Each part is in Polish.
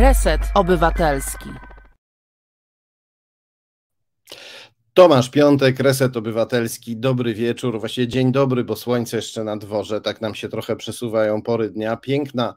Reset Obywatelski. Tomasz Piątek, Reset Obywatelski, dobry wieczór, właśnie dzień dobry, bo słońce jeszcze na dworze, tak nam się trochę przesuwają pory dnia. Piękna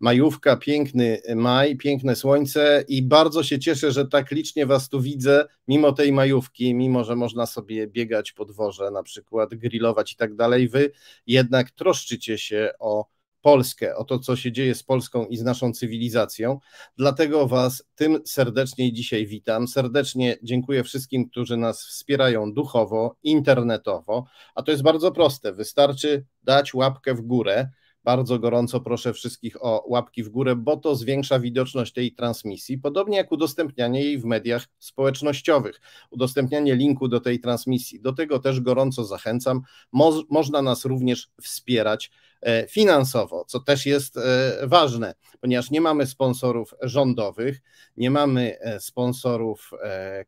majówka, piękny maj, piękne słońce i bardzo się cieszę, że tak licznie Was tu widzę, mimo tej majówki, mimo że można sobie biegać po dworze, na przykład grillować i tak dalej. Wy jednak troszczycie się o Polskę, o to, co się dzieje z Polską i z naszą cywilizacją. Dlatego Was tym serdecznie dzisiaj witam. Serdecznie dziękuję wszystkim, którzy nas wspierają duchowo, internetowo. A to jest bardzo proste. Wystarczy dać łapkę w górę. Bardzo gorąco proszę wszystkich o łapki w górę, bo to zwiększa widoczność tej transmisji, podobnie jak udostępnianie jej w mediach społecznościowych, udostępnianie linku do tej transmisji. Do tego też gorąco zachęcam. Mo można nas również wspierać E, finansowo, co też jest e, ważne, ponieważ nie mamy sponsorów rządowych, nie mamy e, sponsorów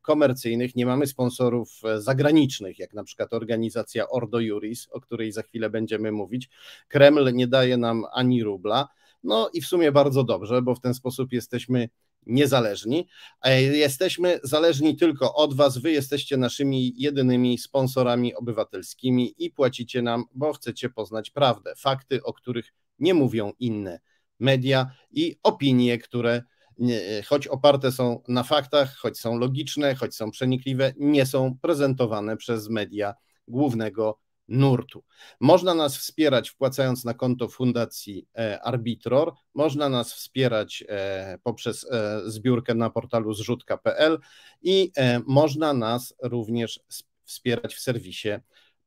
komercyjnych, nie mamy sponsorów zagranicznych, jak na przykład organizacja Ordo Juris, o której za chwilę będziemy mówić. Kreml nie daje nam ani rubla. No i w sumie bardzo dobrze, bo w ten sposób jesteśmy niezależni. E, jesteśmy zależni tylko od Was. Wy jesteście naszymi jedynymi sponsorami obywatelskimi i płacicie nam, bo chcecie poznać prawdę, fakty, o których nie mówią inne media i opinie, które choć oparte są na faktach, choć są logiczne, choć są przenikliwe, nie są prezentowane przez media głównego nurtu. Można nas wspierać wpłacając na konto Fundacji e, Arbitror, można nas wspierać e, poprzez e, zbiórkę na portalu zrzutka.pl i można nas również wspierać w serwisie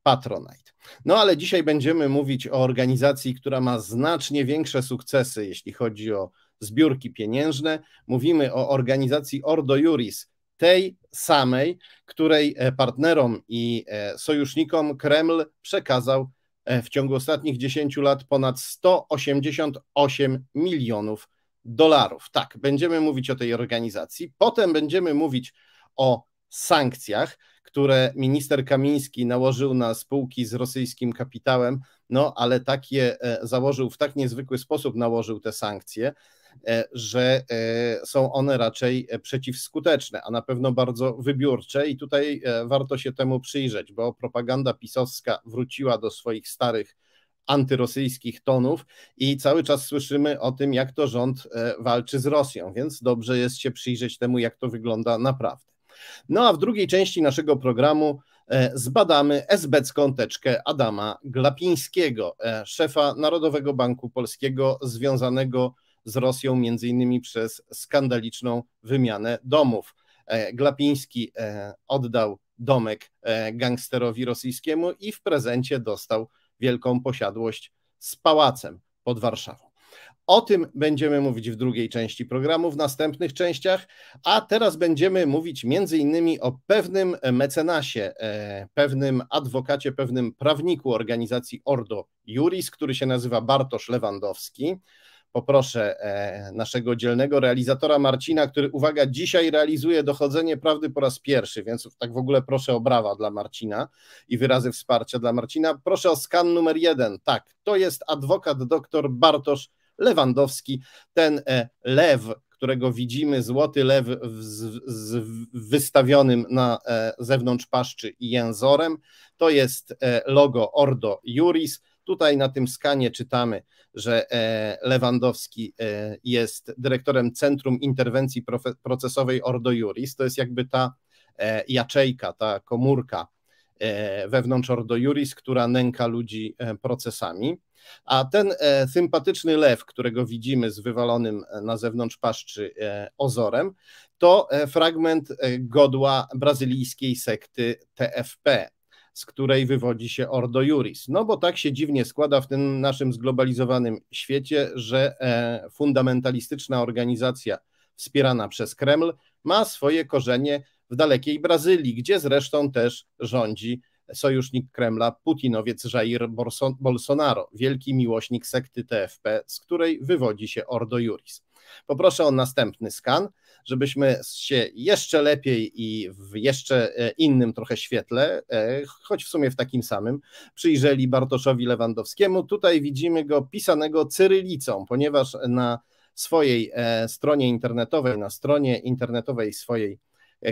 Patronite. No ale dzisiaj będziemy mówić o organizacji, która ma znacznie większe sukcesy, jeśli chodzi o zbiórki pieniężne. Mówimy o organizacji Ordo Juris, tej samej, której e, partnerom i e, sojusznikom Kreml przekazał e, w ciągu ostatnich 10 lat ponad 188 milionów dolarów. Tak, będziemy mówić o tej organizacji. Potem będziemy mówić o sankcjach, które minister Kamiński nałożył na spółki z rosyjskim kapitałem, no ale takie założył w tak niezwykły sposób nałożył te sankcje, E, że e, są one raczej e, przeciwskuteczne, a na pewno bardzo wybiórcze i tutaj warto się temu przyjrzeć, bo propaganda pisowska wróciła do swoich starych antyrosyjskich tonów i cały czas słyszymy o tym, jak to rząd walczy z Rosją, więc dobrze jest się przyjrzeć temu, jak to wygląda naprawdę. No a w drugiej części naszego programu zbadamy esbecką teczkę Adama Glapińskiego, szefa Narodowego Banku Polskiego związanego z z Rosją, między innymi przez skandaliczną wymianę domów. E, Glapiński e, oddał domek e, gangsterowi rosyjskiemu i w prezencie dostał wielką posiadłość z pałacem pod Warszawą. O tym będziemy mówić w drugiej części programu, w następnych częściach, a teraz będziemy mówić między innymi o pewnym mecenasie, pewnym adwokacie, pewnym prawniku organizacji Ordo Juris, który się nazywa Bartosz Lewandowski poproszę e, naszego dzielnego realizatora Marcina, który, uwaga, dzisiaj realizuje dochodzenie prawdy po raz pierwszy, więc tak w ogóle proszę o brawa dla Marcina i wyrazy wsparcia dla Marcina. Proszę o skan numer jeden. Tak, to jest adwokat dr Bartosz Lewandowski, ten e, lew, którego widzimy, złoty lew z, z wystawionym na e, zewnątrz paszczy i jęzorem. To jest logo Ordo Juris. Tutaj na tym skanie czytamy, że e, Lewandowski e, jest dyrektorem Centrum Interwencji Procesowej Ordo Juris. To jest jakby ta e, jaczejka, ta komórka wewnątrz Ordo Juris, która nęka ludzi procesami. A ten sympatyczny lew, którego widzimy z wywalonym na zewnątrz paszczy ozorem, to fragment godła brazylijskiej sekty TFP, z której wywodzi się Ordo Juris. No bo tak się dziwnie składa w tym naszym zglobalizowanym świecie, że e, fundamentalistyczna organizacja wspierana przez Kreml ma swoje korzenie w dalekiej Brazylii, gdzie zresztą też rządzi sojusznik Kremla, putinowiec Jair Bolsonaro, wielki miłośnik sekty TFP, z której wywodzi się Ordo Juris. Poproszę o następny skan żebyśmy się jeszcze lepiej i w jeszcze e, innym trochę świetle, e, choć w sumie w takim samym, przyjrzeli Bartoszowi Lewandowskiemu. Tutaj widzimy go pisanego cyrylicą, ponieważ na swojej e, stronie internetowej, na stronie internetowej swojej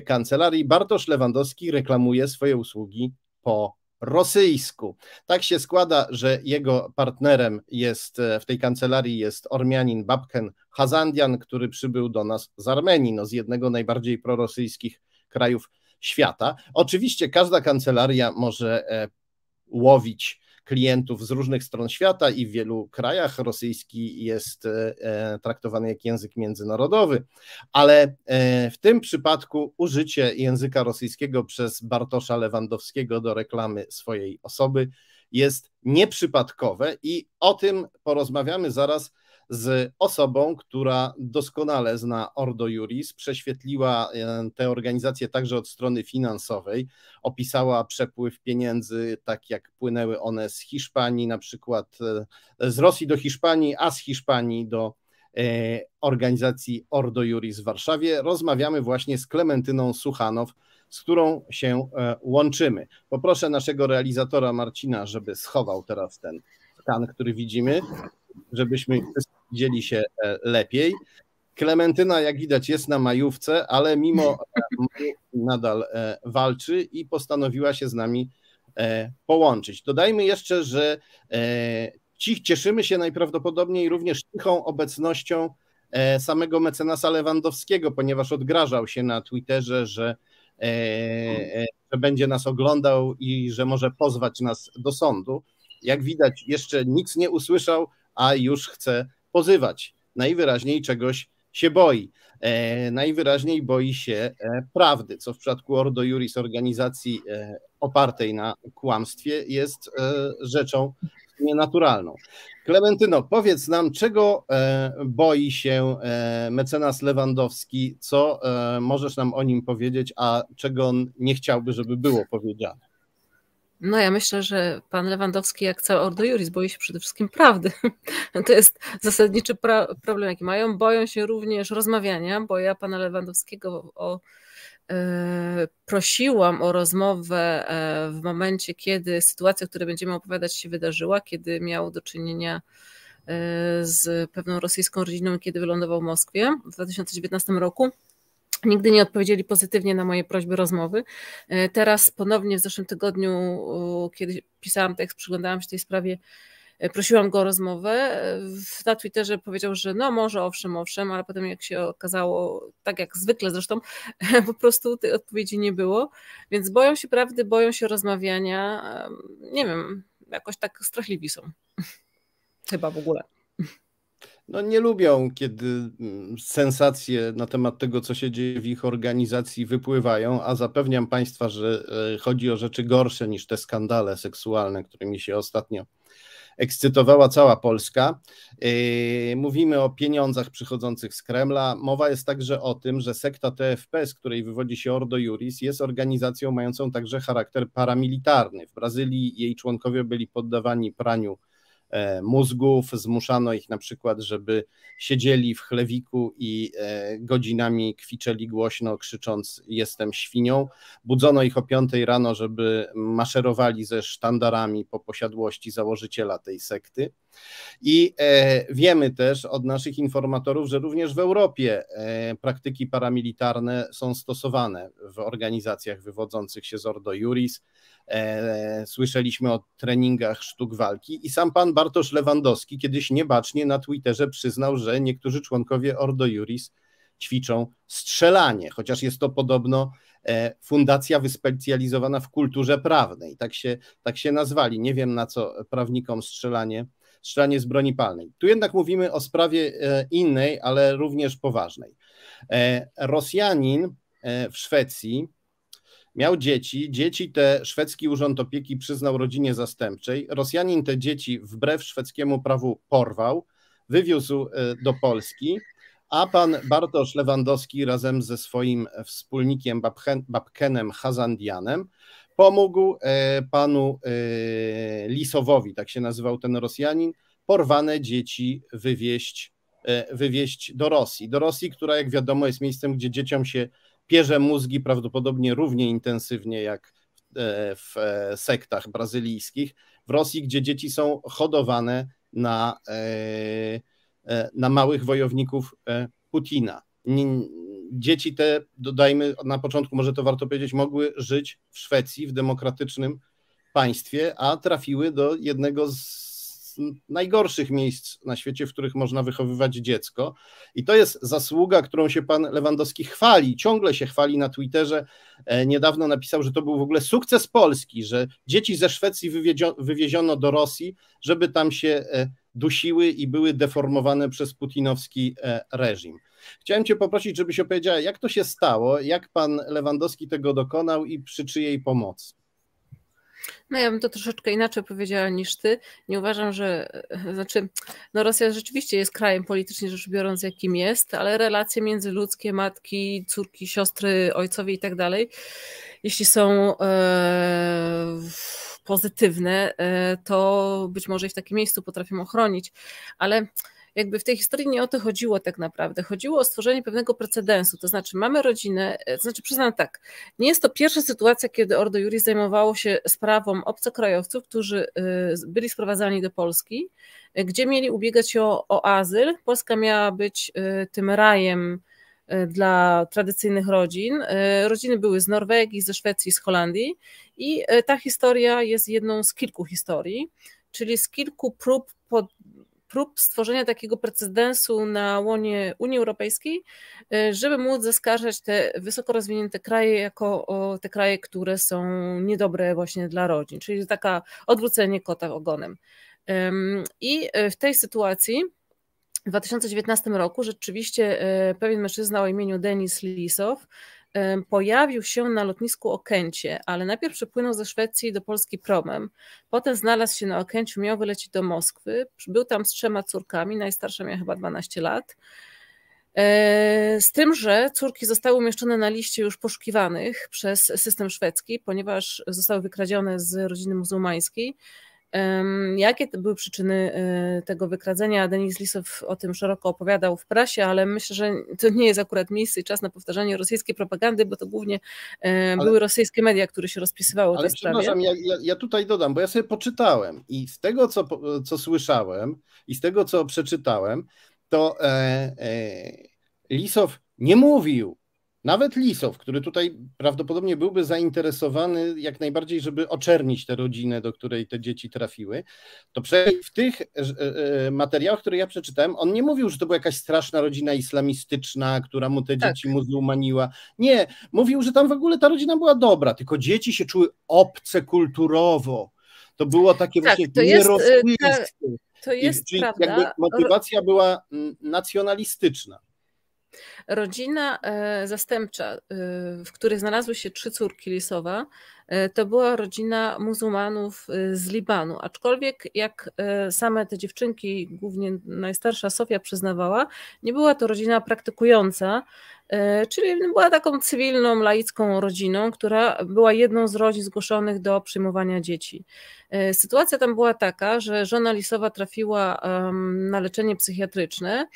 kancelarii Bartosz Lewandowski reklamuje swoje usługi po rosyjsku. Tak się składa, że jego partnerem jest e, w tej kancelarii jest Ormianin Babken Hazandian, który przybył do nas z Armenii, no z jednego najbardziej prorosyjskich krajów świata. Oczywiście każda kancelaria może e, łowić klientów z różnych stron świata i w wielu krajach rosyjski jest e, e, traktowany jak język międzynarodowy, ale e, w tym przypadku użycie języka rosyjskiego przez Bartosza Lewandowskiego do reklamy swojej osoby jest nieprzypadkowe i o tym porozmawiamy zaraz z osobą, która doskonale zna Ordo Juris, prześwietliła e, tę organizację także od strony finansowej, opisała przepływ pieniędzy, tak jak płynęły one z Hiszpanii, na przykład e, z Rosji do Hiszpanii, a z Hiszpanii do e, organizacji Ordo Juris w Warszawie. Rozmawiamy właśnie z Klementyną Suchanow, z którą się łączymy. Poproszę naszego realizatora Marcina, żeby schował teraz ten stan, który widzimy żebyśmy widzieli się e, lepiej. Klementyna, jak widać, jest na majówce, ale mimo e, nadal e, walczy i postanowiła się z nami połączyć. Dodajmy jeszcze, że cich cieszymy się najprawdopodobniej również cichą obecnością samego mecenasa Lewandowskiego, ponieważ odgrażał się na Twitterze, że, że będzie nas oglądał i że może pozwać nas do sądu. Jak widać, jeszcze nic nie usłyszał, a już chce pozywać. Najwyraźniej czegoś się boi. E, najwyraźniej boi się e, prawdy, co w przypadku Ordo Juris, organizacji e, opartej na kłamstwie, jest e, rzeczą nienaturalną. Klementyno, powiedz nam, czego e, boi się e, mecenas Lewandowski, co możesz nam o nim powiedzieć, a czego on nie chciałby, żeby było powiedziane? No ja myślę, że pan Lewandowski jak cały Ordo Juris boi się przede wszystkim prawdy. To jest zasadniczy pra- problem, jaki mają. Boją się również rozmawiania, bo ja pana Lewandowskiego o, e, prosiłam o rozmowę e, w momencie, kiedy sytuacja, o której będziemy opowiadać się wydarzyła, kiedy miał do czynienia e, z pewną rosyjską rodziną, kiedy wylądował w Moskwie w 2019 roku. Nigdy nie odpowiedzieli pozytywnie na moje prośby rozmowy. E, teraz ponownie w zeszłym tygodniu, kiedy pisałam tekst, przyglądałam się tej sprawie, e, prosiłam go o rozmowę. E, na Twitterze powiedział, że no może owszem, owszem, ale potem jak się okazało, tak jak zwykle zresztą, po prostu tej odpowiedzi nie było. Więc boją się prawdy, boją się rozmawiania. Nie wiem, jakoś tak strachliwi są. Chyba w ogóle no, nie lubią, kiedy mm, sensacje na temat tego, co się dzieje w ich organizacji wypływają, a zapewniam Państwa, że e, chodzi o rzeczy gorsze niż te skandale seksualne, którymi się ostatnio ekscytowała cała Polska. E, mówimy o pieniądzach przychodzących z Kremla. Mowa jest także o tym, że sekta TFP, z której wywodzi się Ordo Juris, jest organizacją mającą także charakter paramilitarny. W Brazylii jej członkowie byli poddawani praniu E, mózgów, zmuszano ich na przykład, żeby siedzieli w chlewiku i e, godzinami kwiczeli głośno, krzycząc jestem świnią. Budzono ich o piątej rano, żeby maszerowali ze sztandarami po posiadłości założyciela tej sekty. I e, wiemy też od naszych informatorów, że również w Europie e, praktyki paramilitarne są stosowane w organizacjach wywodzących się z Ordo Juris. E, słyszeliśmy o treningach sztuk walki i sam pan Bartosz Lewandowski kiedyś niebacznie na Twitterze przyznał, że niektórzy członkowie Ordo Juris ćwiczą strzelanie, chociaż jest to podobno fundacja wyspecjalizowana w kulturze prawnej. Tak się, tak się nazwali. Nie wiem na co prawnikom strzelanie strzelanie z broni palnej. Tu jednak mówimy o sprawie e, innej, ale również poważnej. E, Rosjanin e, w Szwecji miał dzieci. Dzieci te szwedzki urząd opieki przyznał rodzinie zastępczej. Rosjanin te dzieci wbrew szwedzkiemu prawu porwał, wywiózł do Polski. A pan Bartosz Lewandowski razem ze swoim wspólnikiem Babkenem Hazandianem pomógł e, panu e, Lisowowi, tak się nazywał ten Rosjanin, porwane dzieci wywieźć, e, wywieźć do Rosji. Do Rosji, która jak wiadomo jest miejscem, gdzie dzieciom się pierze mózgi prawdopodobnie równie intensywnie jak w sektach brazylijskich. W Rosji, gdzie dzieci są hodowane na, na małych wojowników Putina dzieci te, dodajmy na początku, może to warto powiedzieć, mogły żyć w Szwecji, w demokratycznym państwie, a trafiły do jednego z najgorszych miejsc na świecie, w których można wychowywać dziecko. I to jest zasługa, którą się pan Lewandowski chwali, ciągle się chwali na Twitterze. E, niedawno napisał, że to był w ogóle sukces Polski, że dzieci ze Szwecji wywieziono do Rosji, żeby tam się e, dusiły i były deformowane przez putinowski e, reżim. Chciałem Cię poprosić, żebyś opowiedziała, jak to się stało, jak pan Lewandowski tego dokonał i przy czyjej pomocy. No ja bym to troszeczkę inaczej powiedziała niż ty. Nie uważam, że e, znaczy, no Rosja rzeczywiście jest krajem politycznie rzecz biorąc, jakim jest, ale relacje międzyludzkie, matki, córki, siostry, ojcowie i tak dalej, jeśli są e, pozytywne, e, to być może i w takim miejscu potrafią ochronić, ale jakby w tej historii nie o to chodziło tak naprawdę. Chodziło o stworzenie pewnego precedensu, to znaczy mamy rodzinę, e, to znaczy przyznam tak, nie jest to pierwsza sytuacja, kiedy Ordo Juris zajmowało się sprawą obcokrajowców, którzy e, byli sprowadzani do Polski, e, gdzie mieli ubiegać się o, o azyl. Polska miała być tym rajem dla tradycyjnych rodzin. Rodziny były z Norwegii, ze Szwecji, z Holandii i ta historia jest jedną z kilku historii, czyli z kilku prób pod prób stworzenia takiego precedensu na łonie Unii Europejskiej, y, żeby móc zaskarżać te wysoko rozwinięte kraje jako te kraje, które są niedobre właśnie dla rodzin, czyli taka odwrócenie kota ogonem. I y, w tej sytuacji w 2019 roku rzeczywiście y, pewien mężczyzna o imieniu Denis Lisow pojawił się na lotnisku Okęcie, ale najpierw przypłynął ze Szwecji do Polski promem. Potem znalazł się na Okęciu, miał wylecieć do Moskwy. Był tam z trzema córkami, najstarsza miała chyba 12 lat. E, z tym, że córki zostały umieszczone na liście już poszukiwanych przez system szwedzki, ponieważ zostały wykradzione z rodziny muzułmańskiej Jakie to były przyczyny e, tego wykradzenia? Denis Lisow o tym szeroko opowiadał w prasie, ale myślę, że to nie jest akurat miejsce i czas na powtarzanie rosyjskiej propagandy, bo to głównie e, ale, były rosyjskie media, które się rozpisywały o tej przepraszam, ja, ja, ja, tutaj dodam, bo ja sobie poczytałem i z tego, co, co słyszałem i z tego, co przeczytałem, to e, e, Lisow nie mówił, nawet Lisow, który tutaj prawdopodobnie byłby zainteresowany jak najbardziej, żeby oczernić tę rodzinę, do której te dzieci trafiły, to przynajmniej w tych e, e, materiałach, które ja przeczytałem, on nie mówił, że to była jakaś straszna rodzina islamistyczna, która mu te tak. dzieci muzułmaniła. Nie, mówił, że tam w ogóle ta rodzina była dobra, tylko dzieci się czuły obce kulturowo. To było takie tak, właśnie nierozumienie. To jest, e, ta, to jest I, czyli prawda. Jakby motywacja była mm, nacjonalistyczna. Rodzina e, zastępcza, e, w której znalazły się trzy córki Lisowa, e, to była rodzina muzułmanów z Libanu. Aczkolwiek, jak same te dziewczynki, głównie najstarsza Sofia przyznawała, nie była to rodzina praktykująca, czyli była taką cywilną, laicką rodziną, która była jedną z rodzin zgłoszonych do przyjmowania dzieci. Sytuacja tam była taka, że żona Lisowa trafiła na leczenie psychiatryczne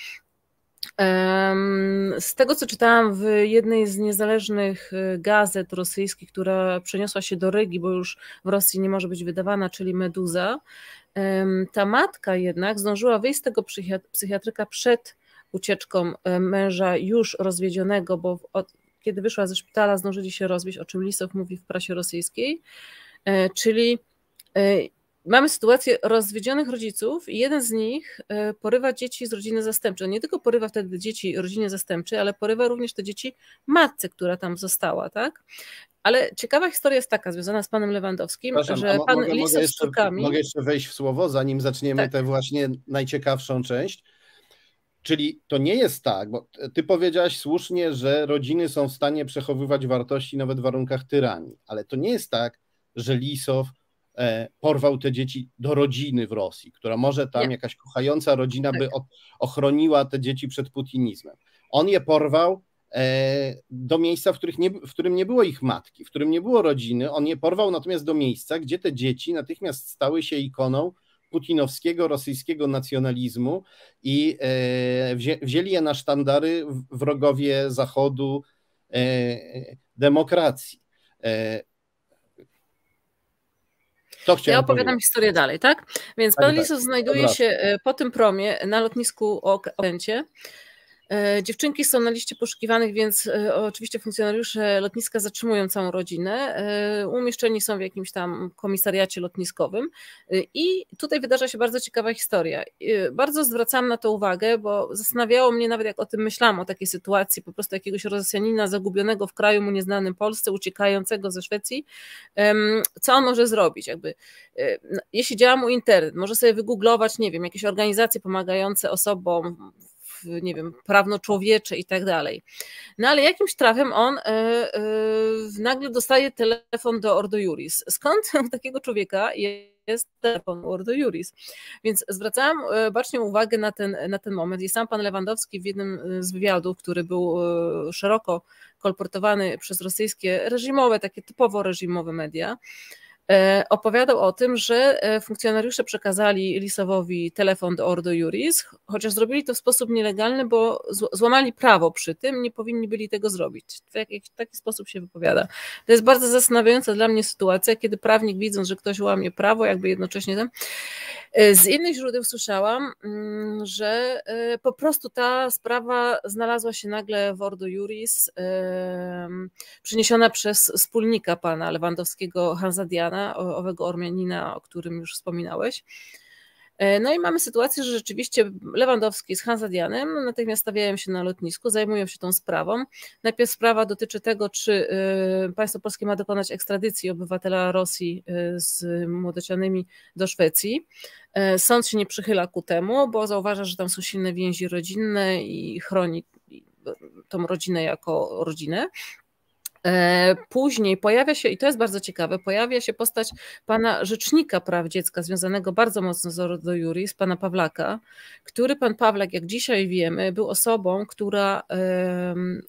z tego, co czytałam w jednej z niezależnych y, gazet rosyjskich, która przeniosła się do Rygi, bo już w Rosji nie może być wydawana, czyli Meduza, ta matka jednak zdążyła wyjść z tego psychiatryka przed ucieczką e, męża już rozwiedzionego, bo od, kiedy wyszła ze szpitala, zdążyli się rozwieść, o czym Lisow mówi w prasie rosyjskiej. E, czyli e, mamy sytuację rozwiedzionych rodziców i jeden z nich e, porywa dzieci z rodziny zastępczej. Nie tylko porywa wtedy dzieci rodziny zastępczej, ale porywa również te dzieci matce, która tam została, tak? Ale ciekawa historia jest taka, związana z panem Lewandowskim, że pan mogę, Lisa mogę jeszcze, córkami... Mogę jeszcze wejść w słowo, zanim zaczniemy tak. tę właśnie najciekawszą część. Czyli to nie jest tak, bo ty powiedziałaś słusznie, że rodziny są w stanie przechowywać wartości nawet w warunkach tyranii, ale to nie jest tak, że Lisow E, porwał te dzieci do rodziny w Rosji, która może tam Nie. jakaś kochająca rodzina by tak. ochroniła te dzieci przed putinizmem. On je porwał e, do miejsca, w, nie, w, którym nie było ich matki, w którym nie było rodziny. On je porwał natomiast do miejsca, gdzie te dzieci natychmiast stały się ikoną putinowskiego, rosyjskiego nacjonalizmu i e, wzię, wzięli je na sztandary wrogowie Zachodu, demokracji. To ja opowiadam historię dalej, tak? Więc Pan tak. znajduje Dobra. się e, po tym promie na lotnisku Okęcie. Ok E, dziewczynki są na liście poszukiwanych, więc e, oczywiście funkcjonariusze lotniska zatrzymują całą rodzinę. E, umieszczeni są w jakimś tam komisariacie lotniskowym. I tutaj wydarza się bardzo ciekawa historia. Bardzo zwracam na to uwagę, bo zastanawiało mnie nawet, jak o tym myślałam, o takiej sytuacji po prostu jakiegoś Rosjanina zagubionego w kraju mu nieznanym Polsce, uciekającego ze Szwecji. Co on może zrobić? Jakby, no, jeśli działa mu internet, może sobie wygooglować, nie wiem, jakieś organizacje pomagające osobom nie wiem, prawno człowiecze i tak dalej. No ale jakimś trafem on e, e, nagle dostaje telefon do Ordo Juris. Skąd takiego człowieka jest telefon Ordo Juris. Więc zwracałam e, bacznie uwagę na ten, na ten moment i sam pan Lewandowski w jednym z wywiadów, który był szeroko kolportowany przez rosyjskie reżimowe, takie typowo reżimowe media, E, opowiadał o tym, że e, funkcjonariusze przekazali Lisowowi telefon do Ordo Juris, chociaż zrobili to w sposób nielegalny, bo złamali prawo przy tym, nie powinni byli tego zrobić. W taki, sposób się wypowiada. To jest bardzo zastanawiająca dla mnie sytuacja, kiedy prawnik widząc, że ktoś łamie prawo, jakby jednocześnie tam. E, z innych źródeł słyszałam, mm, że po prostu ta sprawa znalazła się nagle w Ordo Juris, przyniesiona przez wspólnika pana Lewandowskiego Hanzadiana, owego Ormianina, o którym już wspominałeś. E, no i mamy sytuację, że rzeczywiście Lewandowski z Hanzadianem natychmiast stawiają się na lotnisku, zajmują się tą sprawą. Najpierw sprawa dotyczy tego, czy e, państwo polskie ma dokonać ekstradycji obywatela Rosji e, z młodocianymi do Szwecji. Sąd się nie przychyla ku temu, bo zauważa, że tam są silne więzi rodzinne i chroni tą rodzinę jako rodzinę. E, później pojawia się, i to jest bardzo ciekawe, pojawia się postać pana rzecznika praw dziecka, związanego bardzo mocno z Ordo Juris, pana Pawlaka, który pan Pawlak, jak dzisiaj wiemy, był osobą, która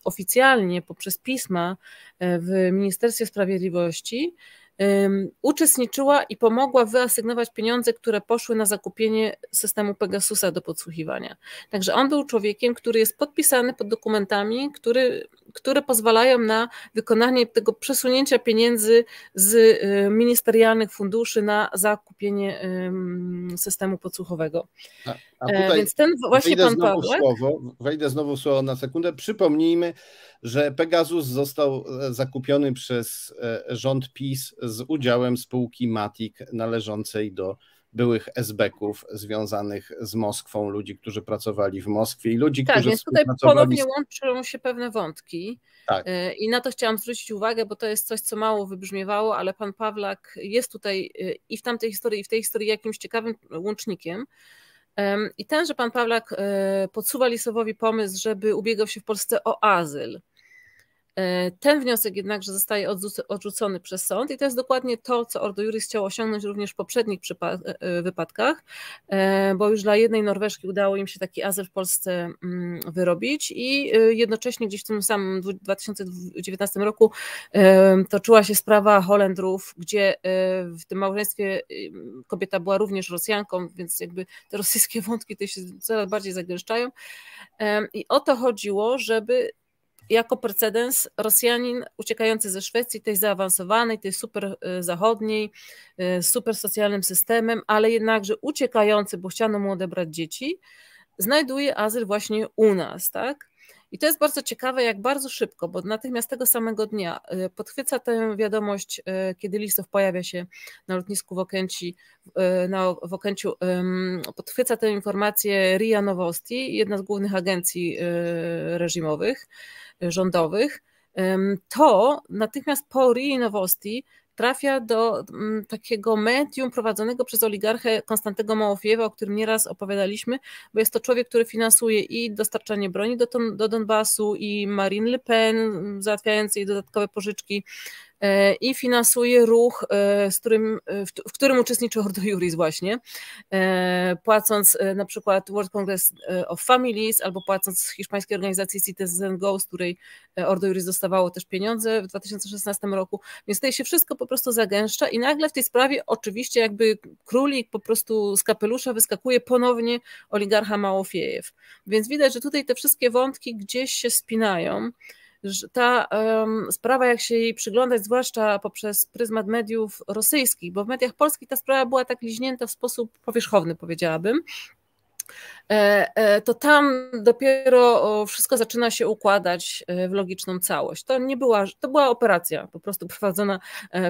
oficjalnie poprzez pisma e, w Ministerstwie Sprawiedliwości um, uczestniczyła i pomogła wyasygnować pieniądze, które poszły na zakupienie systemu Pegasusa do podsłuchiwania. Także on był człowiekiem, który jest podpisany pod dokumentami, który, które pozwalają na wykonanie tego przesunięcia pieniędzy z y, ministerialnych funduszy na zakupienie um, systemu podsłuchowego. Tak. E, tutaj, Więc ten właśnie pan Pawłek... Słowo, wejdę znowu słowo na sekundę. Przypomnijmy, że Pegasus został e, zakupiony przez e, rząd PiS z udziałem spółki Matic należącej do byłych sb związanych z Moskwą, ludzi, którzy pracowali w Moskwie i ludzi, tak, którzy. Tak, więc tutaj ponownie łączą się pewne wątki. Tak. I na to chciałam zwrócić uwagę, bo to jest coś, co mało wybrzmiewało, ale pan Pawlak jest tutaj i w tamtej historii, i w tej historii jakimś ciekawym łącznikiem. I tenże pan Pawlak e, podsuwa Lisowowi pomysł, żeby ubiegał się w Polsce o azyl. E, ten wniosek jednakże zostaje odrzucony przez sąd i to jest dokładnie to, co Ordo Juris chciał osiągnąć również w poprzednich e, e, wypadkach, bo już dla jednej Norweżki udało im się taki azyl w Polsce mm, wyrobić i jednocześnie gdzieś w tym samym 2019 roku toczyła się sprawa Holendrów, gdzie w tym małżeństwie kobieta była również Rosjanką, więc jakby te rosyjskie wątki te się coraz bardziej zagęszczają. I o to chodziło, żeby jako precedens Rosjanin uciekający ze Szwecji, tej zaawansowanej, tej super y, zachodniej, y, super socjalnym systemem, ale jednakże uciekający, bo chciano mu odebrać dzieci, znajduje azyl właśnie u nas, tak? I to jest bardzo ciekawe, jak bardzo szybko, bo natychmiast tego samego dnia e, podchwyca tę wiadomość, e, kiedy Listow pojawia się na lotnisku w Okęci, e, na, w Okęciu, podchwyca tę informację RIA Nowosti, jedna z głównych agencji reżimowych, rządowych, to natychmiast po RIA Nowosti trafia do mm, takiego medium prowadzonego przez oligarchę Konstantego Małowiewa, o którym nieraz opowiadaliśmy, bo jest to człowiek, który finansuje i dostarczanie broni do, do Donbasu i Marine Le Pen, mm, załatwiając jej dodatkowe pożyczki E, i finansuje ruch, e, z którym, e, w, którym uczestniczy Ordo Juris właśnie, płacąc na przykład World Congress of Families albo płacąc hiszpańskiej organizacji Citizen Go, z której Ordo Juris dostawało też pieniądze w 2016 roku, więc tutaj się wszystko po prostu zagęszcza i nagle w tej sprawie oczywiście jakby królik po prostu z kapelusza wyskakuje ponownie oligarcha Małofiejew. Więc widać, że tutaj te wszystkie wątki gdzieś się spinają że ta um, sprawa, jak się jej przyglądać, zwłaszcza poprzez pryzmat mediów rosyjskich, bo w mediach polskich ta sprawa była tak liźnięta w sposób powierzchowny, powiedziałabym, E, e, to tam dopiero wszystko zaczyna się układać e, w logiczną całość. To nie była, to była operacja po prostu prowadzona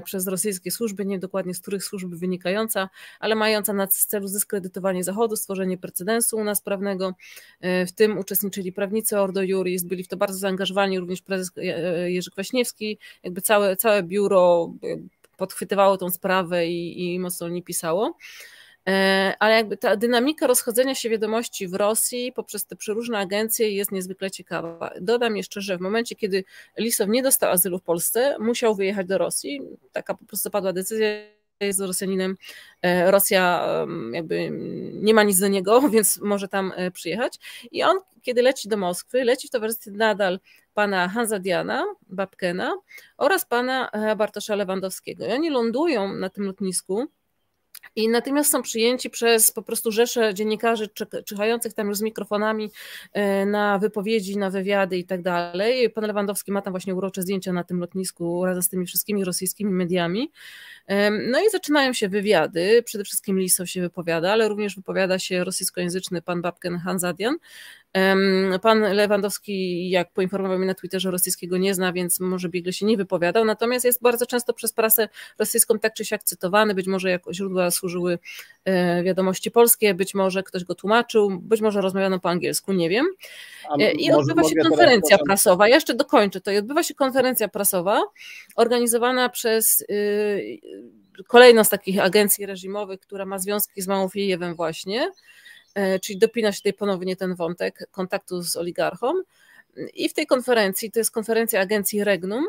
przez rosyjskie służby, nie dokładnie z których służb wynikająca, ale mająca na celu zdyskredytowanie Zachodu, stworzenie precedensu u nas prawnego. W tym uczestniczyli prawnicy Ordo Juris, byli w to bardzo zaangażowani również prezes Jerzy Kwaśniewski, jakby całe, całe biuro podchwytywało tą sprawę i, i mocno nie pisało. E, ale jakby ta dynamika rozchodzenia się wiadomości w Rosji poprzez te przeróżne agencje jest niezwykle ciekawa. Dodam jeszcze, że w momencie, kiedy Lisow nie dostał azylu w Polsce, musiał wyjechać do Rosji. Taka po prostu padła decyzja, jest Rosjaninem. E, Rosja jakby nie ma nic do niego, więc może tam e, przyjechać. I on, kiedy leci do Moskwy, leci w towarzystwie nadal pana Diana, Babkena oraz pana Bartosza Lewandowskiego. I oni lądują na tym lotnisku i natomiast są przyjęci przez po prostu rzesze dziennikarzy czyhających tam już z mikrofonami e, na wypowiedzi, na wywiady i tak dalej. Pan Lewandowski ma tam właśnie urocze zdjęcia na tym lotnisku razem z tymi wszystkimi rosyjskimi mediami. E, no i zaczynają się wywiady. Przede wszystkim Lisow się wypowiada, ale również wypowiada się rosyjskojęzyczny pan Babken Hanzadian. Pan Lewandowski, jak poinformował mnie na Twitterze, rosyjskiego nie zna, więc może biegle się nie wypowiadał. Natomiast jest bardzo często przez prasę rosyjską tak czy siak cytowany. Być może jako źródła służyły e, wiadomości polskie, być może ktoś go tłumaczył, być może rozmawiano po angielsku, nie wiem. E, I odbywa się konferencja prasowa. Ja jeszcze dokończę to. I odbywa się konferencja prasowa organizowana przez y, kolejną z takich agencji reżimowych, która ma związki z Małofiejewem właśnie. E, czyli dopina się tutaj ponownie ten wątek kontaktu z oligarchą. I w tej konferencji, to jest konferencja agencji Regnum,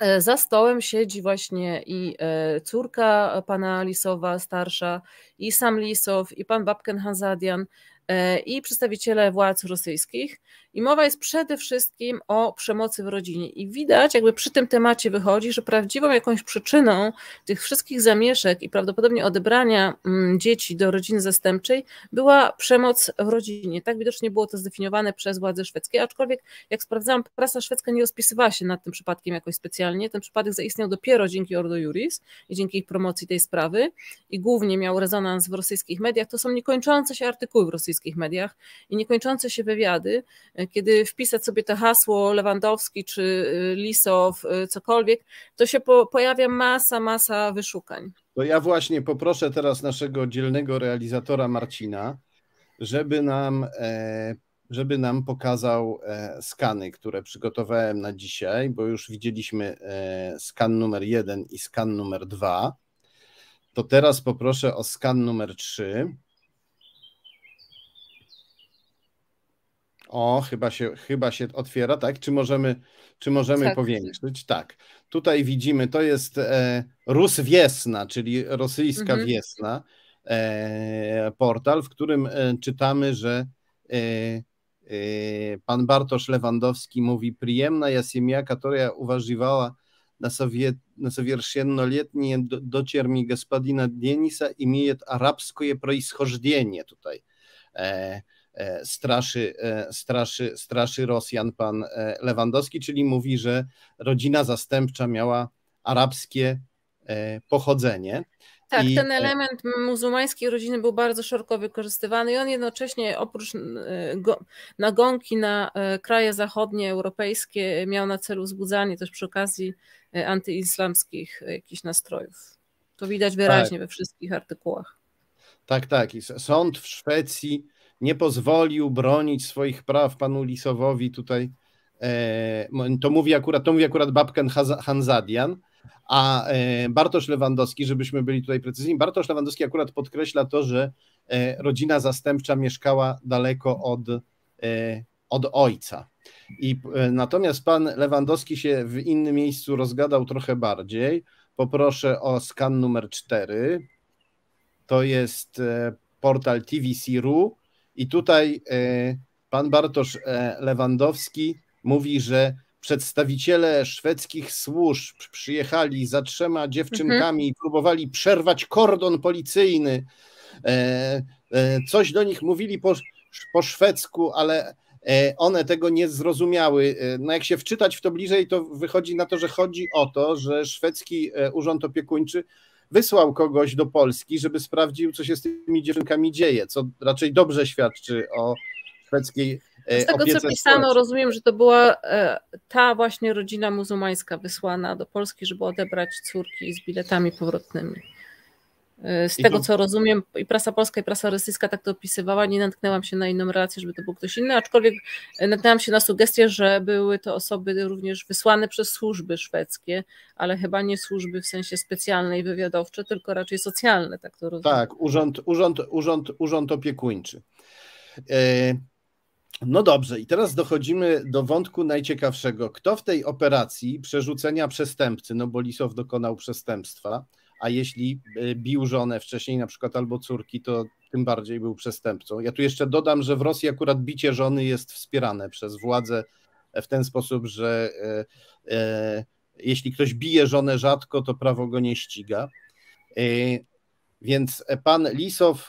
e, za stołem siedzi właśnie i e, córka pana Lisowa, starsza, i sam Lisow, i pan Babken Hazadian, E, i przedstawiciele władz rosyjskich. I mowa jest przede wszystkim o przemocy w rodzinie. I widać, jakby przy tym temacie wychodzi, że prawdziwą jakąś przyczyną tych wszystkich zamieszek i prawdopodobnie odebrania mm, dzieci do rodziny zastępczej była przemoc w rodzinie. Tak widocznie było to zdefiniowane przez władze szwedzkie, aczkolwiek jak sprawdzałam, prasa szwedzka nie rozpisywała się nad tym przypadkiem jakoś specjalnie. Ten przypadek zaistniał dopiero dzięki Ordo Juris i dzięki ich promocji tej sprawy i głównie miał rezonans w rosyjskich mediach. To są niekończące się artykuły w rosyjskich wszystkich mediach i niekończące się wywiady, e, kiedy wpisać sobie to hasło Lewandowski czy e, Lisow, e, cokolwiek, to się po, pojawia masa, masa wyszukań. To ja właśnie poproszę teraz naszego dzielnego realizatora Marcina, żeby nam, żeby nam pokazał skany, które przygotowałem na dzisiaj, bo już widzieliśmy skan numer jeden i skan numer dwa. To teraz poproszę o skan numer trzy. O, chyba się, chyba się otwiera, tak? Czy możemy, czy możemy tak. powiększyć? Tak. Tutaj widzimy, to jest e, Rus Wiesna, czyli rosyjska mhm. Wiesna, e, portal, w którym e, czytamy, że e, e pan Bartosz Lewandowski mówi przyjemna jest ziemia, która uważywała na, sowiet, na совершеннолетнее дочерьми i Дениса имеет арабское происхождение tutaj. E, E, straszy, e, straszy, straszy Rosjan pan e, Lewandowski, czyli mówi, że rodzina zastępcza miała arabskie pochodzenie. Tak, ten element muzułmańskiej rodziny był bardzo szeroko wykorzystywany i on jednocześnie oprócz nagonki na kraje zachodnie europejskie miał na celu wzbudzanie też przy okazji antyislamskich jakichś nastrojów. To widać wyraźnie tak. we wszystkich artykułach. Tak, tak. I sąd w Szwecji nie pozwolił bronić swoich praw panu Lisowowi tutaj. E, to mówi akurat, to mówi akurat Babken Hanzadian, a e, Bartosz Lewandowski, żebyśmy byli tutaj precyzyjni, Bartosz Lewandowski akurat podkreśla to, że e, rodzina zastępcza mieszkała daleko od, od ojca. I natomiast pan Lewandowski się w innym miejscu rozgadał trochę bardziej. Poproszę o skan numer 4. To jest portal TVC.ru i tutaj e, pan Bartosz e, Lewandowski mówi, że przedstawiciele szwedzkich służb przyjechali za trzema dziewczynkami i próbowali przerwać kordon policyjny. E, coś do nich mówili po, po szwedzku, ale one tego nie zrozumiały. No jak się wczytać w to bliżej, to wychodzi na to, że chodzi o to, że szwedzki urząd opiekuńczy wysłał kogoś do Polski, żeby sprawdził, co się z tymi dziewczynkami dzieje, co raczej dobrze świadczy o szwedzkiej e, z tego, co pisano, rozumiem, że to była e, ta właśnie rodzina muzułmańska wysłana do Polski, żeby odebrać córki z biletami powrotnymi. Y, z I tego to... co rozumiem, i prasa polska, i prasa rosyjska tak to opisywała. Nie natknęłam się na inną relację, żeby to był ktoś inny, aczkolwiek y, natknęłam się na sugestię, że były to osoby również wysłane przez służby szwedzkie, ale chyba nie służby w sensie specjalne i wywiadowcze, tylko raczej socjalne, tak to rozumiem. Tak, urząd, urząd, urząd, urząd opiekuńczy. E, no dobrze, i teraz dochodzimy do wątku najciekawszego. Kto w tej operacji przerzucenia przestępcy, no bo Lisow dokonał przestępstwa, a jeśli y, bił żonę wcześniej na przykład albo córki, to tym bardziej był przestępcą. Ja tu jeszcze dodam, że w Rosji akurat bicie żony jest wspierane przez władze w ten sposób, że e, e, jeśli ktoś bije żonę rzadko, to prawo go nie ściga. E, więc pan Lisow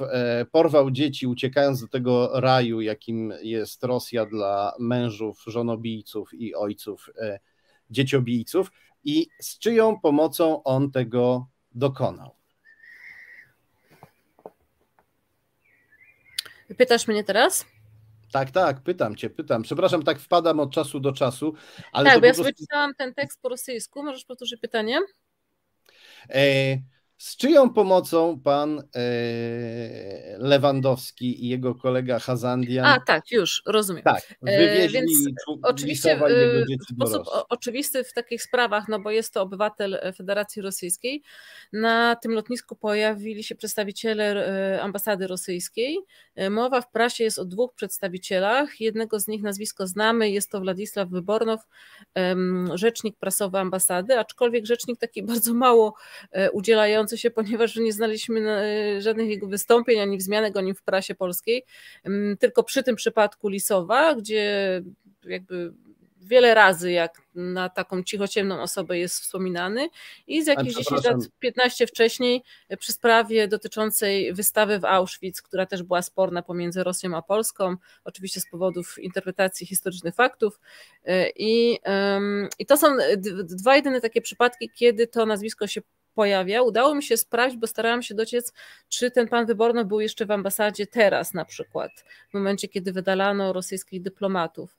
porwał dzieci, uciekając do tego raju, jakim jest Rosja dla mężów, żonobijców i ojców dzieciobijców. I z czyją pomocą on tego dokonał. Pytasz mnie teraz? Tak, tak, pytam cię, pytam. Przepraszam, tak wpadam od czasu do czasu. Ale tak, bo ja prostu... sobie czytałam ten tekst po rosyjsku. Możesz powtórzyć pytanie? E, z czyją pomocą pan e, Lewandowski i jego kolega Hazandian... A tak, już, rozumiem. Tak, e, wywieźli e, Więc oczywiście w sposób oczywisty w takich sprawach, no bo jest to obywatel e, Federacji Rosyjskiej, na tym lotnisku pojawili się przedstawiciele e, ambasady rosyjskiej. Mowa w prasie jest o dwóch przedstawicielach. Jednego z nich nazwisko znamy, jest to Władysław Wybornow, rzecznik prasowy ambasady, aczkolwiek rzecznik taki bardzo mało udzielający niekończący się, ponieważ nie znaliśmy e, żadnych jego wystąpień ani wzmianek o nim w prasie polskiej. Mm, tylko przy tym przypadku Lisowa, gdzie jakby wiele razy, jak na taką cichociemną osobę jest wspominany i z jakichś 10 lat, 15 wcześniej e, przy sprawie dotyczącej wystawy w Auschwitz, która też była sporna pomiędzy Rosją a Polską, oczywiście z powodów interpretacji historycznych faktów e, i, i to są dwa jedyne takie przypadki, kiedy to nazwisko się pojawia. Udało mi się sprawdzić, bo starałam się dociec, czy ten pan Wyborny był jeszcze w ambasadzie teraz na przykład, w momencie, kiedy wydalano rosyjskich dyplomatów.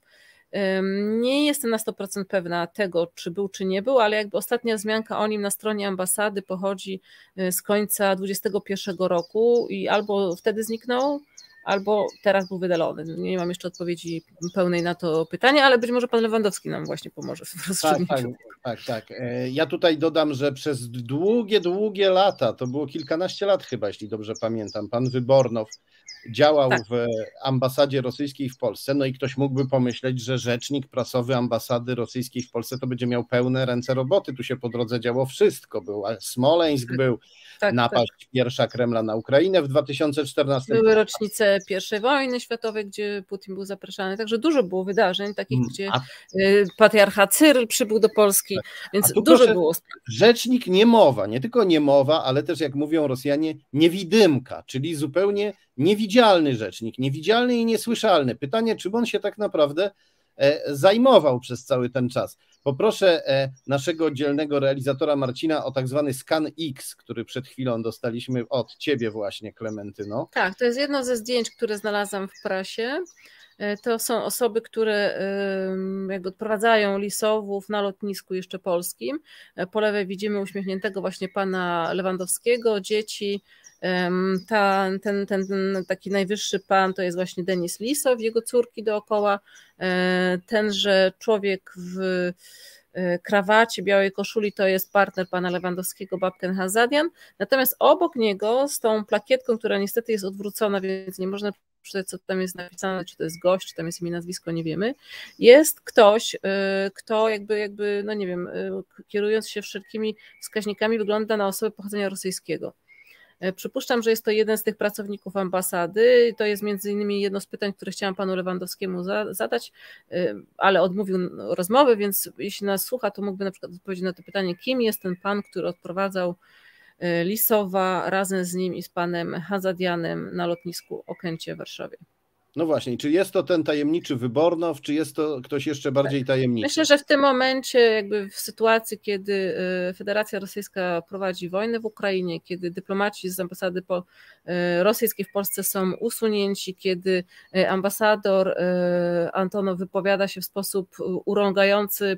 Nie jestem na 100% pewna tego, czy był, czy nie był, ale jakby ostatnia wzmianka o nim na stronie ambasady pochodzi y, z końca 2021 roku i albo wtedy zniknął, albo teraz był wydalony. Nie mam jeszcze odpowiedzi pełnej na to pytanie, ale być może pan Lewandowski nam właśnie pomoże w tak, rozstrzygnięciu. Tak, tak, tak, tak. Ja tutaj dodam, że przez długie, długie lata, to było kilkanaście lat chyba, jeśli dobrze pamiętam, pan Wybornow działał tak. w ambasadzie rosyjskiej w Polsce, no i ktoś mógłby pomyśleć, że rzecznik prasowy ambasady rosyjskiej w Polsce to będzie miał pełne ręce roboty. Tu się po drodze działo wszystko. Był Smoleńsk, był tak, tak. napaść tak. pierwsza Kremla na Ukrainę w 2014 Były rocznice I wojny światowej, gdzie Putin był zapraszany, także dużo było wydarzeń takich, mm, gdzie a... Y, patriarcha Cyril przybył do Polski, tak. więc dużo było. Rzecznik niemowa, nie tylko niemowa, ale też jak mówią Rosjanie, niewidymka, czyli zupełnie niewidzialny rzecznik, niewidzialny i niesłyszalny. Pytanie, czy on się tak naprawdę e, zajmował przez cały ten czas. Poproszę e, naszego dzielnego realizatora Marcina o tak zwany scan X, który przed chwilą dostaliśmy od ciebie właśnie, Klementyno. Tak, to jest jedno ze zdjęć, które znalazłam w prasie. E, to są osoby, które jakby odprowadzają lisowów na lotnisku jeszcze polskim. Po lewej widzimy uśmiechniętego właśnie pana Lewandowskiego, dzieci, ta, ten, ten, ten taki najwyższy pan to jest właśnie Denis Lisow, jego córki dookoła. E, tenże człowiek w e, krawacie, białej koszuli to jest partner pana Lewandowskiego, Babken Hazadian. Natomiast obok niego z tą plakietką, która niestety jest odwrócona, więc nie można przeczytać, co tam jest napisane, czy to jest gość, czy tam jest imię, nazwisko, nie wiemy. Jest ktoś, e, kto jakby, jakby no nie wiem, kierując się wszelkimi wskaźnikami, wygląda na osobę pochodzenia rosyjskiego. E, przypuszczam, że jest to jeden z tych pracowników ambasady. To jest między innymi jedno z pytań, które chciałam panu Lewandowskiemu za, zadać, e, ale odmówił rozmowy, więc jeśli nas słucha, to mógłby na przykład odpowiedzieć na to pytanie, kim jest ten pan, który odprowadzał e, Lisowa razem z nim i z panem Hazadianem na lotnisku Okęcie w Warszawie. No właśnie, czy jest to ten tajemniczy Wybornow, czy jest to ktoś jeszcze bardziej tak. tajemniczy? Myślę, że w tym momencie, jakby w sytuacji, kiedy y, Federacja Rosyjska prowadzi wojnę w Ukrainie, kiedy dyplomaci z ambasady y, rosyjskiej w Polsce są usunięci, kiedy y, ambasador Antonow wypowiada się w sposób urągający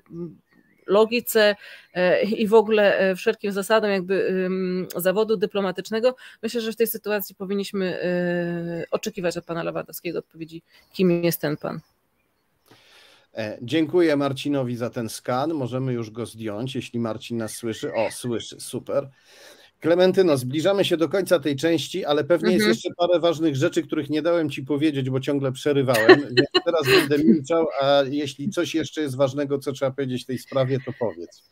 logice e, i w ogóle e, wszelkim zasadom jakby zawodu dyplomatycznego. Myślę, że w tej sytuacji powinniśmy e, oczekiwać od pana Lewandowskiego odpowiedzi, kim jest ten pan. Dziękuję Marcinowi za ten skan. Możemy już go zdjąć, jeśli Marcin nas słyszy. O, słyszy, super. Klementyno, zbliżamy się do końca tej części, ale pewnie mhm. jest jeszcze parę ważnych rzeczy, których nie dałem Ci powiedzieć, bo ciągle przerywałem, więc teraz będę milczał, a jeśli coś jeszcze jest ważnego, co trzeba powiedzieć w tej sprawie, to powiedz.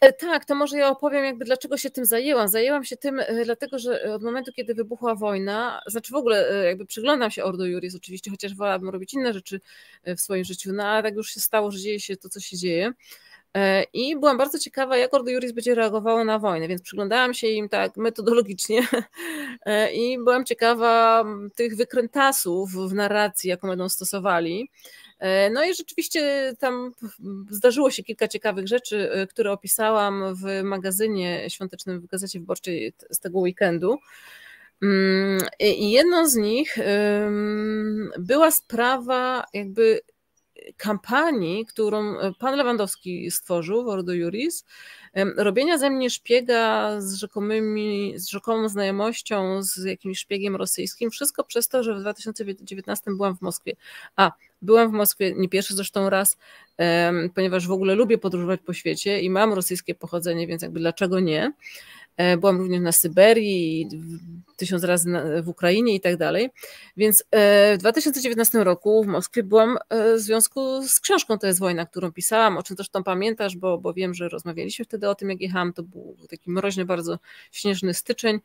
E, tak, to może ja opowiem, jakby dlaczego się tym zajęłam. Zajęłam się tym, e, dlatego że od momentu, kiedy wybuchła wojna, znaczy w ogóle e, jakby przyglądam się Ordo Juris oczywiście, chociaż wolałabym robić inne rzeczy w swoim życiu, no ale tak już się stało, że dzieje się to, co się dzieje. E, I byłam bardzo ciekawa, jak Ordo Juris będzie reagowało na wojnę, więc przyglądałam się im tak metodologicznie e, i byłam ciekawa tych wykrętasów w narracji, jaką będą stosowali. E, no i rzeczywiście tam zdarzyło się kilka ciekawych rzeczy, które opisałam w magazynie świątecznym w Gazecie Wyborczej z tego weekendu. Mm, I jedną z nich była sprawa jakby kampanii, którą e, pan Lewandowski stworzył w Ordo Juris, robienia ze mnie szpiega z, rzekomymi, z rzekomą znajomością z jakimś szpiegiem rosyjskim, wszystko przez to, że w 2019 byłam w Moskwie. A, byłam w Moskwie nie pierwszy zresztą raz, ponieważ w ogóle lubię podróżować po świecie i mam rosyjskie pochodzenie, więc jakby dlaczego nie? E, byłam również na Syberii, tysiąc razy w Ukrainie i tak dalej. Więc e, w 2019 roku w Moskwie byłam e, w związku z książką To jest wojna, którą pisałam, o czym zresztą pamiętasz, bo, bo wiem, że rozmawialiśmy wtedy o tym, jak jechałam. To był taki mroźny, bardzo śnieżny styczeń.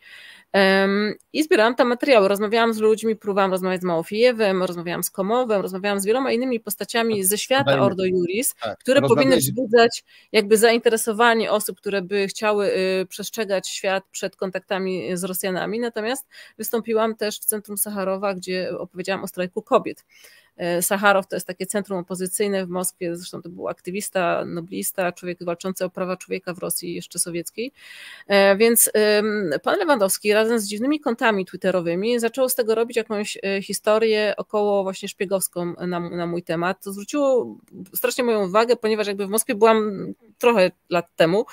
I zbierałam tam materiały. Rozmawiałam z ludźmi, próbowałam rozmawiać z Małofijewem, rozmawiałam z Komowem, rozmawiałam z wieloma innymi postaciami tak, ze świata Ordo Juris, tak, które powinny wzbudzać jakby zainteresowanie osób, które by chciały y, przestrzegać świat przed kontaktami z Rosjanami. Natomiast wystąpiłam też w centrum Sacharowa, gdzie opowiedziałam o strajku kobiet. E, Sacharow to jest takie centrum opozycyjne w Moskwie, zresztą to był aktywista, noblista, człowiek walczący o prawa człowieka w Rosji jeszcze sowieckiej. E, więc pan Lewandowski razem z dziwnymi kontami twitterowymi zaczął z tego robić jakąś e, historię około właśnie szpiegowską na, na mój temat. To zwróciło strasznie moją uwagę, ponieważ jakby w Moskwie byłam trochę lat temu.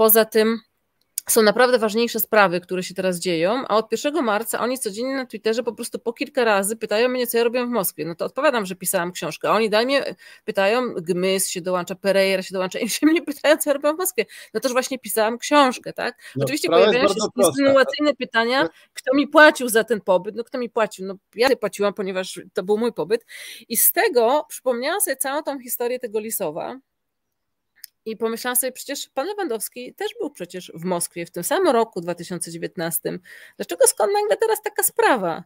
Poza tym są naprawdę ważniejsze sprawy, które się teraz dzieją, a od 1 marca oni codziennie na Twitterze po prostu po kilka razy pytają mnie, co ja robię w Moskwie. No to odpowiadam, że pisałam książkę, a oni dalej mnie pytają, Gmys się dołącza, Pereira się dołącza, i się mnie pytają, co ja robię w Moskwie. No toż właśnie pisałam książkę, tak? No, Oczywiście pojawiają się insynuacyjne pytania, tak. kto mi płacił za ten pobyt, no kto mi płacił, no ja płaciłam, ponieważ to był mój pobyt. I z tego przypomniałam sobie całą tą historię tego Lisowa, i pomyślałam sobie, przecież pan Lewandowski też był przecież w Moskwie w tym samym roku 2019. Dlaczego skąd nagle teraz taka sprawa?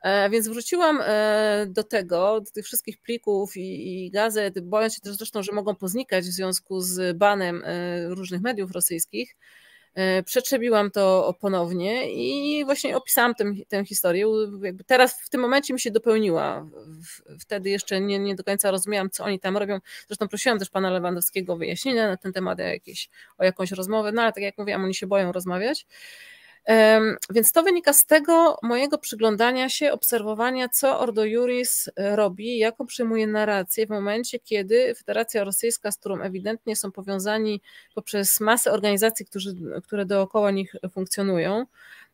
E, więc wróciłam e, do tego, do tych wszystkich plików i, i, gazet, bojąc się też zresztą, że mogą poznikać w związku z banem e, różnych mediów rosyjskich. E, przetrzebiłam to ponownie i właśnie opisałam tę, tę historię. Jakby teraz w tym momencie mi się dopełniła. Wtedy jeszcze nie, nie do końca rozumiałam, co oni tam robią. Zresztą prosiłam też pana Lewandowskiego o wyjaśnienia na ten temat, jakieś, o jakąś rozmowę, no ale tak jak mówiłam, oni się boją rozmawiać. Więc to wynika z tego mojego przyglądania się, obserwowania, co Ordo Juris e, robi, jaką przyjmuje narrację w momencie, kiedy Federacja Rosyjska, z którą ewidentnie są powiązani poprzez masę organizacji, którzy, które dookoła nich funkcjonują,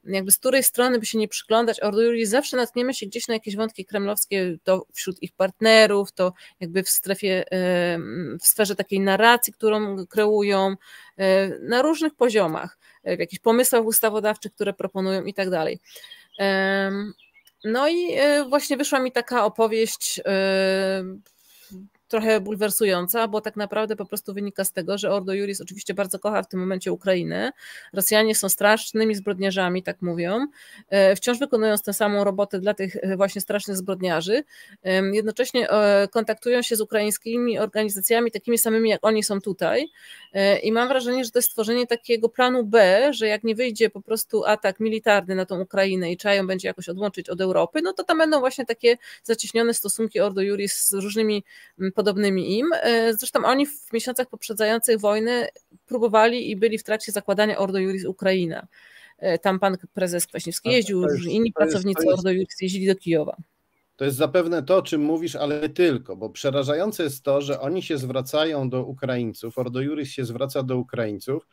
jakby z której strony by się nie przyglądać Orduri, zawsze natkniemy się gdzieś na jakieś wątki kremlowskie, to wśród ich partnerów, to jakby w strefie, e, w sferze takiej narracji, którą kreują, e, na różnych poziomach, e, w jakichś pomysłach ustawodawczych, które proponują i tak dalej. No i właśnie wyszła mi taka opowieść trochę bulwersująca, bo tak naprawdę po prostu wynika z tego, że Ordo Juris oczywiście bardzo kocha w tym momencie Ukrainę. Rosjanie są strasznymi zbrodniarzami, tak mówią, e, wciąż wykonując tę samą robotę dla tych e, właśnie strasznych zbrodniarzy. Jednocześnie e, kontaktują się z ukraińskimi organizacjami takimi samymi, jak oni są tutaj. I mam wrażenie, że to jest stworzenie takiego planu B, że jak nie wyjdzie po prostu atak militarny na tą Ukrainę i trzeba ją będzie jakoś odłączyć od Europy, no to tam będą właśnie takie zacieśnione stosunki Ordo Juris z różnymi podobnymi im. E, zresztą oni w miesiącach poprzedzających wojny próbowali i byli w trakcie zakładania Ordo Juris Ukraina. E, tam pan prezes Kwaśniewski tak, jeździł, jest, inni pracownicy jest, Ordo Juris jeździli do Kijowa. To jest zapewne to, o czym mówisz, ale nie tylko, bo przerażające jest to, że oni się zwracają do Ukraińców, Ordo Juris się zwraca do Ukraińców,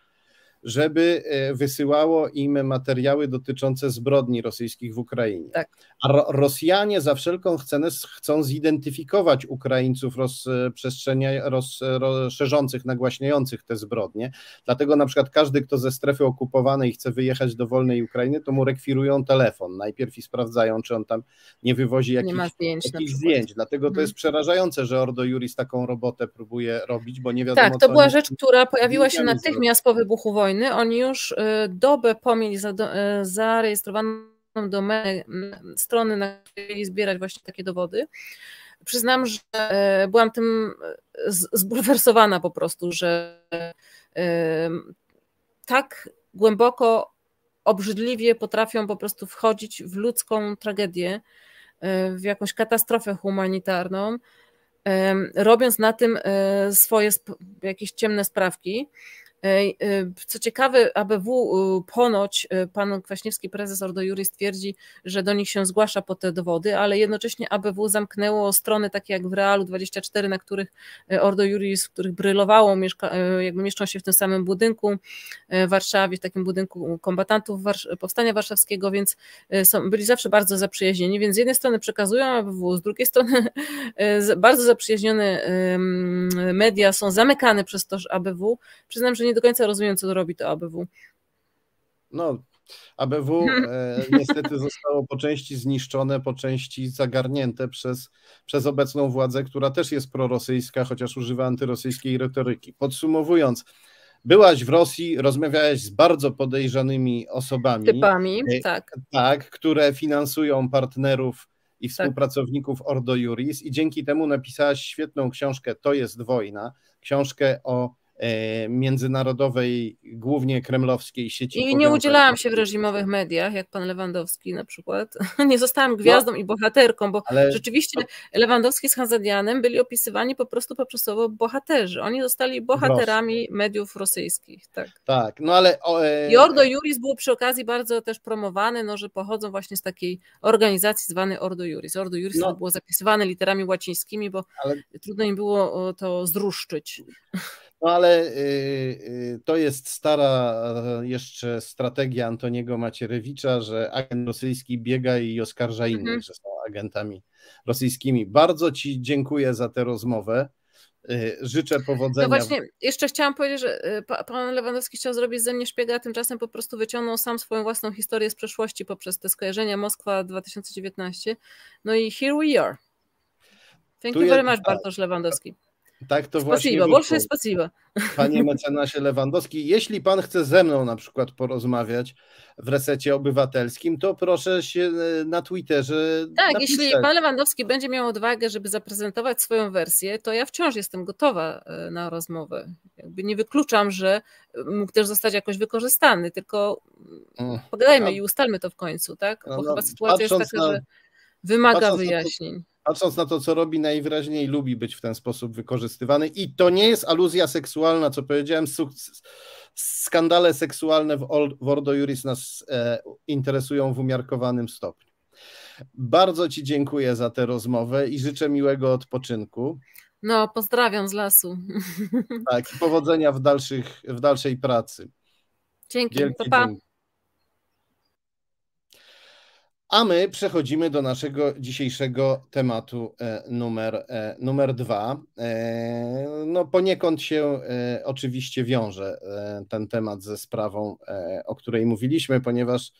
żeby e, wysyłało im materiały dotyczące zbrodni rosyjskich w Ukrainie. Tak. A Ro Rosjanie za wszelką cenę chcą zidentyfikować Ukraińców rozprzestrzenia, roz, e, e, rozszerzących, nagłaśniających te zbrodnie. Dlatego na przykład każdy, kto ze strefy okupowanej chce wyjechać do wolnej Ukrainy, to mu rekwirują telefon najpierw i sprawdzają, czy on tam nie wywozi jakichś, nie zdjęć, jakichś zdjęć. Dlatego to mhm. jest przerażające, że Ordo Juris taką robotę próbuje robić, bo nie wiadomo. Tak, to była rzecz, która pojawiła się natychmiast po wybuchu wojny wojny oni już y, dobę po mieli y, zarejestrowaną domenę strony, na której zbierać właśnie takie dowody. Przyznam, że y, byłam tym zbulwersowana po prostu, że tak głęboko, obrzydliwie potrafią po prostu wchodzić w ludzką tragedię, w jakąś katastrofę humanitarną, robiąc na tym swoje jakieś ciemne sprawki. E, e, co ciekawe, ABW e, ponoć pan Kwaśniewski, prezes Ordo Juris stwierdzi, że do nich się zgłasza po te dowody, ale jednocześnie ABW zamknęło strony takie jak w Realu 24, na których Ordo Juris, w których brylowało, mieszka, jakby mieszczą się w tym samym budynku w Warszawie, w takim budynku kombatantów Powstania Warszawskiego, więc są, byli zawsze bardzo zaprzyjaźnieni, więc z jednej strony przekazują ABW, z drugiej strony bardzo zaprzyjaźnione media są zamykane przez to, że ABW. Przyznam, że nie do końca rozumiem, co to robi to ABW. No, ABW e, niestety zostało po części zniszczone, po części zagarnięte przez, przez obecną władzę, która też jest prorosyjska, chociaż używa antyrosyjskiej retoryki. Podsumowując, byłaś w Rosji, rozmawiałaś z bardzo podejrzanymi osobami. Typami, e, tak. Tak, które finansują partnerów i tak. współpracowników Ordo Juris i dzięki temu napisałaś świetną książkę To jest wojna, książkę o E, międzynarodowej, głównie kremlowskiej sieci. I powiązań. nie udzielałam się w reżimowych mediach, jak pan Lewandowski na przykład. Nie zostałam no. gwiazdą no, i bohaterką, bo ale... rzeczywiście Lewandowski z Hanzadianem byli opisywani po prostu poprzez słowo bohaterzy. Oni zostali bohaterami Rosji. mediów rosyjskich. Tak, tak no ale... e... I Ordo Juris był przy okazji bardzo też promowany, no, że pochodzą właśnie z takiej organizacji zwanej Ordo Juris. Ordo Juris no. było zapisywane literami łacińskimi, bo ale... trudno im było to zruszczyć. No ale y, y, to jest stara e, jeszcze strategia Antoniego Macierewicza, że agent rosyjski biega i oskarża mhm. innych, mhm. że są agentami rosyjskimi. Bardzo Ci dziękuję za tę rozmowę. Y, życzę powodzenia. No właśnie, jeszcze chciałam powiedzieć, że pan Lewandowski chciał zrobić ze mnie szpiega, a tymczasem po prostu wyciągnął sam swoją własną historię z przeszłości poprzez te skojarzenia Moskwa 2019. No i here we are. Thank you very much, Bartosz Lewandowski. Tak to właśnie. Bolsze spasiba. Panie mecenasie Lewandowski, jeśli pan chce ze mną na przykład porozmawiać w resecie obywatelskim, to proszę się e, na Twitterze. Tak, napisać. jeśli pan Lewandowski będzie miał odwagę, żeby zaprezentować swoją wersję, to ja wciąż jestem gotowa e, na rozmowę. Jakby nie wykluczam, że mógł też zostać jakoś wykorzystany, tylko mm. pogadajmy no. i ustalmy to w końcu, tak? Bo no, chyba sytuacja jest taka, na... że wymaga wyjaśnień. to patrząc na to, co robi, najwyraźniej lubi być w ten sposób wykorzystywany. I to nie jest aluzja seksualna, co powiedziałem. Sukces, skandale seksualne w, Old, Ordo Juris nas e, interesują w umiarkowanym stopniu. Bardzo Ci dziękuję za tę rozmowę i życzę miłego odpoczynku. No, pozdrawiam z lasu. Tak, powodzenia w, dalszych, w dalszej pracy. Dzięki, Wielki pa. A my przechodzimy do naszego dzisiejszego tematu e, numer, e, numer dwa. E, no, poniekąd się oczywiście wiąże ten temat ze sprawą, o której mówiliśmy, ponieważ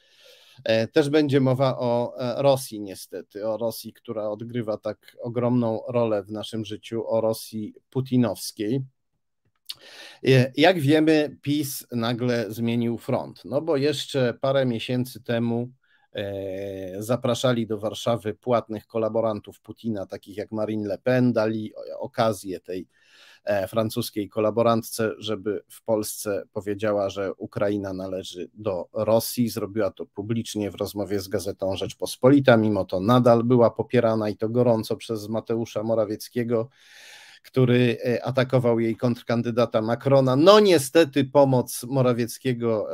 też będzie mowa o Rosji, niestety, o Rosji, która odgrywa tak ogromną rolę w naszym życiu, o Rosji putinowskiej. Jak wiemy, PiS nagle zmienił front, no bo jeszcze parę miesięcy temu E, zapraszali do Warszawy płatnych kolaborantów Putina, takich jak Marine Le Pen, dali okazję tej e, francuskiej kolaborantce, żeby w Polsce powiedziała, że Ukraina należy do Rosji. Zrobiła to publicznie w rozmowie z gazetą Rzeczpospolita, mimo to nadal była popierana i to gorąco przez Mateusza Morawieckiego który e, atakował jej kontrkandydata Macrona. No niestety pomoc Morawieckiego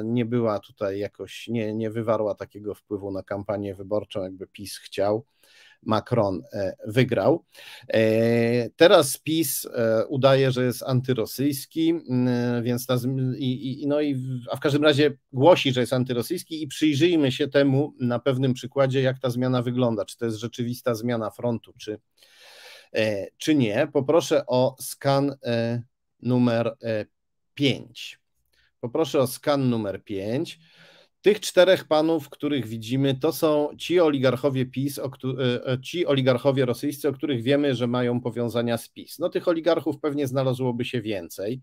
e, nie była tutaj jakoś, nie, nie wywarła takiego wpływu na kampanię wyborczą, jakby PiS chciał. Macron e, wygrał. Teraz PiS udaje, że jest antyrosyjski, więc ta, i, i, no i, a w każdym razie głosi, że jest antyrosyjski i przyjrzyjmy się temu na pewnym przykładzie, jak ta zmiana wygląda. Czy to jest rzeczywista zmiana frontu, czy, E, czy nie, poproszę o skan e, numer 5. E, poproszę o skan numer 5. Tych czterech panów, których widzimy, to są ci oligarchowie PiS, ci oligarchowie rosyjscy, o których wiemy, że mają powiązania z PiS. No tych oligarchów pewnie znalazłoby się więcej.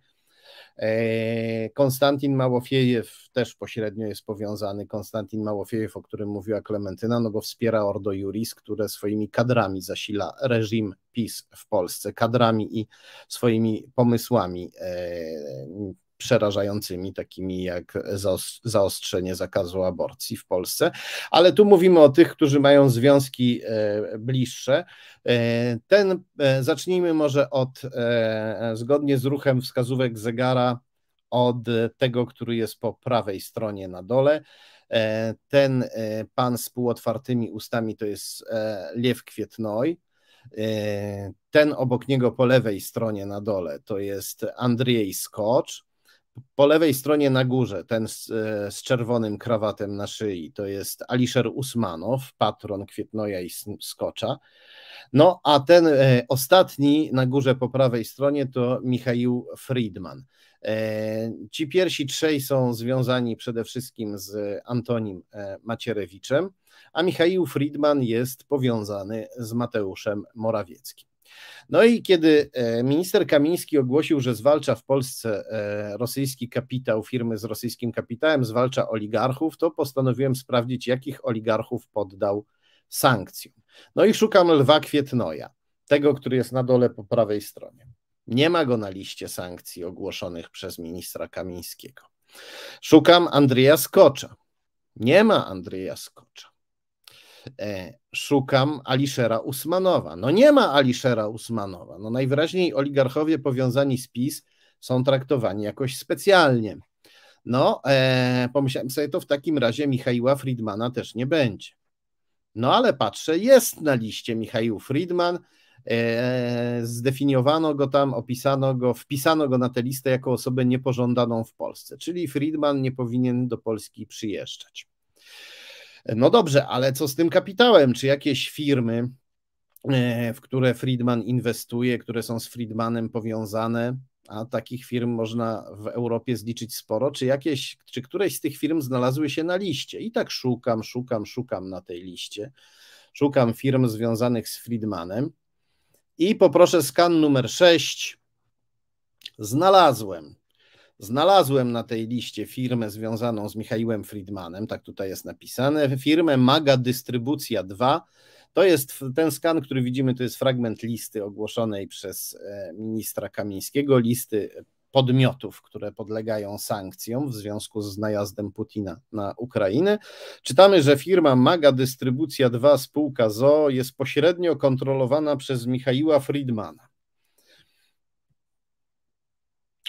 E, Konstantin Małofiejew też pośrednio jest powiązany. Konstantin Małofiejew, o którym mówiła Klementyna, no bo wspiera Ordo Juris, które swoimi kadrami zasila reżim PiS w Polsce, kadrami i swoimi pomysłami e, przerażającymi, takimi jak zaostrzenie zakazu aborcji w Polsce, ale tu mówimy o tych, którzy mają związki e, bliższe. E, ten, e, zacznijmy może od, zgodnie z ruchem wskazówek zegara, od tego, który jest po prawej stronie na dole. Ten pan z półotwartymi ustami to jest Lew Kwietnoj. Ten obok niego po lewej stronie na dole to jest Andrzej Skocz po lewej stronie na górze, ten z, e, z, czerwonym krawatem na szyi, to jest Aliszer Usmanow, patron Kwietnoja i Skocza. No a ten e, ostatni na górze po prawej stronie to Michał Friedman. E, ci pierwsi trzej są związani przede wszystkim z Antonim e, Macierewiczem, a Michał Friedman jest powiązany z Mateuszem Morawieckim. No i kiedy e, minister Kamiński ogłosił, że zwalcza w Polsce e, rosyjski kapitał, firmy z rosyjskim kapitałem, zwalcza oligarchów, to postanowiłem sprawdzić, jakich oligarchów poddał sankcjom. No i szukam lwa Kwietnoja, tego, który jest na dole po prawej stronie. Nie ma go na liście sankcji ogłoszonych przez ministra Kamińskiego. Szukam Andrzeja Skocza. Nie ma Andrzeja Skocza. E, szukam Aliszera Usmanowa. No nie ma Aliszera Usmanowa. No najwyraźniej oligarchowie powiązani z PiS są traktowani jakoś specjalnie. No, e, pomyślałem sobie, to w takim razie Michaiła Friedmana też nie będzie. No ale patrzę, jest na liście Michaił Friedman. E, zdefiniowano go tam, opisano go, wpisano go na tę listę jako osobę niepożądaną w Polsce, czyli Friedman nie powinien do Polski przyjeżdżać. No dobrze, ale co z tym kapitałem? Czy jakieś firmy, e, w które Friedman inwestuje, które są z Friedmanem powiązane, a takich firm można w Europie zliczyć sporo, czy jakieś, czy któreś z tych firm znalazły się na liście? I tak szukam, szukam, szukam na tej liście. Szukam firm związanych z Friedmanem i poproszę skan numer 6. Znalazłem. Znalazłem na tej liście firmę związaną z Michałem Friedmanem, tak tutaj jest napisane, firmę Maga Dystrybucja 2. To jest ten skan, który widzimy, to jest fragment listy ogłoszonej przez e, ministra Kamińskiego, listy podmiotów, które podlegają sankcjom w związku z najazdem Putina na Ukrainę. Czytamy, że firma Maga Dystrybucja 2 spółka ZO jest pośrednio kontrolowana przez Michała Friedmana.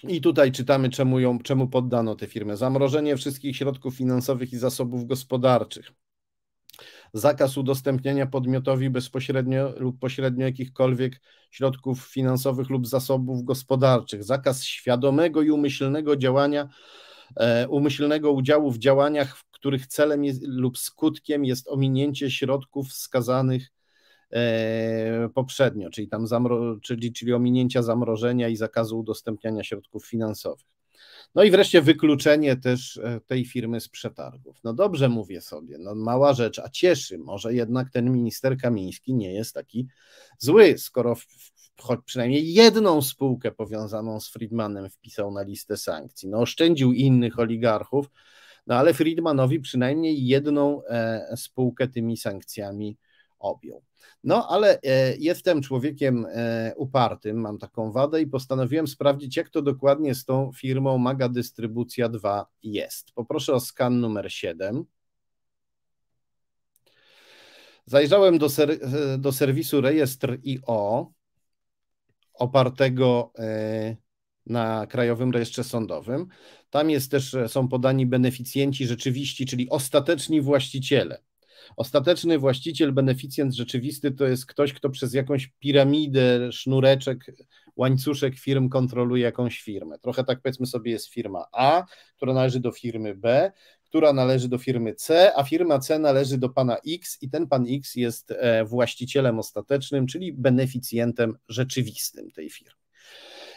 I tutaj czytamy, czemu, ją, czemu poddano tę firmę. Zamrożenie wszystkich środków finansowych i zasobów gospodarczych. Zakaz udostępniania podmiotowi bezpośrednio lub pośrednio jakichkolwiek środków finansowych lub zasobów gospodarczych. Zakaz świadomego i umyślnego działania, e, umyślnego udziału w działaniach, w których celem jest, lub skutkiem jest ominięcie środków wskazanych E, poprzednio, czyli tam zamro, czyli, czyli ominięcia zamrożenia i zakazu udostępniania środków finansowych. No i wreszcie wykluczenie też e, tej firmy z przetargów. No dobrze mówię sobie, no mała rzecz, a cieszy, może jednak ten minister Kamiński nie jest taki zły, skoro w, choć przynajmniej jedną spółkę powiązaną z Friedmanem wpisał na listę sankcji. No oszczędził innych oligarchów, no ale Friedmanowi przynajmniej jedną e, spółkę tymi sankcjami objął. No, ale e, jestem człowiekiem e, upartym, mam taką wadę i postanowiłem sprawdzić, jak to dokładnie z tą firmą Maga Dystrybucja 2 jest. Poproszę o skan numer 7. Zajrzałem do, ser e, do serwisu opartego na Krajowym Rejestrze Sądowym. Tam jest też, są podani beneficjenci rzeczywiści, czyli ostateczni właściciele Ostateczny właściciel, beneficjent rzeczywisty to jest ktoś, kto przez jakąś piramidę sznureczek, łańcuszek firm kontroluje jakąś firmę. Trochę tak powiedzmy sobie jest firma A, która należy do firmy B, która należy do firmy C, a firma C należy do pana X i ten pan X jest e, właścicielem ostatecznym, czyli beneficjentem rzeczywistym tej firmy.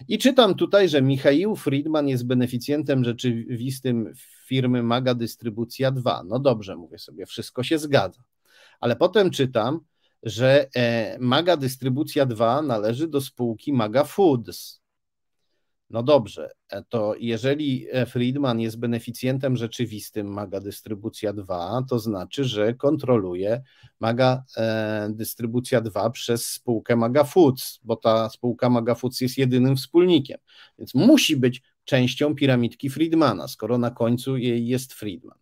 I czytam tutaj, że Michał Friedman jest beneficjentem rzeczywistym firmy Maga Dystrybucja 2. No dobrze, mówię sobie, wszystko się zgadza. Ale potem czytam, że e, Maga Dystrybucja 2 należy do spółki Maga Foods. No dobrze, e, to jeżeli e, Friedman jest beneficjentem rzeczywistym MAGA Dystrybucja 2, to znaczy, że kontroluje MAGA e, Dystrybucja 2 przez spółkę MAGA Foods, bo ta spółka MAGA Foods jest jedynym wspólnikiem, więc musi być częścią piramidki Friedmana, skoro na końcu jej jest Friedman.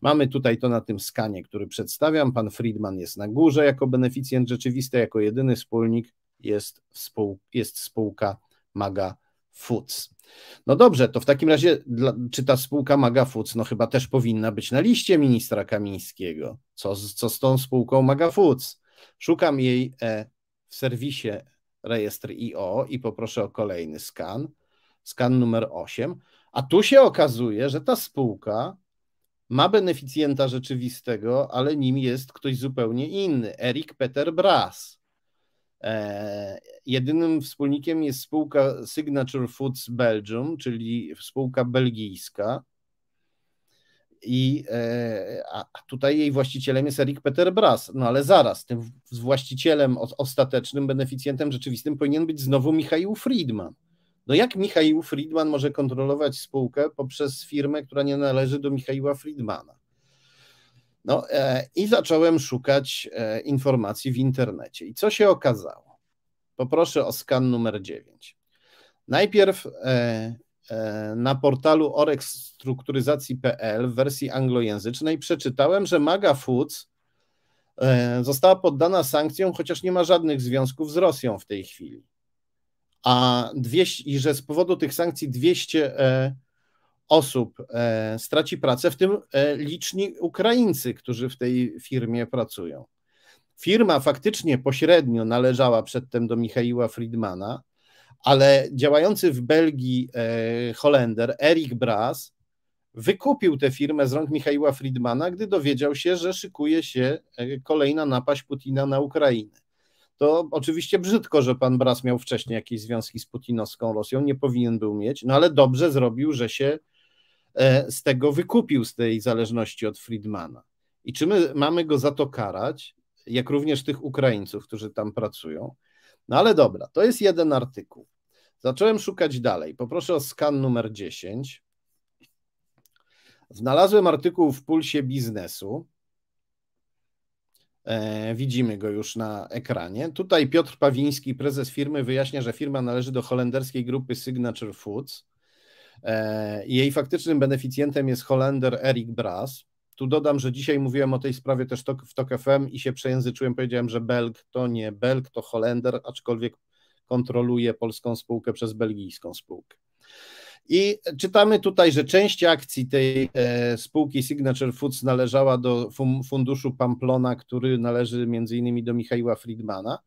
Mamy tutaj to na tym skanie, który przedstawiam. Pan Friedman jest na górze jako beneficjent rzeczywisty, jako jedyny wspólnik jest, spół, jest spółka MAGA Foods. Foods. No dobrze, to w takim razie, dla, czy ta spółka Maga Foods, no chyba też powinna być na liście ministra Kamińskiego. Co, z, co z tą spółką Maga Foods? Szukam jej e, w serwisie rejestr IO i poproszę o kolejny skan, skan numer 8. A tu się okazuje, że ta spółka ma beneficjenta rzeczywistego, ale nim jest ktoś zupełnie inny, Erik Peter Bras. E, jedynym wspólnikiem jest spółka Signature Foods Belgium, czyli spółka belgijska. I e, a tutaj jej właścicielem jest Erik Peter Bras. No ale zaraz, tym właścicielem ostatecznym, beneficjentem rzeczywistym powinien być znowu Michał Friedman. No jak Michał Friedman może kontrolować spółkę poprzez firmę, która nie należy do Michała Friedmana? No e, i zacząłem szukać e, informacji w internecie. I co się okazało? Poproszę o skan numer 9. Najpierw e, na portalu orekstrukturyzacji.pl w wersji anglojęzycznej przeczytałem, że Maga Foods została poddana sankcjom, chociaż nie ma żadnych związków z Rosją w tej chwili. A 200, i że z powodu tych sankcji 200 osób e, straci pracę, w tym e, liczni Ukraińcy, którzy w tej firmie pracują. Firma faktycznie pośrednio należała przedtem do Michaiła Friedmana, ale działający w Belgii e, Holender Erik Bras wykupił tę firmę z rąk Michaiła Friedmana, gdy dowiedział się, że szykuje się kolejna napaść Putina na Ukrainę. To oczywiście brzydko, że pan Bras miał wcześniej jakieś związki z putinowską Rosją, nie powinien był mieć, no ale dobrze zrobił, że się E, z tego wykupił, z tej zależności od Friedmana. I czy my mamy go za to karać, jak również tych Ukraińców, którzy tam pracują? No ale dobra, to jest jeden artykuł. Zacząłem szukać dalej. Poproszę o skan numer 10. Znalazłem artykuł w Pulsie Biznesu. E, widzimy go już na ekranie. Tutaj Piotr Pawiński, prezes firmy, wyjaśnia, że firma należy do holenderskiej grupy Signature Foods E, jej faktycznym beneficjentem jest Holender Erik Brass. Tu dodam, że dzisiaj mówiłem o tej sprawie też w TOK FM i się przejęzyczyłem, powiedziałem, że Belg to nie Belg, to Holender, aczkolwiek kontroluje polską spółkę przez belgijską spółkę. I czytamy tutaj, że część akcji tej e, spółki Signature Foods należała do funduszu Pamplona, który należy między innymi do Michała Friedmana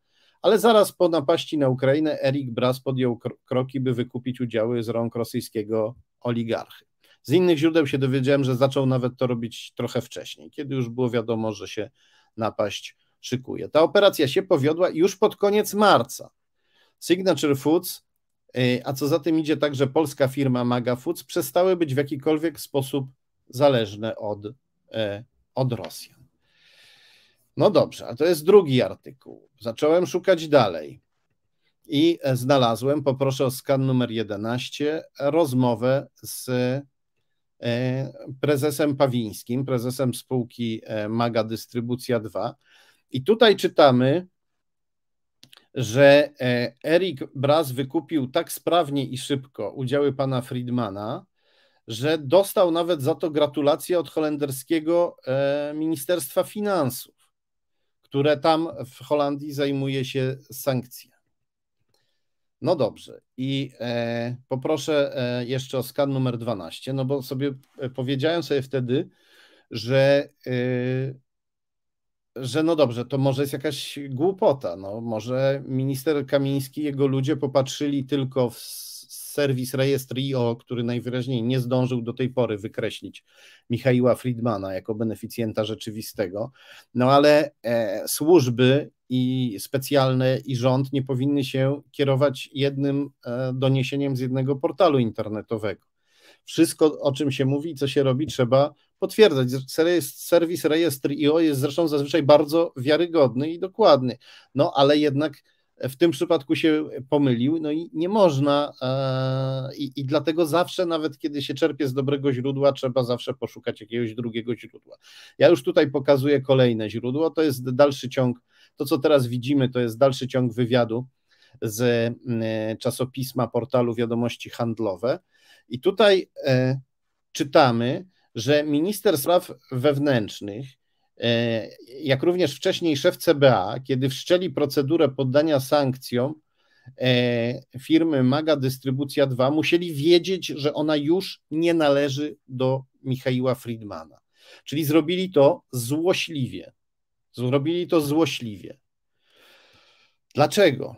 ale zaraz po napaści na Ukrainę Erik Bras podjął kroki, by wykupić udziały z rąk rosyjskiego oligarchy. Z innych źródeł się dowiedziałem, że zaczął nawet to robić trochę wcześniej, kiedy już było wiadomo, że się napaść szykuje. Ta operacja się powiodła już pod koniec marca. Signature Foods, y, a co za tym idzie także polska firma Maga Foods, przestały być w jakikolwiek sposób zależne od, e, od Rosjan. No dobrze, a to jest drugi artykuł. Zacząłem szukać dalej i znalazłem, poproszę o skan numer 11, rozmowę z e, prezesem Pawińskim, prezesem spółki e, Maga Dystrybucja 2. I tutaj czytamy, że e, Erik Braz wykupił tak sprawnie i szybko udziały pana Friedmana, że dostał nawet za to gratulacje od holenderskiego Ministerstwa Finansów które tam w Holandii zajmuje się sankcje. No dobrze, i e, poproszę e, jeszcze o skan numer 12, no bo sobie e, powiedziałem sobie wtedy, że, e, że no dobrze, to może jest jakaś głupota. No, może minister Kamiński, jego ludzie popatrzyli tylko w serwis Rejestr.io, który najwyraźniej nie zdążył do tej pory wykreślić Michaiła Friedmana jako beneficjenta rzeczywistego. No ale e, służby i specjalne i rząd nie powinny się kierować jednym e, doniesieniem z jednego portalu internetowego. Wszystko, o czym się mówi i co się robi, trzeba potwierdzać. Serwis Rejestr.io jest zresztą zazwyczaj bardzo wiarygodny i dokładny. No ale jednak w tym przypadku się pomylił, no i nie można, e, i, i, dlatego zawsze, nawet kiedy się czerpie z dobrego źródła, trzeba zawsze poszukać jakiegoś drugiego źródła. Ja już tutaj pokazuję kolejne źródło, to jest dalszy ciąg, to co teraz widzimy, to jest dalszy ciąg wywiadu z mm, czasopisma portalu Wiadomości Handlowe. I tutaj e, czytamy, że minister spraw wewnętrznych E, jak również wcześniej szef CBA, kiedy wszczeli procedurę poddania sankcjom e, firmy Maga Dystrybucja 2, musieli wiedzieć, że ona już nie należy do Michaiła Friedmana. Czyli zrobili to złośliwie. Zrobili to złośliwie. Dlaczego?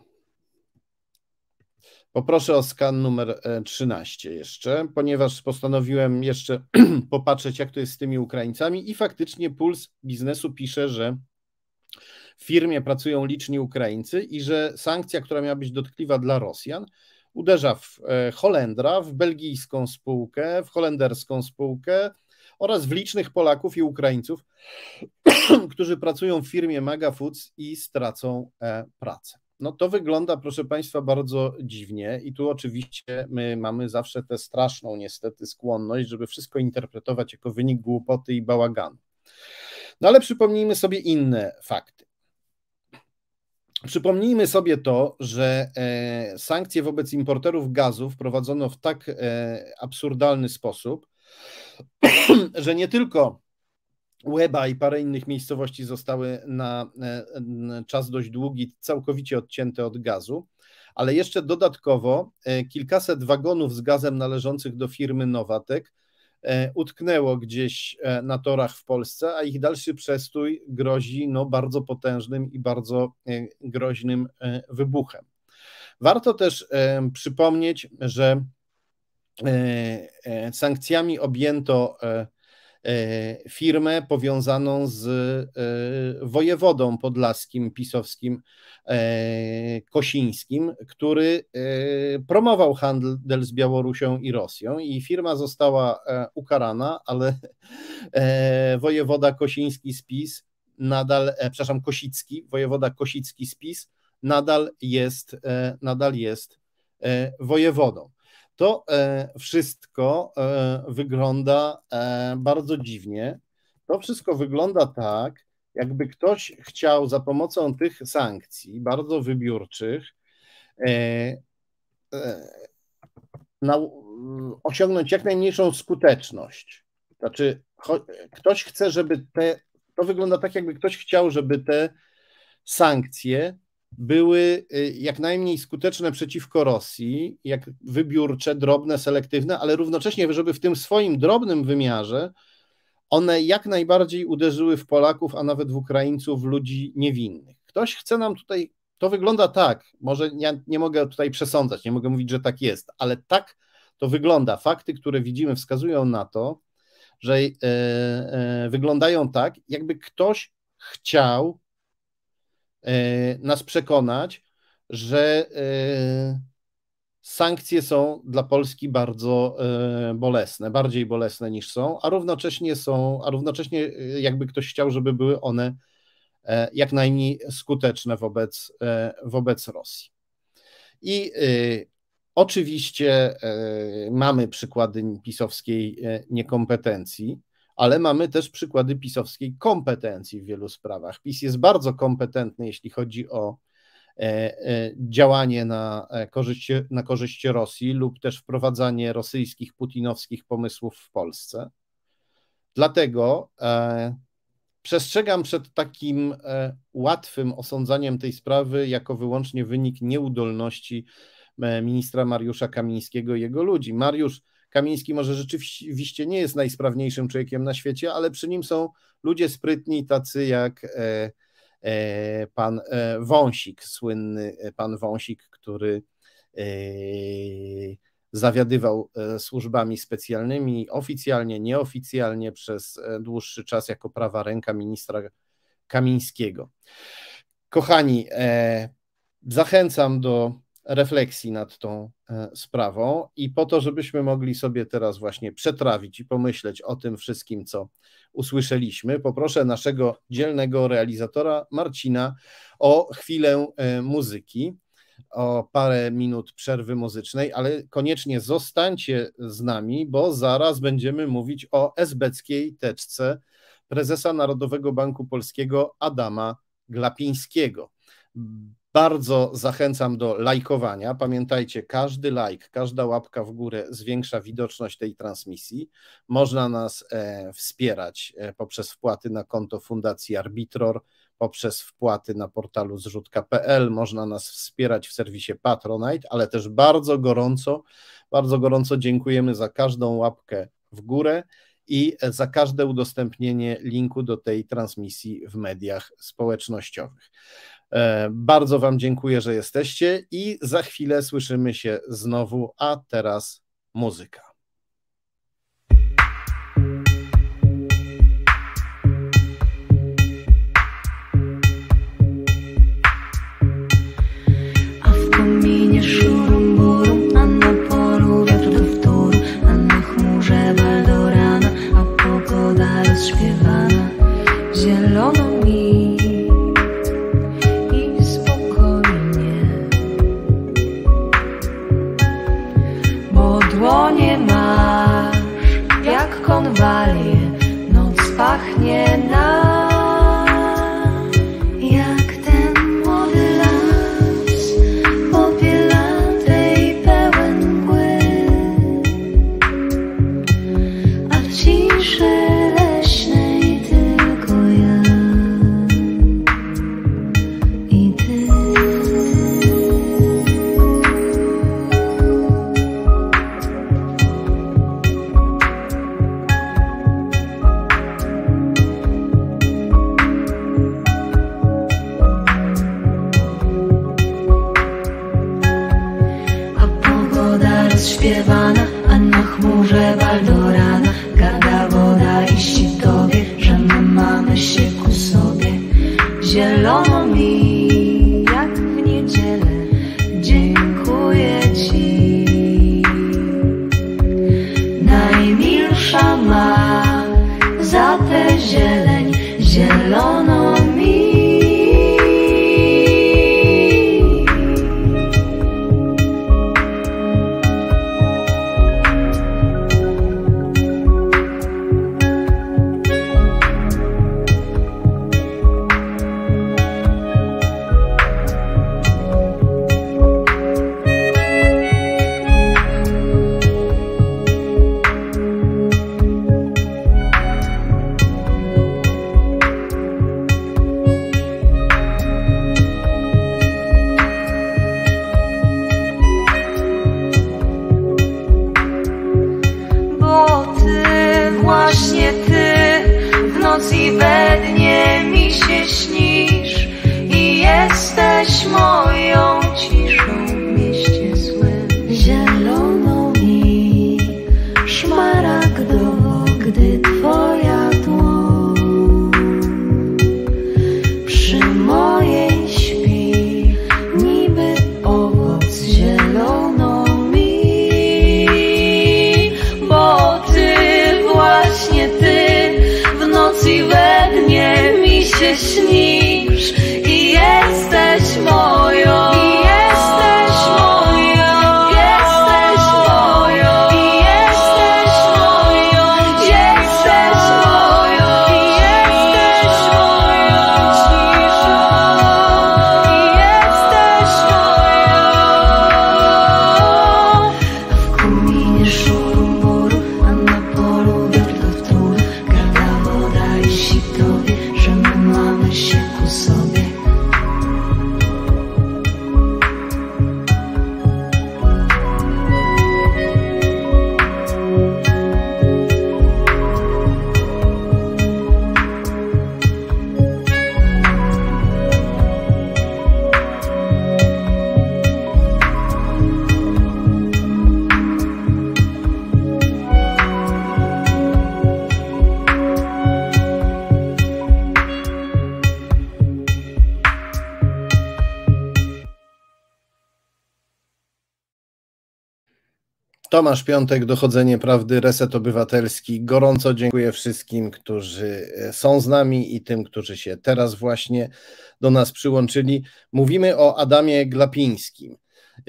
Poproszę o skan numer 13 e, jeszcze, ponieważ postanowiłem jeszcze popatrzeć, jak to jest z tymi Ukraińcami i faktycznie Puls Biznesu pisze, że w firmie pracują liczni Ukraińcy i że sankcja, która miała być dotkliwa dla Rosjan, uderza w e, Holendra, w belgijską spółkę, w holenderską spółkę oraz w licznych Polaków i Ukraińców, którzy pracują w firmie Mega Foods i stracą e, pracę. No to wygląda, proszę Państwa, bardzo dziwnie, i tu oczywiście my mamy zawsze tę straszną, niestety, skłonność, żeby wszystko interpretować jako wynik głupoty i bałaganu. No ale przypomnijmy sobie inne fakty. Przypomnijmy sobie to, że e, sankcje wobec importerów gazu wprowadzono w tak e, absurdalny sposób, że nie tylko Łeba i parę innych miejscowości zostały na e, czas dość długi całkowicie odcięte od gazu, ale jeszcze dodatkowo e, kilkaset wagonów z gazem należących do firmy Nowatek e, utknęło gdzieś na torach w Polsce, a ich dalszy przestój grozi no, bardzo potężnym i bardzo groźnym wybuchem. Warto też przypomnieć, że sankcjami objęto E, firmę powiązaną z e, wojewodą podlaskim, pisowskim, e, Kosińskim, który promował handel z Białorusią i Rosją i firma została ukarana, ale wojewoda Kosiński spis nadal, przepraszam, Kosicki, wojewoda Kosicki spis nadal jest, nadal jest wojewodą. To e, wszystko e, wygląda e, bardzo dziwnie. To wszystko wygląda tak, jakby ktoś chciał za pomocą tych sankcji, bardzo wybiórczych, osiągnąć jak najmniejszą skuteczność. Znaczy, ktoś chce, żeby te. To wygląda tak, jakby ktoś chciał, żeby te sankcje były y, jak najmniej skuteczne przeciwko Rosji, jak wybiórcze, drobne, selektywne, ale równocześnie, żeby w tym swoim drobnym wymiarze one jak najbardziej uderzyły w Polaków, a nawet w Ukraińców, w ludzi niewinnych. Ktoś chce nam tutaj, to wygląda tak, może ja nie mogę tutaj przesądzać, nie mogę mówić, że tak jest, ale tak to wygląda. Fakty, które widzimy, wskazują na to, że e, e, wyglądają tak, jakby ktoś chciał E, nas przekonać, że e, sankcje są dla Polski bardzo e, bolesne, bardziej bolesne niż są, a równocześnie są, a równocześnie jakby ktoś chciał, żeby były one jak najmniej skuteczne wobec, wobec Rosji. I oczywiście mamy przykłady pisowskiej niekompetencji ale mamy też przykłady pisowskiej kompetencji w wielu sprawach. PiS jest bardzo kompetentny, jeśli chodzi o e, e, działanie na e, korzyść, na korzyść Rosji lub też wprowadzanie rosyjskich, putinowskich pomysłów w Polsce. Dlatego przestrzegam przed takim łatwym osądzaniem tej sprawy jako wyłącznie wynik nieudolności ministra Mariusza Kamińskiego i jego ludzi. Mariusz Kamiński może rzeczywiście nie jest najsprawniejszym człowiekiem na świecie, ale przy nim są ludzie sprytni, tacy jak e, e, pan e, Wąsik, słynny pan Wąsik, który zawiadywał służbami specjalnymi oficjalnie, nieoficjalnie przez dłuższy czas jako prawa ręka ministra Kamińskiego. Kochani, zachęcam do refleksji nad tą e, sprawą i po to, żebyśmy mogli sobie teraz właśnie przetrawić i pomyśleć o tym wszystkim, co usłyszeliśmy, poproszę naszego dzielnego realizatora Marcina o chwilę e, muzyki, o parę minut przerwy muzycznej, ale koniecznie zostańcie z nami, bo zaraz będziemy mówić o esbeckiej teczce prezesa Narodowego Banku Polskiego Adama Glapińskiego bardzo zachęcam do lajkowania. Pamiętajcie, każdy lajk, każda łapka w górę zwiększa widoczność tej transmisji. Można nas e, wspierać e, poprzez wpłaty na konto Fundacji Arbitror, poprzez wpłaty na portalu zrzutka.pl. Można nas wspierać w serwisie Patronite, ale też bardzo gorąco, bardzo gorąco dziękujemy za każdą łapkę w górę i za każde udostępnienie linku do tej transmisji w mediach społecznościowych. E, bardzo Wam dziękuję, że jesteście i za chwilę słyszymy się znowu, a teraz muzyka. śnisz i jesteś moja. Tomasz Piątek, Dochodzenie Prawdy, Reset Obywatelski. Gorąco dziękuję wszystkim, którzy e, są z nami i tym, którzy się teraz właśnie do nas przyłączyli. Mówimy o Adamie Glapińskim.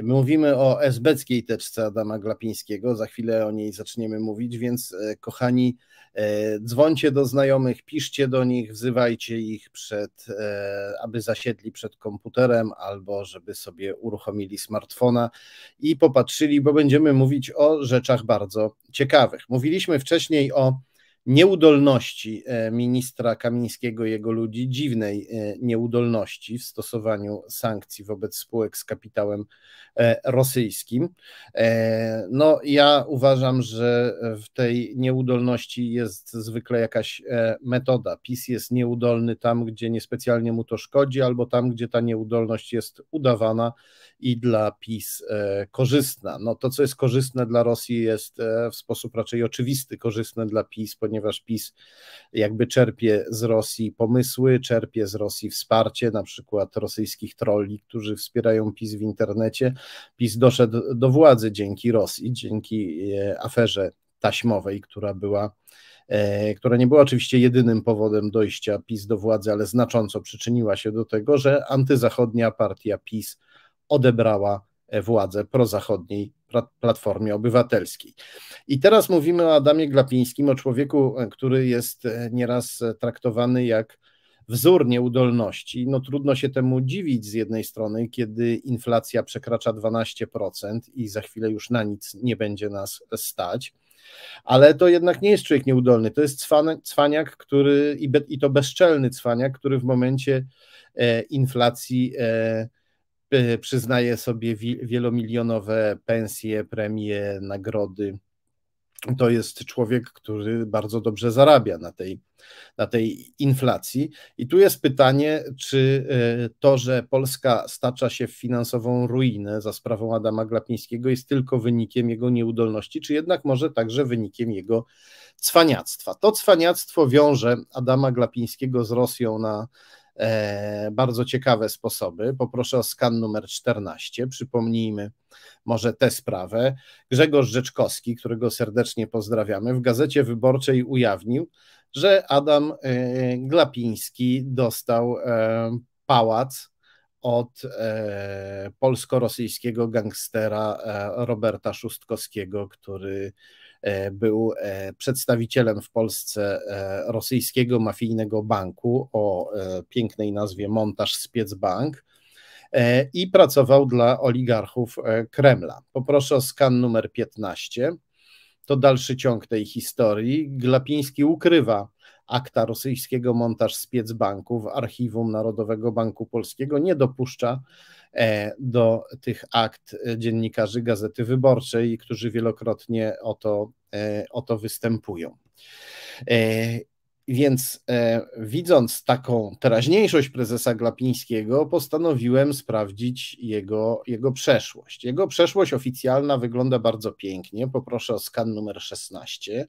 Mówimy o esbeckiej teczce Adama Glapińskiego. Za chwilę o niej zaczniemy mówić, więc e, kochani, E, dzwońcie do znajomych, piszcie do nich, wzywajcie ich przed, e, aby zasiedli przed komputerem albo żeby sobie uruchomili smartfona i popatrzyli, bo będziemy mówić o rzeczach bardzo ciekawych. Mówiliśmy wcześniej o nieudolności e, ministra Kamińskiego i jego ludzi, dziwnej e, nieudolności w stosowaniu sankcji wobec spółek z kapitałem e, rosyjskim. No, ja uważam, że w tej nieudolności jest zwykle jakaś metoda. PiS jest nieudolny tam, gdzie niespecjalnie mu to szkodzi, albo tam, gdzie ta nieudolność jest udawana i dla PiS korzystna. No, to, co jest korzystne dla Rosji, jest w sposób raczej oczywisty korzystne dla PiS, ponieważ ponieważ PiS jakby czerpie z Rosji pomysły, czerpie z Rosji wsparcie, na przykład rosyjskich trolli, którzy wspierają PiS w internecie. PiS doszedł do władzy dzięki Rosji, dzięki e, aferze taśmowej, która była e, która nie była oczywiście jedynym powodem dojścia PiS do władzy, ale znacząco przyczyniła się do tego, że antyzachodnia partia PiS odebrała e, władzę prozachodniej Platformie Obywatelskiej. I teraz mówimy o Adamie Glapińskim, o człowieku, e, który jest e, nieraz e, traktowany jak wzór nieudolności. No trudno się temu dziwić z jednej strony, kiedy inflacja przekracza 12% i za chwilę już na nic nie będzie nas stać. Ale to jednak nie jest człowiek nieudolny, to jest cwaniak, który i, to bezczelny cwaniak, który w momencie inflacji E, przyznaje sobie wielomilionowe pensje, premie, nagrody. To jest człowiek, który bardzo dobrze zarabia na tej, na tej inflacji. I tu jest pytanie, czy e, to, że Polska stacza się w finansową ruinę za sprawą Adama Glapińskiego, jest tylko wynikiem jego nieudolności, czy jednak może także wynikiem jego cwaniactwa. To cwaniactwo wiąże Adama Glapińskiego z Rosją na E, bardzo ciekawe sposoby. Poproszę o skan numer 14. Przypomnijmy może tę sprawę. Grzegorz Rzeczkowski, którego serdecznie pozdrawiamy, w gazecie wyborczej ujawnił, że Adam e, Glapiński dostał e, pałac od polsko-rosyjskiego gangstera Roberta Szustkowskiego, który E, był e, przedstawicielem w Polsce e, rosyjskiego mafijnego banku o pięknej nazwie Montaż Spiecbank i pracował dla oligarchów Kremla. Poproszę o skan numer 15. To dalszy ciąg tej historii. Glapiński ukrywa akta rosyjskiego montaż w Archiwum Narodowego Banku Polskiego nie dopuszcza e, do tych akt e, dziennikarzy Gazety Wyborczej, którzy wielokrotnie o to, e, o to występują. Więc e, widząc taką teraźniejszość prezesa Glapińskiego, postanowiłem sprawdzić jego, jego przeszłość. Jego przeszłość oficjalna wygląda bardzo pięknie. Poproszę o skan numer 16.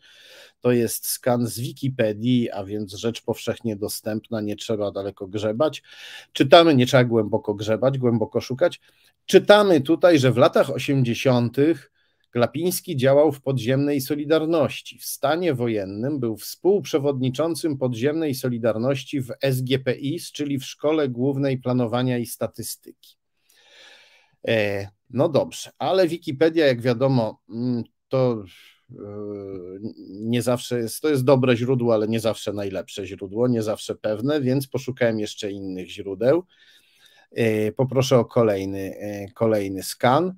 To jest skan z Wikipedii, a więc rzecz powszechnie dostępna, nie trzeba daleko grzebać. Czytamy, nie trzeba głęboko grzebać, głęboko szukać. Czytamy tutaj, że w latach 80 Klapiński działał w podziemnej Solidarności. W stanie wojennym był współprzewodniczącym podziemnej Solidarności w SGPIS, czyli w Szkole Głównej Planowania i Statystyki. E, no dobrze, ale Wikipedia, jak wiadomo, mm, to e, nie zawsze jest, to jest dobre źródło, ale nie zawsze najlepsze źródło, nie zawsze pewne, więc poszukałem jeszcze innych źródeł. E, poproszę o kolejny, kolejny skan.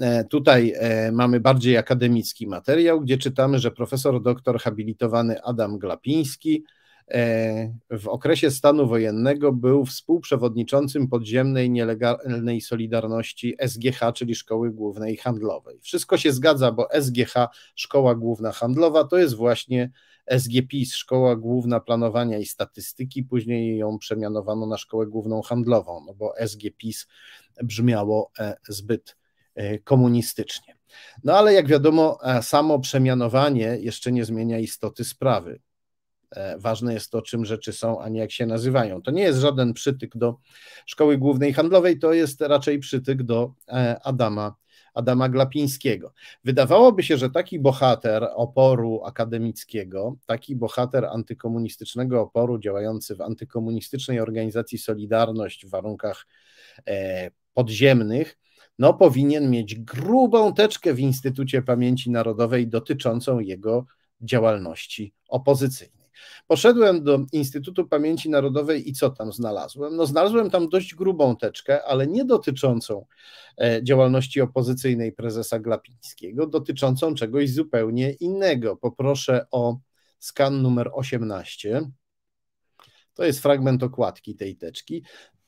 E, tutaj e, mamy bardziej akademicki materiał, gdzie czytamy, że profesor doktor habilitowany Adam Glapiński e, w okresie stanu wojennego był współprzewodniczącym podziemnej nielegalnej Solidarności SGH, czyli Szkoły Głównej Handlowej. Wszystko się zgadza, bo SGH, Szkoła Główna Handlowa, to jest właśnie SGPIS, Szkoła Główna Planowania i Statystyki, później ją przemianowano na Szkołę Główną Handlową, no bo SGPIS brzmiało zbyt E, komunistycznie. No ale jak wiadomo, e, samo przemianowanie jeszcze nie zmienia istoty sprawy. E, ważne jest to, czym rzeczy są, a nie jak się nazywają. To nie jest żaden przytyk do Szkoły Głównej Handlowej, to jest raczej przytyk do Adama, Adama Glapińskiego. Wydawałoby się, że taki bohater oporu akademickiego, taki bohater antykomunistycznego oporu działający w antykomunistycznej organizacji Solidarność w warunkach podziemnych, no, powinien mieć grubą teczkę w Instytucie Pamięci Narodowej dotyczącą jego działalności opozycyjnej. Poszedłem do Instytutu Pamięci Narodowej i co tam znalazłem? No, znalazłem tam dość grubą teczkę, ale nie dotyczącą e, działalności opozycyjnej prezesa Glapińskiego, dotyczącą czegoś zupełnie innego. Poproszę o skan numer 18. To jest fragment okładki tej teczki.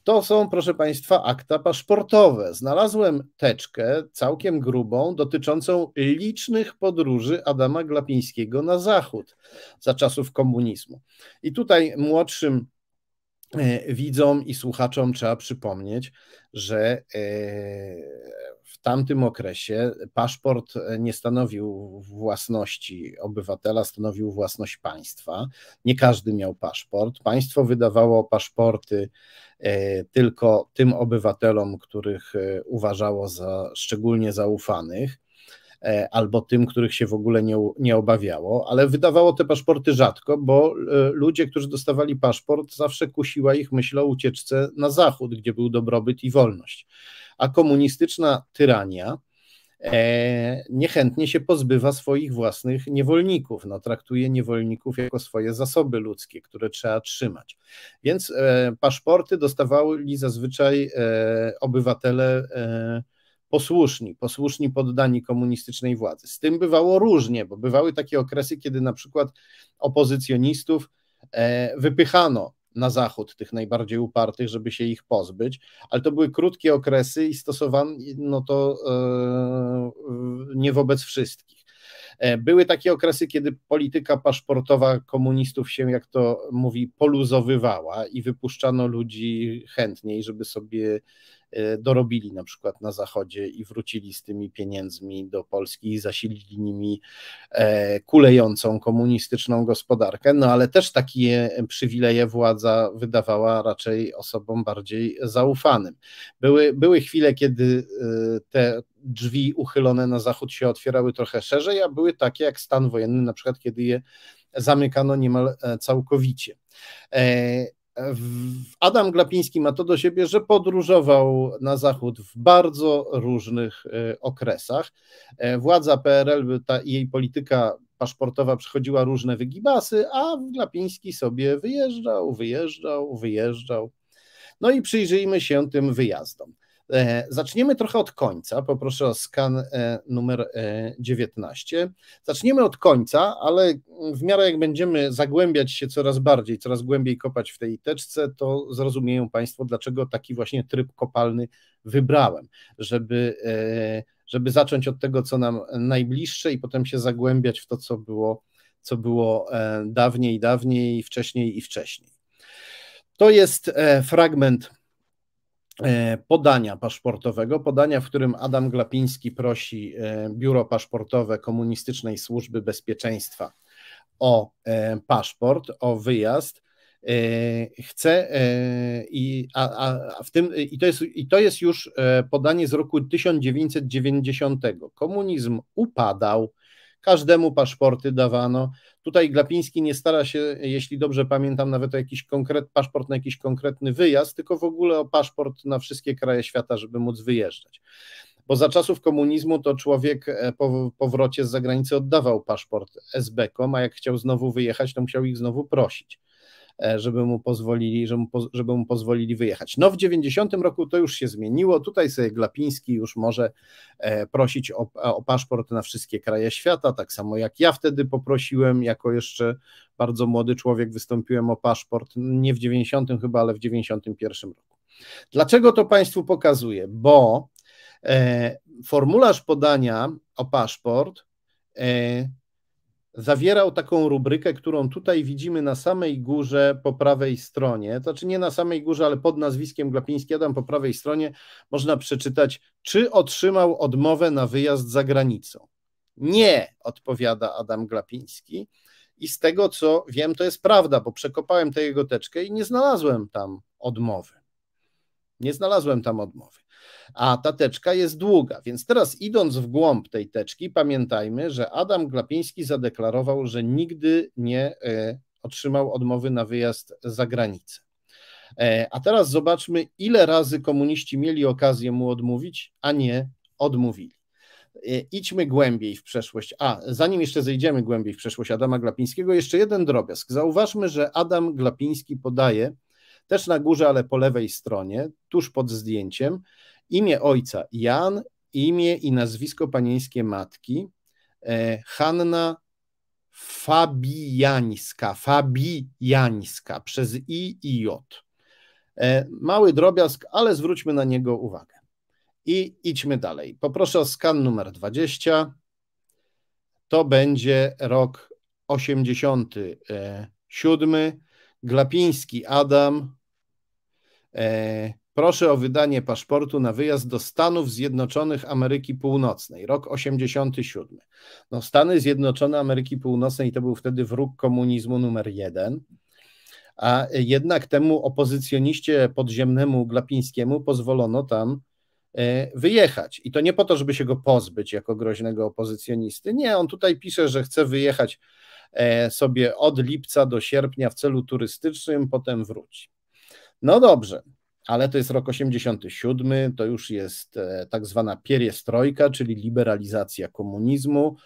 To są, proszę Państwa, akta paszportowe. Znalazłem teczkę całkiem grubą dotyczącą licznych podróży Adama Glapińskiego na zachód za czasów komunizmu. I tutaj młodszym e, widzom i słuchaczom trzeba przypomnieć, że e, w tamtym okresie paszport e, nie stanowił własności obywatela, stanowił własność państwa. Nie każdy miał paszport. Państwo wydawało paszporty e, tylko tym obywatelom, których e, uważało za szczególnie zaufanych. E, albo tym, których się w ogóle nie, nie obawiało, ale wydawało te paszporty rzadko, bo e, ludzie, którzy dostawali paszport, zawsze kusiła ich myśl o ucieczce na zachód, gdzie był dobrobyt i wolność. A komunistyczna tyrania e, niechętnie się pozbywa swoich własnych niewolników. No, traktuje niewolników jako swoje zasoby ludzkie, które trzeba trzymać. Więc paszporty dostawały zazwyczaj obywatele posłuszni, posłuszni poddani komunistycznej władzy. Z tym bywało różnie, bo bywały takie okresy, kiedy na przykład opozycjonistów e, wypychano na zachód tych najbardziej upartych, żeby się ich pozbyć, ale to były krótkie okresy i stosowano no to e, nie wobec wszystkich. E, były takie okresy, kiedy polityka paszportowa komunistów się, jak to mówi, poluzowywała i wypuszczano ludzi chętniej, żeby sobie E, dorobili na przykład na Zachodzie i wrócili z tymi pieniędzmi do Polski i zasilili nimi e, kulejącą komunistyczną gospodarkę, no ale też takie przywileje władza wydawała raczej osobom bardziej zaufanym. Były, były chwile, kiedy e, te drzwi uchylone na zachód się otwierały trochę szerzej, a były takie jak stan wojenny, na przykład kiedy je zamykano niemal całkowicie. Adam Glapiński ma to do siebie, że podróżował na zachód w bardzo różnych y, okresach. E, władza PRL i jej polityka paszportowa przechodziła różne wygibasy, a Glapiński sobie wyjeżdżał, wyjeżdżał, wyjeżdżał. No i przyjrzyjmy się tym wyjazdom. E, zaczniemy trochę od końca. Poproszę o skan e, numer 19. E, zaczniemy od końca, ale w miarę jak będziemy zagłębiać się coraz bardziej, coraz głębiej kopać w tej teczce, to zrozumieją Państwo, dlaczego taki właśnie tryb kopalny wybrałem, żeby, żeby zacząć od tego, co nam najbliższe i potem się zagłębiać w to, co było, co było dawniej, dawniej, wcześniej i wcześniej. To jest fragment E, podania paszportowego, podania, w którym Adam Glapiński prosi e, Biuro Paszportowe Komunistycznej Służby Bezpieczeństwa o e, paszport, o wyjazd. Chce i, a, a w tym, i, to jest, i to jest już podanie z roku 1990. Komunizm upadał, każdemu paszporty dawano. Tutaj Glapiński nie stara się, jeśli dobrze pamiętam, nawet o jakiś konkret, paszport na jakiś konkretny wyjazd, tylko w ogóle o paszport na wszystkie kraje świata, żeby móc wyjeżdżać. Bo za czasów komunizmu to człowiek e, po powrocie z zagranicy oddawał paszport SB-kom, a jak chciał znowu wyjechać, to musiał ich znowu prosić. E, żeby mu pozwolili, żeby mu, żeby mu pozwolili wyjechać. No w 90 roku to już się zmieniło, tutaj sobie Glapiński już może e, prosić o, o paszport na wszystkie kraje świata, tak samo jak ja wtedy poprosiłem jako jeszcze bardzo młody człowiek, wystąpiłem o paszport, nie w 90 chyba, ale w 91 roku. Dlaczego to Państwu pokazuję? Bo e, formularz podania o paszport zawierał taką rubrykę, którą tutaj widzimy na samej górze po prawej stronie. To znaczy nie na samej górze, ale pod nazwiskiem Glapiński Adam po prawej stronie można przeczytać, czy otrzymał odmowę na wyjazd za granicą. Nie, odpowiada Adam Glapiński. I z tego co wiem, to jest prawda, bo przekopałem tę jego teczkę i nie znalazłem tam odmowy. Nie znalazłem tam odmowy a ta teczka jest długa. Więc teraz idąc w głąb tej teczki, pamiętajmy, że Adam Glapiński zadeklarował, że nigdy nie e, otrzymał odmowy na wyjazd za granicę. E, a teraz zobaczmy, ile razy komuniści mieli okazję mu odmówić, a nie odmówili. E, idźmy głębiej w przeszłość. A zanim jeszcze zejdziemy głębiej w przeszłość Adama Glapińskiego, jeszcze jeden drobiazg. Zauważmy, że Adam Glapiński podaje też na górze, ale po lewej stronie, tuż pod zdjęciem, Imię ojca Jan, imię i nazwisko panieńskie matki e, Hanna Fabijańska, Fabijańska przez I i J. E, mały drobiazg, ale zwróćmy na niego uwagę. I idźmy dalej. Poproszę o skan numer 20. To będzie rok 87. E, Glapiński Adam, Proszę o wydanie paszportu na wyjazd do Stanów Zjednoczonych Ameryki Północnej, rok 87. No, Stany Zjednoczone Ameryki Północnej to był wtedy wróg komunizmu numer jeden, a jednak temu opozycjoniście podziemnemu Glapińskiemu pozwolono tam e, wyjechać. I to nie po to, żeby się go pozbyć jako groźnego opozycjonisty. Nie, on tutaj pisze, że chce wyjechać e, sobie od lipca do sierpnia w celu turystycznym, potem wróci. No dobrze, ale to jest rok 87, to już jest e, tak zwana pieriestrojka, czyli liberalizacja komunizmu.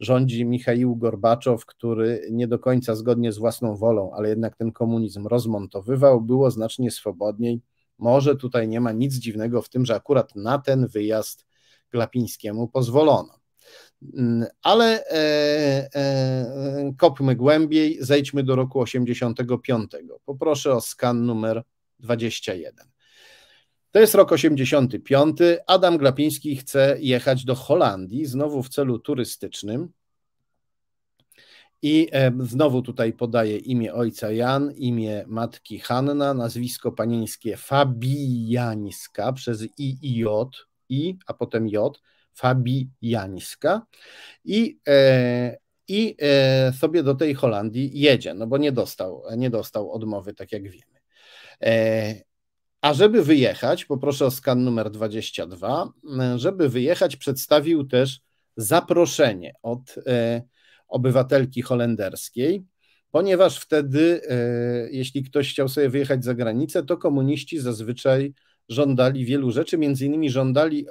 Rządzi Michał Gorbaczow, który nie do końca zgodnie z własną wolą, ale jednak ten komunizm rozmontowywał, było znacznie swobodniej. Może tutaj nie ma nic dziwnego w tym, że akurat na ten wyjazd Klapińskiemu pozwolono. Mm, ale e, e, e, kopmy głębiej, zejdźmy do roku 85. Poproszę o skan numer 21. To jest rok 85. Adam Glapiński chce jechać do Holandii, znowu w celu turystycznym. I e, znowu tutaj podaje imię ojca Jan, imię matki Hanna, nazwisko panieńskie Fabijańska przez I i J, I, a potem J, Fabijańska. I, e, i e, sobie do tej Holandii jedzie, no bo nie dostał, nie dostał odmowy, tak jak wiemy. E, a żeby wyjechać, poproszę o skan numer 22, e, żeby wyjechać przedstawił też zaproszenie od e, obywatelki holenderskiej, ponieważ wtedy, e, jeśli ktoś chciał sobie wyjechać za granicę, to komuniści zazwyczaj żądali wielu rzeczy, między innymi żądali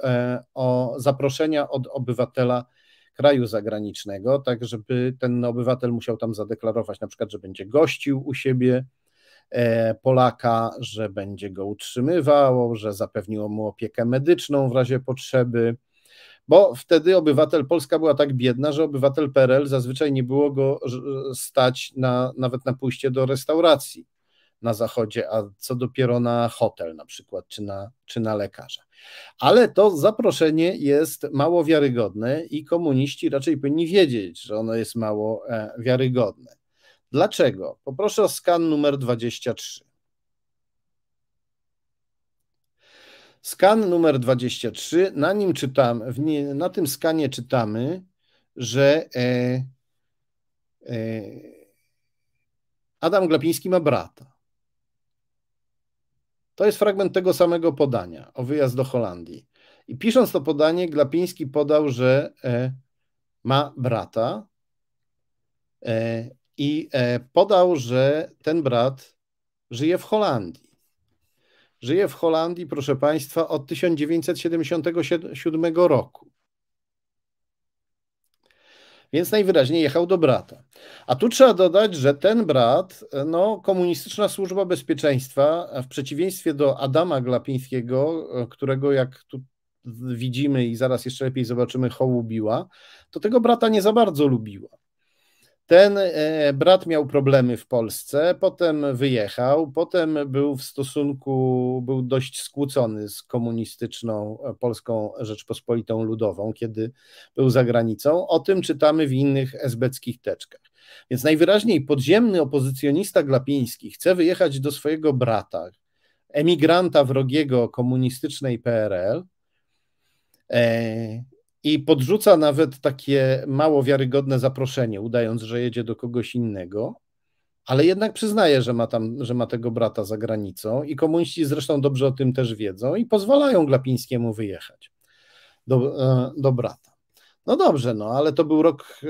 o zaproszenia od obywatela kraju zagranicznego, tak żeby ten obywatel musiał tam zadeklarować na przykład, że będzie gościł u siebie, E, Polaka, że będzie go utrzymywał, że zapewniło mu opiekę medyczną w razie potrzeby. Bo wtedy obywatel Polska była tak biedna, że obywatel PRL zazwyczaj nie było go stać na, nawet na pójście do restauracji na zachodzie, a co dopiero na hotel na przykład, czy na, czy na lekarza. Ale to zaproszenie jest mało wiarygodne i komuniści raczej powinni wiedzieć, że ono jest mało e, wiarygodne. Dlaczego? Poproszę o skan numer 23. Skan numer 23, na nim czytam, na tym skanie czytamy, że e, e, Adam Glapiński ma brata. To jest fragment tego samego podania o wyjazd do Holandii. I pisząc to podanie, Glapiński podał, że e, ma brata. E, i e, podał, że ten brat żyje w Holandii. Żyje w Holandii, proszę Państwa, od 1977 roku. Więc najwyraźniej jechał do brata. A tu trzeba dodać, że ten brat, no, komunistyczna służba bezpieczeństwa, w przeciwieństwie do Adama Glapińskiego, e, którego jak tu widzimy i zaraz jeszcze lepiej zobaczymy, hołubiła, to tego brata nie za bardzo lubiła. Ten e, brat miał problemy w Polsce, potem wyjechał, potem był w stosunku, był dość skłócony z komunistyczną e, Polską Rzeczpospolitą Ludową, kiedy był za granicą. O tym czytamy w innych esbeckich teczkach. Więc najwyraźniej podziemny opozycjonista Glapiński chce wyjechać do swojego brata, emigranta wrogiego komunistycznej PRL, e, i podrzuca nawet takie mało wiarygodne zaproszenie, udając, że jedzie do kogoś innego, ale jednak przyznaje, że ma, tam, że ma tego brata za granicą i komuniści zresztą dobrze o tym też wiedzą i pozwalają Glapińskiemu wyjechać do, e, do brata. No dobrze, no ale to był rok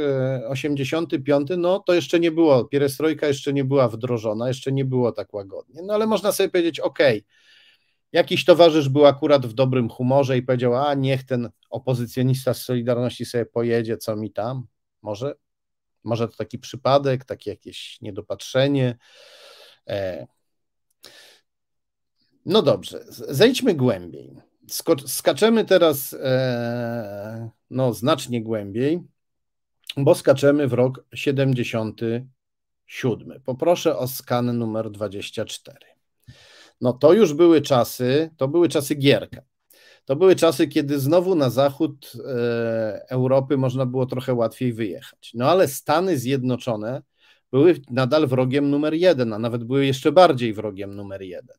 85, e, no to jeszcze nie było, pierestrojka jeszcze nie była wdrożona, jeszcze nie było tak łagodnie, no ale można sobie powiedzieć, okej, okay, Jakiś towarzysz był akurat w dobrym humorze i powiedział: A niech ten opozycjonista z Solidarności sobie pojedzie, co mi tam? Może, może to taki przypadek, takie jakieś niedopatrzenie. E, no dobrze, zejdźmy głębiej. Skaczemy teraz e, no, znacznie głębiej, bo skaczemy w rok 77. Poproszę o skan numer 24. No to już były czasy, to były czasy Gierka. To były czasy, kiedy znowu na zachód e, Europy można było trochę łatwiej wyjechać. No ale Stany Zjednoczone były nadal wrogiem numer jeden, a nawet były jeszcze bardziej wrogiem numer jeden.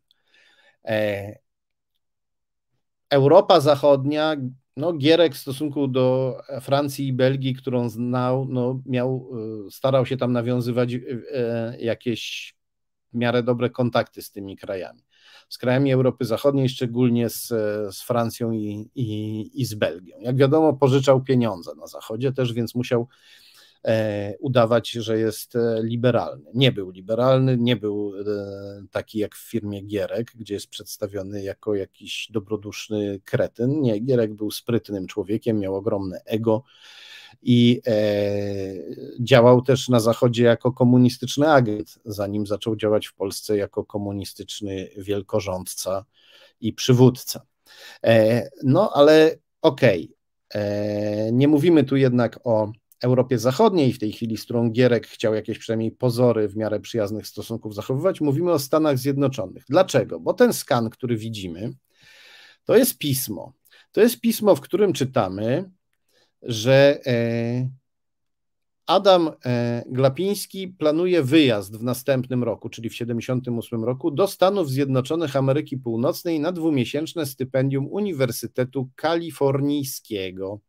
E, Europa Zachodnia, no Gierek w stosunku do Francji i Belgii, którą znał, no miał, e, starał się tam nawiązywać e, e, jakieś w miarę dobre kontakty z tymi krajami z krajami Europy Zachodniej, szczególnie z, z Francją i, i, i z Belgią. Jak wiadomo, pożyczał pieniądze na Zachodzie też, więc musiał e, udawać, że jest e, liberalny. Nie był liberalny, nie był e, taki jak w firmie Gierek, gdzie jest przedstawiony jako jakiś dobroduszny kretyn. Nie, Gierek był sprytnym człowiekiem, miał ogromne ego, i e, działał też na Zachodzie jako komunistyczny agent, zanim zaczął działać w Polsce jako komunistyczny wielkorządca i przywódca. E, no ale okej, okay. E, nie mówimy tu jednak o Europie Zachodniej w tej chwili, z którą Gierek chciał jakieś przynajmniej pozory w miarę przyjaznych stosunków zachowywać, mówimy o Stanach Zjednoczonych. Dlaczego? Bo ten skan, który widzimy, to jest pismo. To jest pismo, w którym czytamy, że e, Adam e, Glapiński planuje wyjazd w następnym roku, czyli w 1978 roku, do Stanów Zjednoczonych Ameryki Północnej na dwumiesięczne stypendium Uniwersytetu Kalifornijskiego.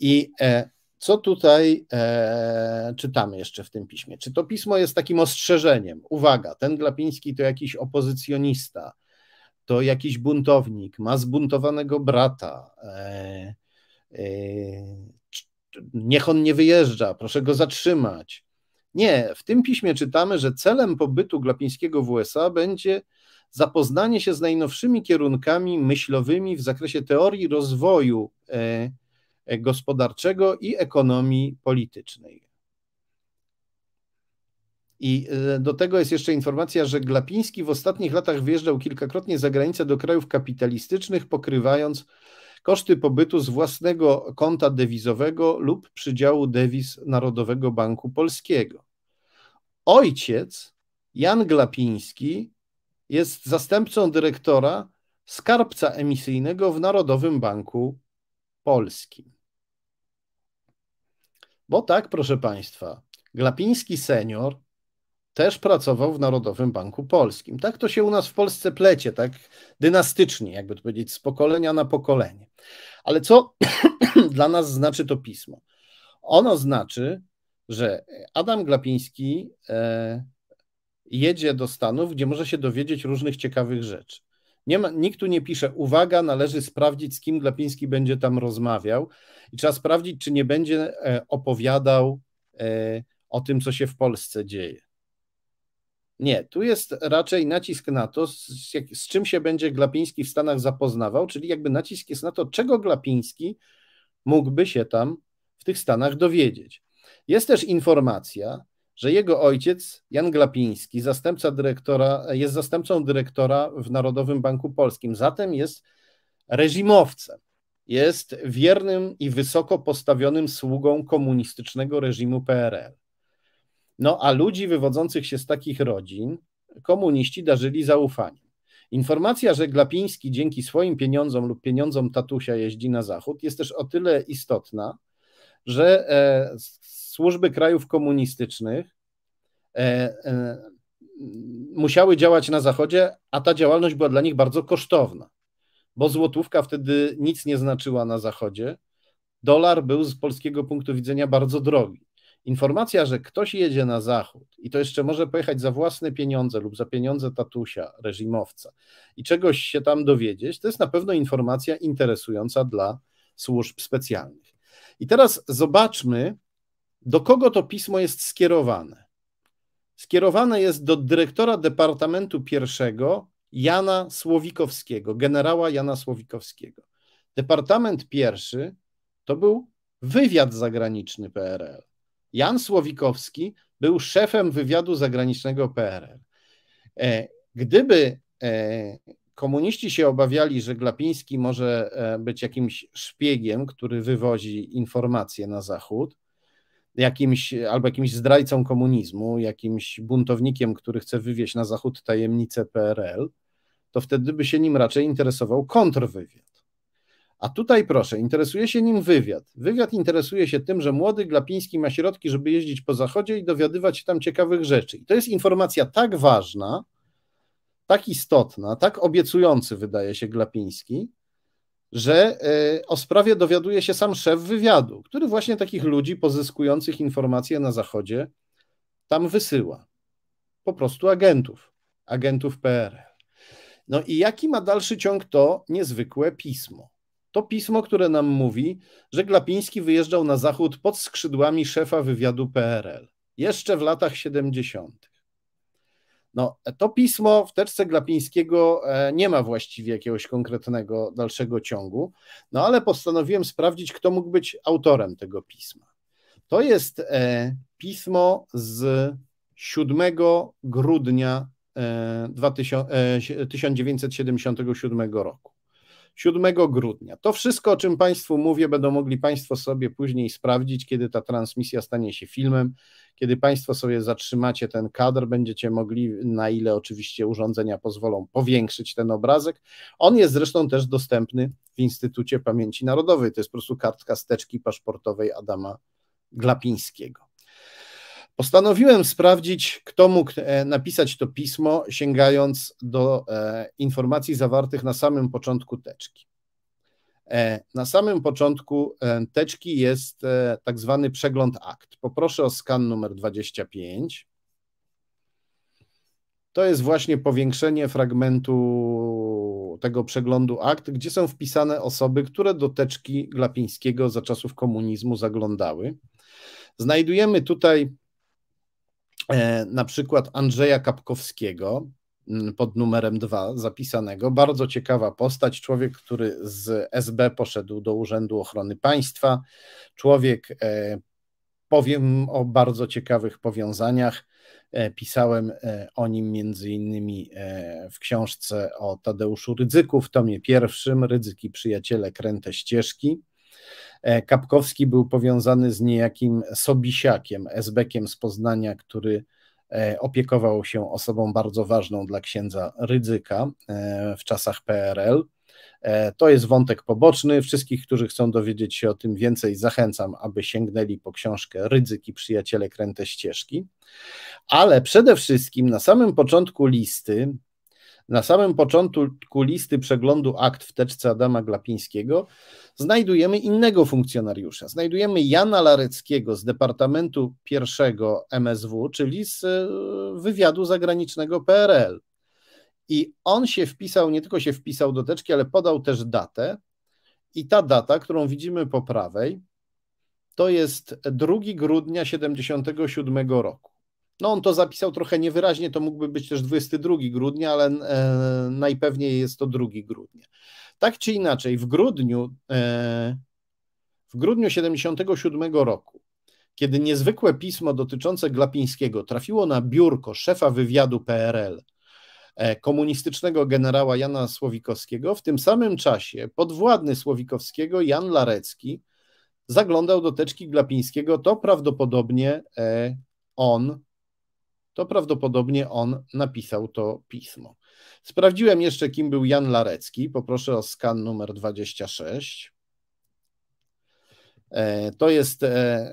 I e, co tutaj e, czytamy jeszcze w tym piśmie? Czy to pismo jest takim ostrzeżeniem? Uwaga, ten Glapiński to jakiś opozycjonista, to jakiś buntownik, ma zbuntowanego brata. E, Yy, niech on nie wyjeżdża, proszę go zatrzymać. Nie, w tym piśmie czytamy, że celem pobytu Glapińskiego w USA będzie zapoznanie się z najnowszymi kierunkami myślowymi w zakresie teorii rozwoju e, gospodarczego i ekonomii politycznej. I e, do tego jest jeszcze informacja, że Glapiński w ostatnich latach wyjeżdżał kilkakrotnie za granicę do krajów kapitalistycznych, pokrywając koszty pobytu z własnego konta dewizowego lub przydziału dewiz Narodowego Banku Polskiego. Ojciec Jan Glapiński jest zastępcą dyrektora skarbca emisyjnego w Narodowym Banku Polskim. Bo tak, proszę Państwa, Glapiński senior też pracował w Narodowym Banku Polskim. Tak to się u nas w Polsce plecie, tak dynastycznie, jakby to powiedzieć, z pokolenia na pokolenie. Ale co dla nas znaczy to pismo? Ono znaczy, że Adam Glapiński e, jedzie do Stanów, gdzie może się dowiedzieć różnych ciekawych rzeczy. Nie ma, nikt tu nie pisze, uwaga, należy sprawdzić, z kim Glapiński będzie tam rozmawiał i trzeba sprawdzić, czy nie będzie e, opowiadał e, o tym, co się w Polsce dzieje. Nie, tu jest raczej nacisk na to, z, z, czym się będzie Glapiński w Stanach zapoznawał, czyli jakby nacisk jest na to, czego Glapiński mógłby się tam w tych Stanach dowiedzieć. Jest też informacja, że jego ojciec, Jan Glapiński, zastępca dyrektora, jest zastępcą dyrektora w Narodowym Banku Polskim, zatem jest reżimowcem. Jest wiernym i wysoko postawionym sługą komunistycznego reżimu PRL. No a ludzi wywodzących się z takich rodzin komuniści darzyli zaufaniem. Informacja, że Glapiński dzięki swoim pieniądzom lub pieniądzom tatusia jeździ na zachód, jest też o tyle istotna, że e, służby krajów komunistycznych e, e, musiały działać na zachodzie, a ta działalność była dla nich bardzo kosztowna, bo złotówka wtedy nic nie znaczyła na zachodzie. Dolar był z polskiego punktu widzenia bardzo drogi. Informacja, że ktoś jedzie na zachód i to jeszcze może pojechać za własne pieniądze lub za pieniądze tatusia, reżimowca i czegoś się tam dowiedzieć, to jest na pewno informacja interesująca dla służb specjalnych. I teraz zobaczmy, do kogo to pismo jest skierowane. Skierowane jest do dyrektora Departamentu Pierwszego Jana Słowikowskiego, generała Jana Słowikowskiego. Departament Pierwszy to był wywiad zagraniczny PRL. Jan Słowikowski był szefem wywiadu zagranicznego PRL. E, gdyby e, komuniści się obawiali, że Glapiński może e, być jakimś szpiegiem, który wywozi informacje na Zachód, jakimś, albo jakimś zdrajcą komunizmu, jakimś buntownikiem, który chce wywieźć na Zachód tajemnicę PRL, to wtedy by się nim raczej interesował kontrwywiad. A tutaj proszę, interesuje się nim wywiad. Wywiad interesuje się tym, że młody Glapiński ma środki, żeby jeździć po zachodzie i dowiadywać się tam ciekawych rzeczy. I to jest informacja tak ważna, tak istotna, tak obiecujący wydaje się Glapiński, że e, o sprawie dowiaduje się sam szef wywiadu, który właśnie takich ludzi pozyskujących informacje na zachodzie tam wysyła. Po prostu agentów, agentów PRL. No i jaki ma dalszy ciąg to niezwykłe pismo? To pismo, które nam mówi, że Glapiński wyjeżdżał na zachód pod skrzydłami szefa wywiadu PRL, jeszcze w latach 70. No, to pismo w teczce Glapińskiego e, nie ma właściwie jakiegoś konkretnego dalszego ciągu, no ale postanowiłem sprawdzić, kto mógł być autorem tego pisma. To jest e, pismo z 7 grudnia 1977 e, roku. 7 grudnia. To wszystko, o czym Państwu mówię, będą mogli Państwo sobie później sprawdzić, kiedy ta transmisja stanie się filmem. Kiedy Państwo sobie zatrzymacie ten kadr, będziecie mogli, na ile oczywiście urządzenia pozwolą, powiększyć ten obrazek. On jest zresztą też dostępny w Instytucie Pamięci Narodowej. To jest po prostu kartka steczki paszportowej Adama Glapińskiego. Postanowiłem sprawdzić, kto mógł e, napisać to pismo, sięgając do e, informacji zawartych na samym początku teczki. E, na samym początku teczki jest tak zwany przegląd akt. Poproszę o skan numer 25. To jest właśnie powiększenie fragmentu tego przeglądu akt, gdzie są wpisane osoby, które do teczki Glapińskiego za czasów komunizmu zaglądały. Znajdujemy tutaj E, na przykład Andrzeja Kapkowskiego mm, pod numerem 2 zapisanego. Bardzo ciekawa postać, człowiek, który z SB poszedł do Urzędu Ochrony Państwa, człowiek, e, powiem o bardzo ciekawych powiązaniach. E, pisałem o nim między innymi w książce o Tadeuszu Rydzyku w tomie pierwszym, Rydzyki przyjaciele kręte ścieżki. E, Kapkowski był powiązany z niejakim Sobisiakiem, esbekiem z Poznania, który e, opiekował się osobą bardzo ważną dla księdza Rydzyka e, w czasach PRL. To jest wątek poboczny. Wszystkich, którzy chcą dowiedzieć się o tym więcej, zachęcam, aby sięgnęli po książkę Rydzyk i przyjaciele kręte ścieżki. Ale przede wszystkim na samym początku listy na samym początku listy przeglądu akt w teczce Adama Glapińskiego znajdujemy innego funkcjonariusza. Znajdujemy Jana Lareckiego z Departamentu I MSW, czyli z e, wywiadu zagranicznego PRL. I on się wpisał, nie tylko się wpisał do teczki, ale podał też datę. I ta data, którą widzimy po prawej, to jest 2 grudnia 1977 roku. No on to zapisał trochę niewyraźnie, to mógłby być też 22 grudnia, ale e, najpewniej jest to 2 grudnia. Tak czy inaczej, w grudniu, e, w grudniu 77 roku, kiedy niezwykłe pismo dotyczące Glapińskiego trafiło na biurko szefa wywiadu PRL, e, komunistycznego generała Jana Słowikowskiego, w tym samym czasie podwładny Słowikowskiego Jan Larecki zaglądał do teczki Glapińskiego, to prawdopodobnie on to prawdopodobnie on napisał to pismo. Sprawdziłem jeszcze, kim był Jan Larecki. Poproszę o skan numer 26. E, to jest e,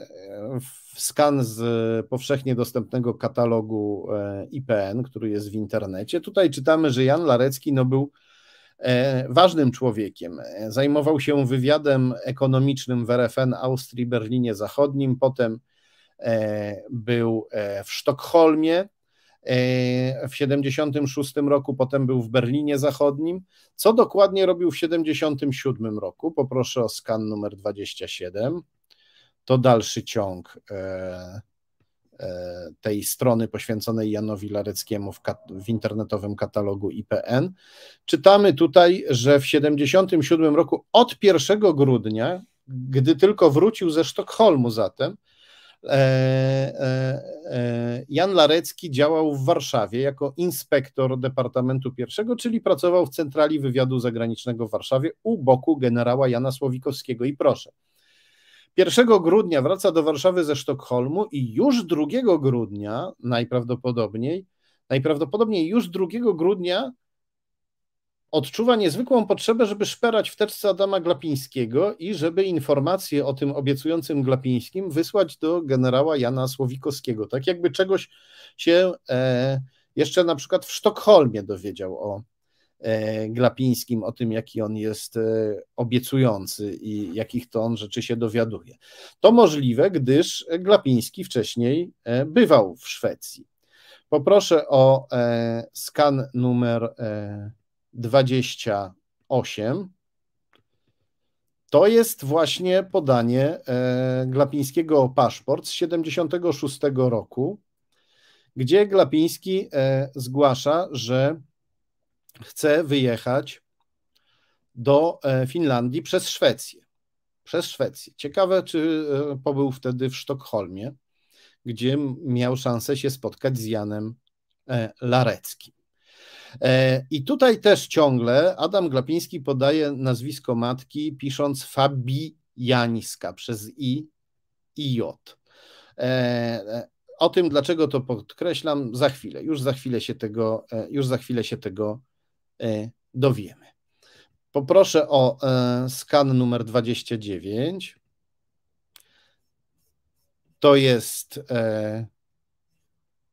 skan z powszechnie dostępnego katalogu e, IPN, który jest w internecie. Tutaj czytamy, że Jan Larecki no, był ważnym człowiekiem. Zajmował się wywiadem ekonomicznym w RFN Austrii, Berlinie Zachodnim, potem E, był e, w Sztokholmie e, w 1976 roku, potem był w Berlinie Zachodnim. Co dokładnie robił w 1977 roku? Poproszę o skan numer 27. To dalszy ciąg tej strony poświęconej Janowi Lareckiemu w, w, internetowym katalogu IPN. Czytamy tutaj, że w 1977 roku od 1 grudnia, gdy tylko wrócił ze Sztokholmu zatem, E, e, e, Jan Larecki działał w Warszawie jako inspektor Departamentu I, czyli pracował w Centrali Wywiadu Zagranicznego w Warszawie u boku generała Jana Słowikowskiego. I proszę, 1 grudnia wraca do Warszawy ze Sztokholmu i już 2 grudnia najprawdopodobniej, najprawdopodobniej już 2 grudnia odczuwa niezwykłą potrzebę, żeby szperać w teczce Adama Glapińskiego i żeby informacje o tym obiecującym Glapińskim wysłać do generała Jana Słowikowskiego. Tak jakby czegoś się e, jeszcze na przykład w Sztokholmie dowiedział o e, Glapińskim, o tym jaki on jest e, obiecujący i jakich to on rzeczy się dowiaduje. To możliwe, gdyż Glapiński wcześniej e, bywał w Szwecji. Poproszę o e, skan numer e, 28. To jest właśnie podanie e, Glapińskiego paszport z 76 roku, gdzie Glapiński e, zgłasza, że chce wyjechać do e, Finlandii przez Szwecję. Przez Szwecję. Ciekawe, czy pobył wtedy w Sztokholmie, gdzie miał szansę się spotkać z Janem Lareckim. E, I tutaj też ciągle Adam Glapiński podaje nazwisko matki, pisząc Fabijańska przez I i J. E, e, o tym, dlaczego to podkreślam, za chwilę. Już za chwilę się tego, już za chwilę się tego dowiemy. Poproszę o skan numer 29. To jest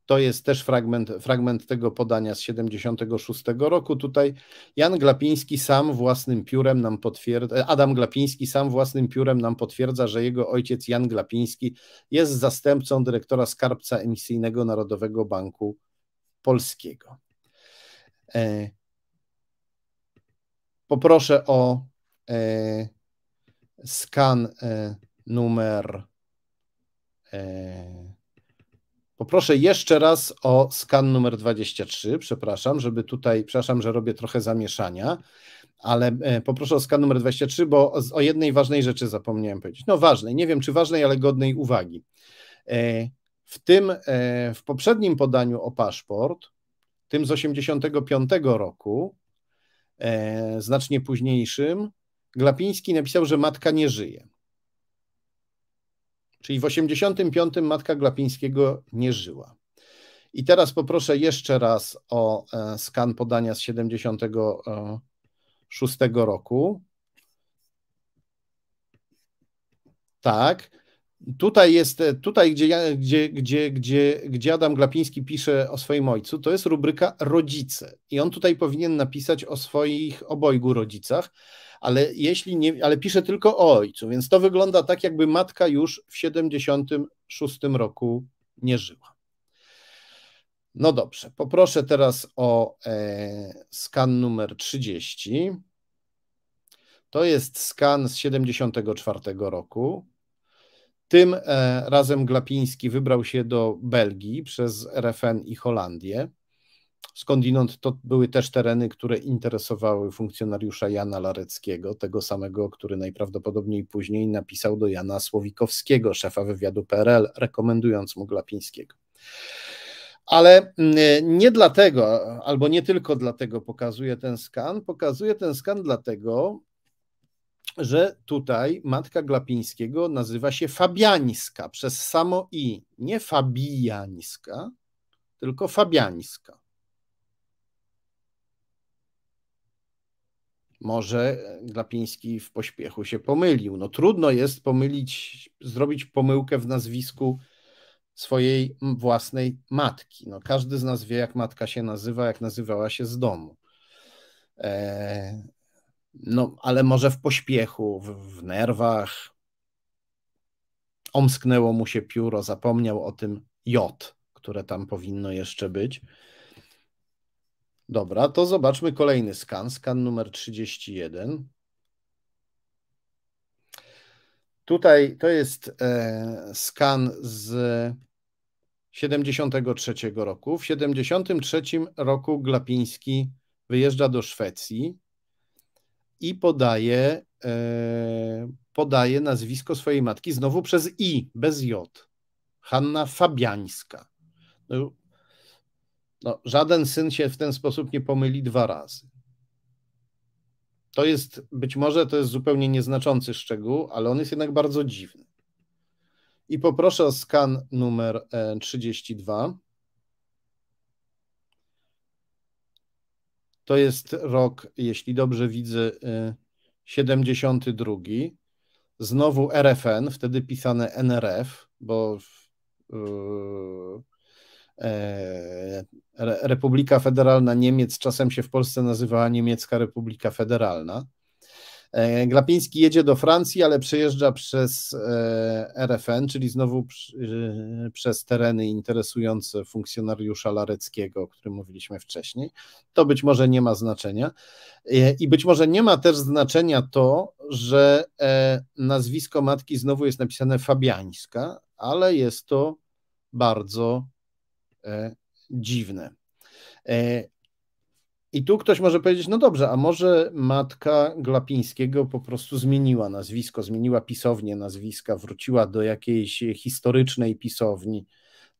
to jest też fragment, fragment tego podania z 76 roku. Tutaj Jan Glapiński sam własnym piórem nam potwierdza, Adam Glapiński sam własnym piórem nam potwierdza, że jego ojciec Jan Glapiński jest zastępcą dyrektora skarbca emisyjnego Narodowego Banku Polskiego. E, poproszę o e, skan e, numer Poproszę jeszcze raz o skan numer 23. Przepraszam, żeby tutaj, przepraszam, że robię trochę zamieszania, ale e, poproszę o skan numer 23, bo o jednej ważnej rzeczy zapomniałem powiedzieć. No ważnej, nie wiem czy ważnej, ale godnej uwagi. E, w tym, e, w poprzednim podaniu o paszport, tym z 85 roku, znacznie późniejszym, Glapiński napisał, że matka nie żyje. Czyli w 85 matka Glapińskiego nie żyła. I teraz poproszę jeszcze raz o e, skan podania z 76 roku. Tak. Tutaj jest, e, tutaj gdzie, gdzie, gdzie, gdzie, gdzie Adam Glapiński pisze o swoim ojcu, to jest rubryka rodzice. I on tutaj powinien napisać o swoich obojgu rodzicach, ale jeśli nie, ale pisze tylko o ojcu, więc to wygląda tak, jakby matka już w 76 roku nie żyła. No dobrze, poproszę teraz o e, skan numer 30. To jest skan z 74 roku. Tym e, razem Glapiński wybrał się do Belgii przez RFN i Holandię. Skądinąd to były też tereny, które interesowały funkcjonariusza Jana Lareckiego, tego samego, który najprawdopodobniej później napisał do Jana Słowikowskiego, szefa wywiadu PRL, rekomendując mu Glapińskiego. Ale mm, nie dlatego, albo nie tylko dlatego pokazuje ten skan. Pokazuje ten skan dlatego, że tutaj matka Glapińskiego nazywa się Fabiańska przez samo i. Nie Fabijańska, tylko Fabiańska. może Glapiński w pośpiechu się pomylił. No trudno jest pomylić, zrobić pomyłkę w nazwisku swojej własnej matki. No, każdy z nas wie, jak matka się nazywa, jak nazywała się z domu. E, no, ale może w pośpiechu, w, w nerwach. Omsknęło mu się pióro, zapomniał o tym J, które tam powinno jeszcze być. Dobra, to zobaczmy kolejny skan. Skan numer 31. Tutaj to jest e, skan z 73 roku. W 73 roku Glapiński wyjeżdża do Szwecji i podaje, e, podaje nazwisko swojej matki znowu przez I, bez J. Hanna Fabiańska. No, no, żaden syn się w ten sposób nie pomyli dwa razy. To jest, być może to jest zupełnie nieznaczący szczegół, ale on jest jednak bardzo dziwny. I poproszę o skan numer 32. E, to jest rok, jeśli dobrze widzę, 72. E, Znowu RFN, wtedy pisane NRF, bo w, yy, Republika Federalna Niemiec czasem się w Polsce nazywała Niemiecka Republika Federalna. E, Glapiński jedzie do Francji, ale przejeżdża przez e, RFN, czyli znowu e, przez tereny interesujące funkcjonariusza Lareckiego, o którym mówiliśmy wcześniej. To być może nie ma znaczenia. I być może nie ma też znaczenia to, że nazwisko matki znowu jest napisane Fabiańska, ale jest to bardzo dziwne. E, I tu ktoś może powiedzieć, no dobrze, a może matka Glapińskiego po prostu zmieniła nazwisko, zmieniła pisownię nazwiska, wróciła do jakiejś historycznej pisowni,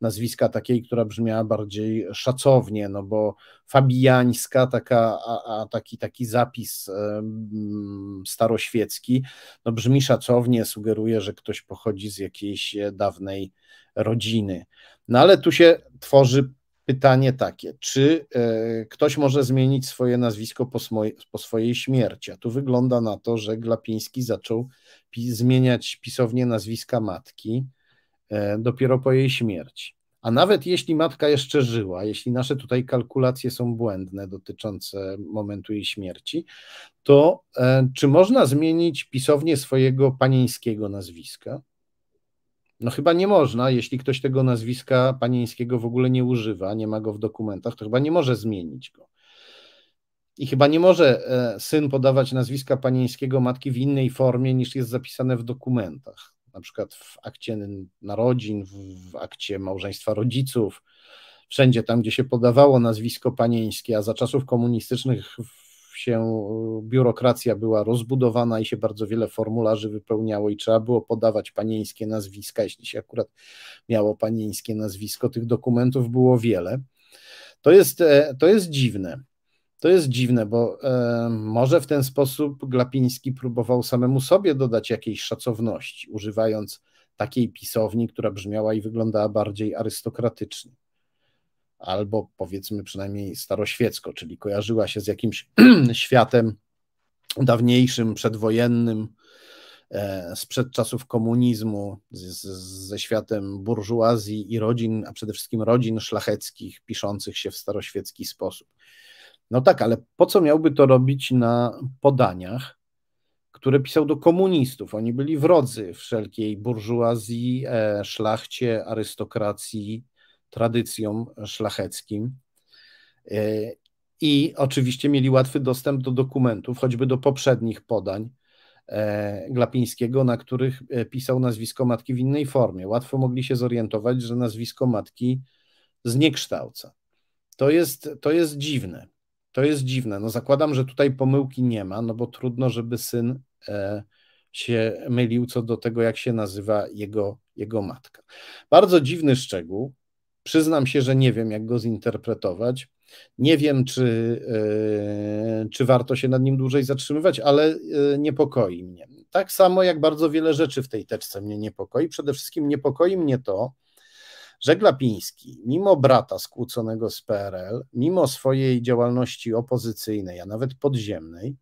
nazwiska takiej, która brzmiała bardziej szacownie, no bo fabijańska, taka, a, a taki, taki zapis um, staroświecki, no brzmi szacownie, sugeruje, że ktoś pochodzi z jakiejś dawnej rodziny. No ale tu się tworzy pytanie takie, czy e, ktoś może zmienić swoje nazwisko po, smoj, po, swojej śmierci? A tu wygląda na to, że Glapiński zaczął pi zmieniać pisownie nazwiska matki e, dopiero po jej śmierci. A nawet jeśli matka jeszcze żyła, jeśli nasze tutaj kalkulacje są błędne dotyczące momentu jej śmierci, to e, czy można zmienić pisownie swojego panieńskiego nazwiska? No chyba nie można, jeśli ktoś tego nazwiska panieńskiego w ogóle nie używa, nie ma go w dokumentach, to chyba nie może zmienić go. I chyba nie może e, syn podawać nazwiska panieńskiego matki w innej formie niż jest zapisane w dokumentach, na przykład w akcie narodzin, w akcie małżeństwa rodziców, wszędzie tam, gdzie się podawało nazwisko panieńskie, a za czasów komunistycznych się y, biurokracja była rozbudowana i się bardzo wiele formularzy wypełniało i trzeba było podawać panieńskie nazwiska, jeśli się akurat miało panieńskie nazwisko, tych dokumentów było wiele. To jest, e, to jest dziwne. To jest dziwne, bo e, może w ten sposób Glapiński próbował samemu sobie dodać jakiejś szacowności, używając takiej pisowni, która brzmiała i wyglądała bardziej arystokratycznie albo powiedzmy przynajmniej staroświecko, czyli kojarzyła się z jakimś światem dawniejszym, przedwojennym, e, sprzed czasów komunizmu, z, ze światem burżuazji i rodzin, a przede wszystkim rodzin szlacheckich, piszących się w staroświecki sposób. No tak, ale po co miałby to robić na podaniach, które pisał do komunistów? Oni byli wrodzy wszelkiej burżuazji, e, szlachcie, arystokracji, tradycjom szlacheckim. E, I oczywiście mieli łatwy dostęp do dokumentów, choćby do poprzednich podań e, Glapińskiego, na których e, pisał nazwisko matki w innej formie. Łatwo mogli się zorientować, że nazwisko matki zniekształca. To jest, to jest dziwne. To jest dziwne. No zakładam, że tutaj pomyłki nie ma, no bo trudno, żeby syn się mylił co do tego, jak się nazywa jego, jego matka. Bardzo dziwny szczegół, Przyznam się, że nie wiem, jak go zinterpretować. Nie wiem, czy, e, czy warto się nad nim dłużej zatrzymywać, ale e, niepokoi mnie. Tak samo jak bardzo wiele rzeczy w tej teczce mnie niepokoi. Przede wszystkim niepokoi mnie to, że Glapiński, mimo brata skłóconego z PRL, mimo swojej działalności opozycyjnej, a nawet podziemnej,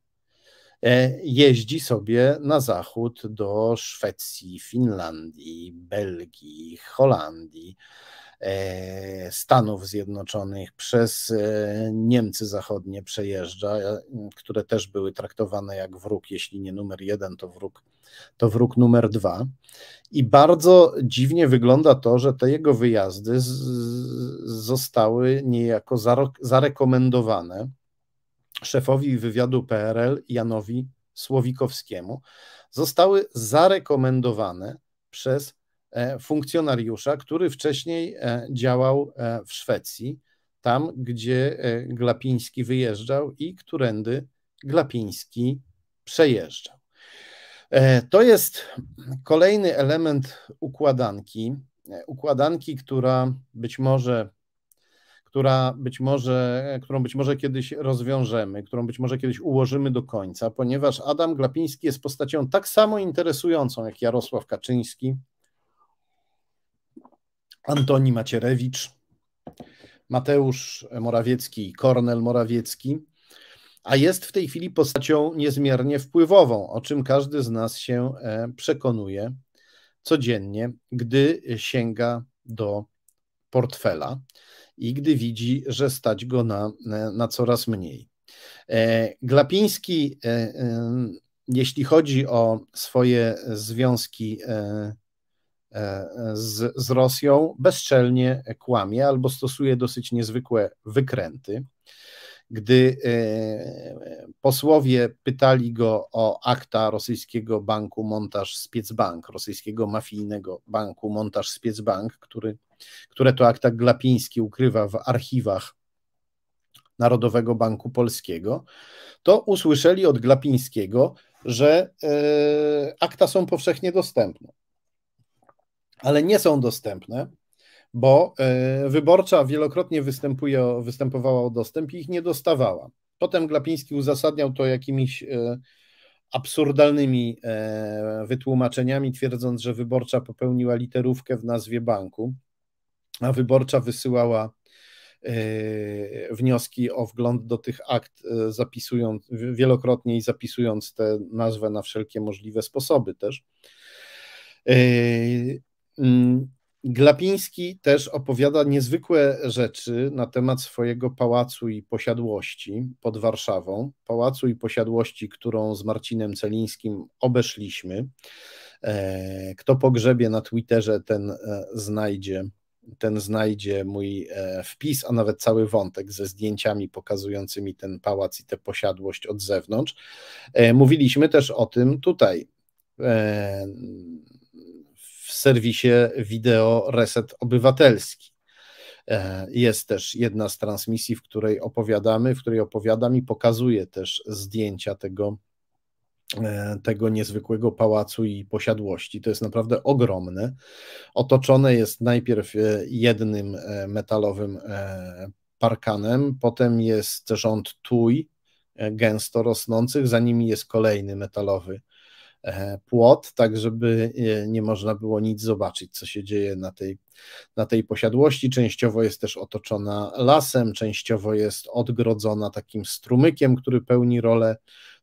e, jeździ sobie na zachód do Szwecji, Finlandii, Belgii, Holandii, E, Stanów Zjednoczonych przez e, Niemcy Zachodnie przejeżdża, e, które też były traktowane jak wróg, jeśli nie numer jeden, to wróg, to wróg numer dwa. I bardzo dziwnie wygląda to, że te jego wyjazdy z, zostały niejako zarekomendowane szefowi wywiadu PRL Janowi Słowikowskiemu. Zostały zarekomendowane przez E, funkcjonariusza, który wcześniej e, działał e, w Szwecji, tam gdzie Glapiński wyjeżdżał i którędy Glapiński przejeżdżał. To jest kolejny element układanki, układanki, która być może która być może, którą być może kiedyś rozwiążemy, którą być może kiedyś ułożymy do końca, ponieważ Adam Glapiński jest postacią tak samo interesującą jak Jarosław Kaczyński, Antoni Macierewicz, Mateusz Morawiecki i Kornel Morawiecki, a jest w tej chwili postacią niezmiernie wpływową, o czym każdy z nas się e, przekonuje codziennie, gdy sięga do portfela i gdy widzi, że stać go na, e, na coraz mniej. E, Glapiński, jeśli chodzi o swoje związki E, z, z Rosją, bezczelnie kłamie albo stosuje dosyć niezwykłe wykręty. Gdy e, posłowie pytali go o akta rosyjskiego banku Montaż Spiecbank, rosyjskiego mafijnego banku Montaż Spiecbank, który, które to akta Glapiński ukrywa w archiwach Narodowego Banku Polskiego, to usłyszeli od Glapińskiego, że e, akta są powszechnie dostępne ale nie są dostępne, bo e, wyborcza wielokrotnie występowała o dostęp i ich nie dostawała. Potem Glapiński uzasadniał to jakimiś e, absurdalnymi e, wytłumaczeniami, twierdząc, że wyborcza popełniła literówkę w nazwie banku, a wyborcza wysyłała wnioski o wgląd do tych akt, zapisując wielokrotnie i zapisując tę nazwę na wszelkie możliwe sposoby też. Mm, Glapiński też opowiada niezwykłe rzeczy na temat swojego pałacu i posiadłości pod Warszawą. Pałacu i posiadłości, którą z Marcinem Celińskim obeszliśmy. E, kto pogrzebie na Twitterze, ten e, znajdzie, ten znajdzie mój e, wpis, a nawet cały wątek ze zdjęciami pokazującymi ten pałac i tę posiadłość od zewnątrz. Mówiliśmy też o tym tutaj serwisie wideo Reset Obywatelski. E, jest też jedna z transmisji, w której opowiadamy, w której opowiadam i pokazuję też zdjęcia tego, e, tego niezwykłego pałacu i posiadłości. To jest naprawdę ogromne. Otoczone jest najpierw e, jednym metalowym parkanem, potem jest rząd tuj gęsto rosnących, za nimi jest kolejny metalowy E, płot, tak żeby e, nie można było nic zobaczyć, co się dzieje na tej, na tej posiadłości. Częściowo jest też otoczona lasem, częściowo jest odgrodzona takim strumykiem, który pełni rolę,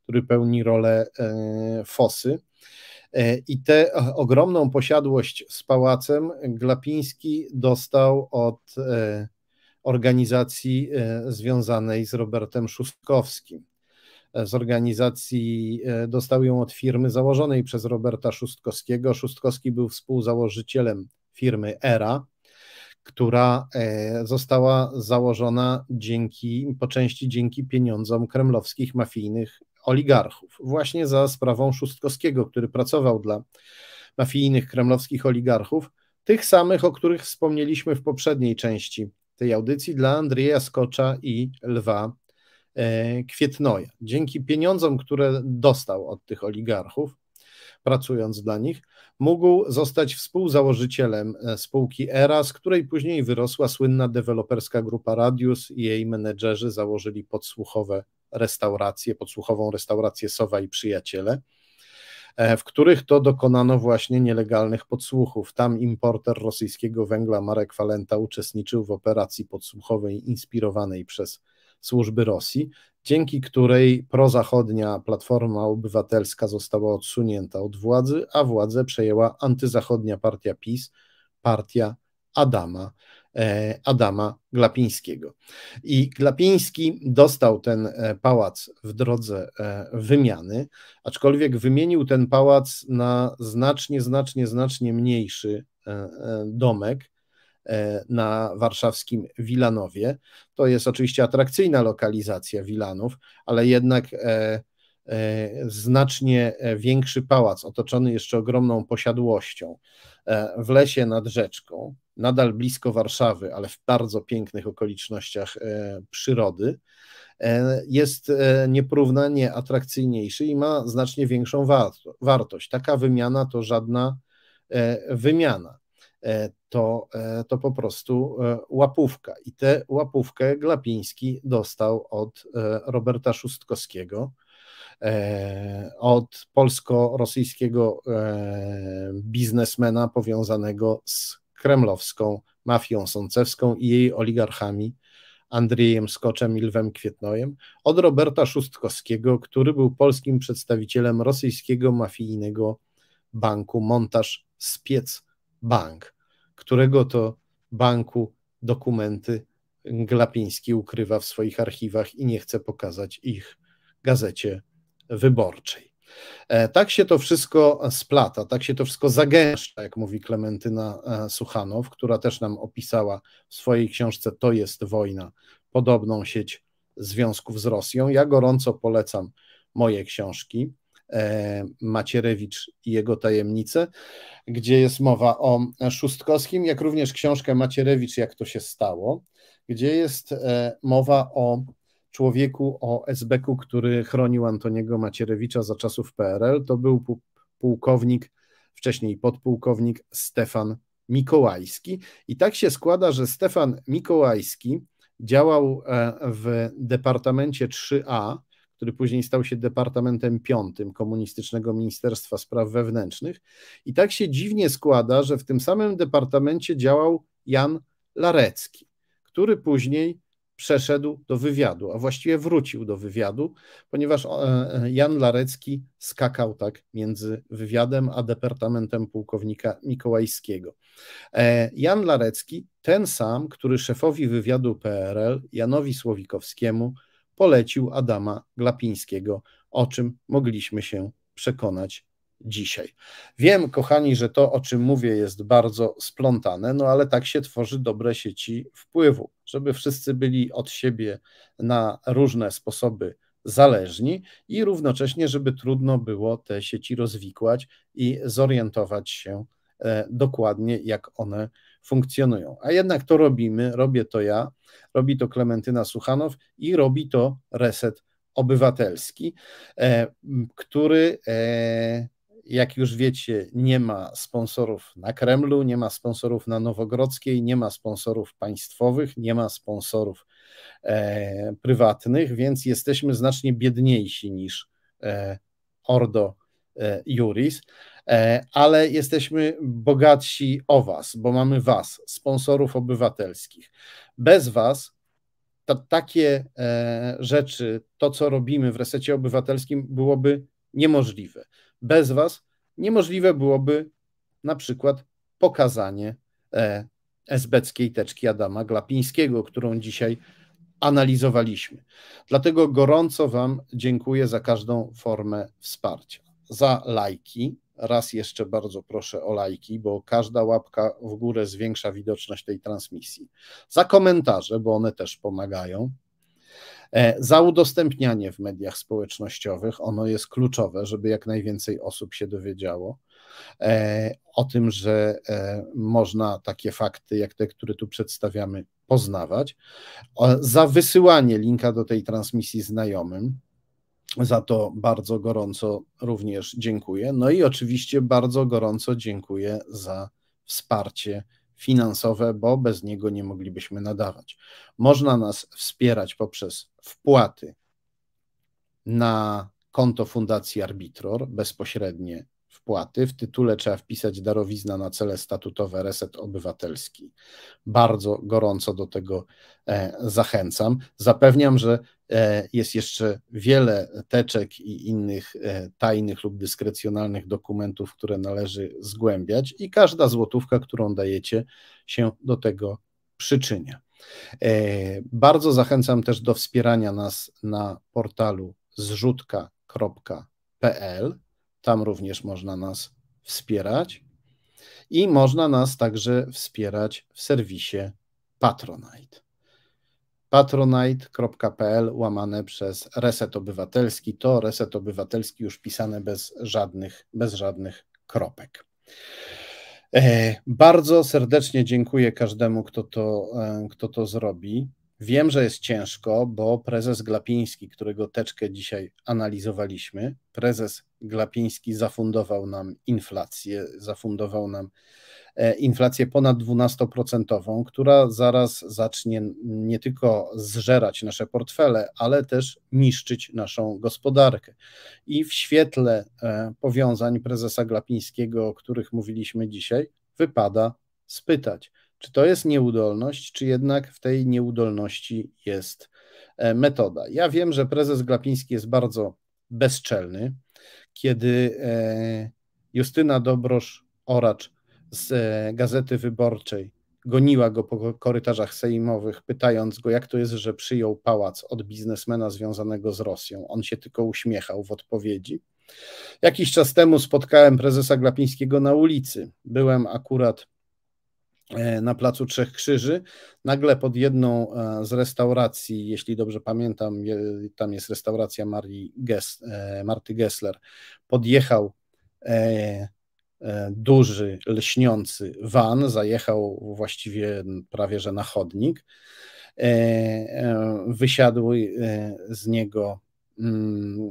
który pełni rolę e, fosy. I tę ogromną posiadłość z pałacem Glapiński dostał od organizacji związanej z Robertem Szuskowskim. E, z organizacji, e, dostał ją od firmy założonej przez Roberta Szustkowskiego. Szustkowski był współzałożycielem firmy ERA, która e, została założona dzięki, po części dzięki pieniądzom kremlowskich mafijnych oligarchów. Właśnie za sprawą Szustkowskiego, który pracował dla mafijnych kremlowskich oligarchów, tych samych, o których wspomnieliśmy w poprzedniej części tej audycji, dla Andrzeja Skocza i Lwa E, kwietnoja. Dzięki pieniądzom, które dostał od tych oligarchów, pracując dla nich, mógł zostać współzałożycielem e, spółki ERA, z której później wyrosła słynna deweloperska grupa Radius i jej menedżerzy założyli podsłuchowe restauracje, podsłuchową restaurację Sowa i Przyjaciele, e, w których to dokonano właśnie nielegalnych podsłuchów. Tam importer rosyjskiego węgla Marek Falenta uczestniczył w operacji podsłuchowej inspirowanej przez służby Rosji, dzięki której prozachodnia Platforma Obywatelska została odsunięta od władzy, a władzę przejęła antyzachodnia partia PiS, partia Adama. E, Adama Glapińskiego. I Glapiński dostał ten e, pałac w drodze e, wymiany, aczkolwiek wymienił ten pałac na znacznie, znacznie, znacznie mniejszy domek, E, na warszawskim Wilanowie. To jest oczywiście atrakcyjna lokalizacja Wilanów, ale jednak e, e, znacznie większy pałac, otoczony jeszcze ogromną posiadłością, w lesie nad rzeczką, nadal blisko Warszawy, ale w bardzo pięknych okolicznościach przyrody, jest nieporównanie atrakcyjniejszy i ma znacznie większą wartość. Taka wymiana to żadna wymiana. E, to, e, to po prostu e, łapówka. I tę łapówkę Glapiński dostał od Roberta Szustkowskiego, od polsko-rosyjskiego biznesmena powiązanego z kremlowską mafią sącewską i jej oligarchami. Andrzejem Skoczem i Lwem Kwietnojem, od Roberta Szustkowskiego, który był polskim przedstawicielem rosyjskiego mafijnego banku Montaż Spiec bank, którego to banku dokumenty Glapiński ukrywa w swoich archiwach i nie chce pokazać ich gazecie wyborczej. E, tak się to wszystko splata, tak się to wszystko zagęszcza, jak mówi Klementyna e, Suchanow, która też nam opisała w swojej książce To jest wojna, podobną sieć związków z Rosją. Ja gorąco polecam moje książki. E, Macierewicz i jego tajemnice, gdzie jest mowa o Szustkowskim, jak również książkę Macierewicz, jak to się stało, gdzie jest e, mowa o człowieku, o sb u który chronił Antoniego Macierewicza za czasów PRL. To był pułkownik, wcześniej podpułkownik Stefan Mikołajski. I tak się składa, że Stefan Mikołajski działał e, w Departamencie 3A, który później stał się Departamentem Piątym Komunistycznego Ministerstwa Spraw Wewnętrznych. I tak się dziwnie składa, że w tym samym departamencie działał Jan Larecki, który później przeszedł do wywiadu, a właściwie wrócił do wywiadu, ponieważ e, e, Jan Larecki skakał tak między wywiadem a departamentem pułkownika Mikołajskiego. E, Jan Larecki, ten sam, który szefowi wywiadu PRL, Janowi Słowikowskiemu, polecił Adama Glapińskiego, o czym mogliśmy się przekonać dzisiaj. Wiem, kochani, że to, o czym mówię, jest bardzo splątane, no ale tak się tworzy dobre sieci wpływu, żeby wszyscy byli od siebie na różne sposoby zależni i równocześnie, żeby trudno było te sieci rozwikłać i zorientować się e, dokładnie, jak one funkcjonują. A jednak to robimy, robię to ja, robi to Klementyna Suchanow i robi to Reset Obywatelski, e, który e, jak już wiecie, nie ma sponsorów na Kremlu, nie ma sponsorów na Nowogrodzkiej, nie ma sponsorów państwowych, nie ma sponsorów e, prywatnych, więc jesteśmy znacznie biedniejsi niż e, Ordo e, Juris. E, ale jesteśmy bogatsi o Was, bo mamy Was, sponsorów obywatelskich. Bez Was takie e, rzeczy, to co robimy w resecie obywatelskim, byłoby niemożliwe. Bez Was niemożliwe byłoby na przykład pokazanie e, esbeckiej teczki Adama Glapińskiego, którą dzisiaj analizowaliśmy. Dlatego gorąco Wam dziękuję za każdą formę wsparcia, za lajki, Raz jeszcze bardzo proszę o lajki, bo każda łapka w górę zwiększa widoczność tej transmisji. Za komentarze, bo one też pomagają. E, za udostępnianie w mediach społecznościowych, ono jest kluczowe, żeby jak najwięcej osób się dowiedziało e, o tym, że e, można takie fakty, jak te, które tu przedstawiamy, poznawać. Za wysyłanie linka do tej transmisji znajomym, za to bardzo gorąco również dziękuję. No i oczywiście bardzo gorąco dziękuję za wsparcie finansowe, bo bez niego nie moglibyśmy nadawać. Można nas wspierać poprzez wpłaty na konto Fundacji Arbitror, bezpośrednie wpłaty. W tytule trzeba wpisać darowizna na cele statutowe Reset Obywatelski. Bardzo gorąco do tego e, zachęcam. Zapewniam, że E, jest jeszcze wiele teczek i innych e, tajnych lub dyskrecjonalnych dokumentów, które należy zgłębiać, i każda złotówka, którą dajecie, się do tego przyczynia. E, bardzo zachęcam też do wspierania nas na portalu zrzutka.pl. Tam również można nas wspierać i można nas także wspierać w serwisie Patronite patronite.pl łamane przez Reset Obywatelski. To Reset Obywatelski już pisane bez żadnych, bez żadnych kropek. E, bardzo serdecznie dziękuję każdemu, kto to, e, kto to zrobi. Wiem, że jest ciężko, bo prezes Glapiński, którego teczkę dzisiaj analizowaliśmy, prezes Glapiński zafundował nam inflację, zafundował nam E, inflację ponad 12%, która zaraz zacznie nie tylko zżerać nasze portfele, ale też niszczyć naszą gospodarkę. I w świetle e, powiązań prezesa Glapińskiego, o których mówiliśmy dzisiaj, wypada spytać, czy to jest nieudolność, czy jednak w tej nieudolności jest e, metoda. Ja wiem, że prezes Glapiński jest bardzo bezczelny, kiedy Justyna Dobrosz-Oracz z e, Gazety Wyborczej goniła go po korytarzach sejmowych, pytając go, jak to jest, że przyjął pałac od biznesmena związanego z Rosją. On się tylko uśmiechał w odpowiedzi. Jakiś czas temu spotkałem prezesa Glapińskiego na ulicy. Byłem akurat e, na Placu Trzech Krzyży. Nagle pod jedną e, z restauracji, jeśli dobrze pamiętam, tam jest restauracja Marii Marty Gessler, podjechał E, duży, lśniący van zajechał właściwie prawie że na chodnik. E, e, Wysiadły z niego mm,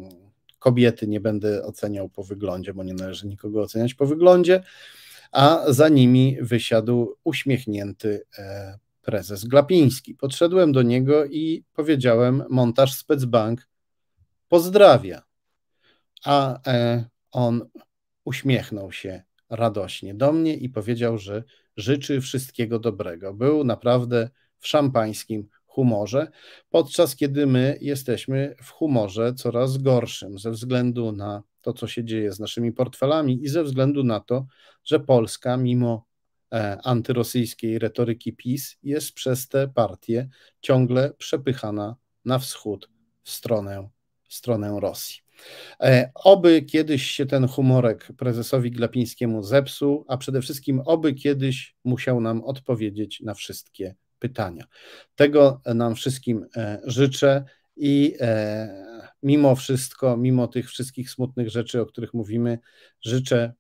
kobiety, nie będę oceniał po wyglądzie, bo nie należy nikogo oceniać po wyglądzie, a za nimi wysiadł uśmiechnięty prezes Glapiński. Podszedłem do niego i powiedziałem: Montaż Specbank pozdrawia. A on uśmiechnął się radośnie do mnie i powiedział, że życzy wszystkiego dobrego. Był naprawdę w szampańskim humorze, podczas kiedy my jesteśmy w humorze coraz gorszym ze względu na to, co się dzieje z naszymi portfelami i ze względu na to, że Polska, mimo e, antyrosyjskiej retoryki PiS, jest przez te partie ciągle przepychana na wschód w stronę, w stronę Rosji. E, oby kiedyś się ten humorek prezesowi Glapińskiemu zepsuł, a przede wszystkim oby kiedyś musiał nam odpowiedzieć na wszystkie pytania. Tego nam wszystkim e, życzę i e, mimo wszystko, mimo tych wszystkich smutnych rzeczy, o których mówimy, życzę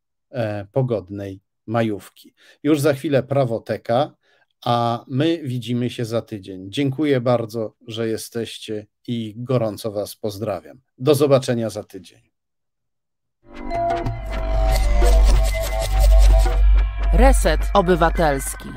pogodnej majówki. Już za chwilę prawoteka, a my widzimy się za tydzień. Dziękuję bardzo, że jesteście i gorąco Was pozdrawiam. Do zobaczenia za tydzień. Reset Obywatelski.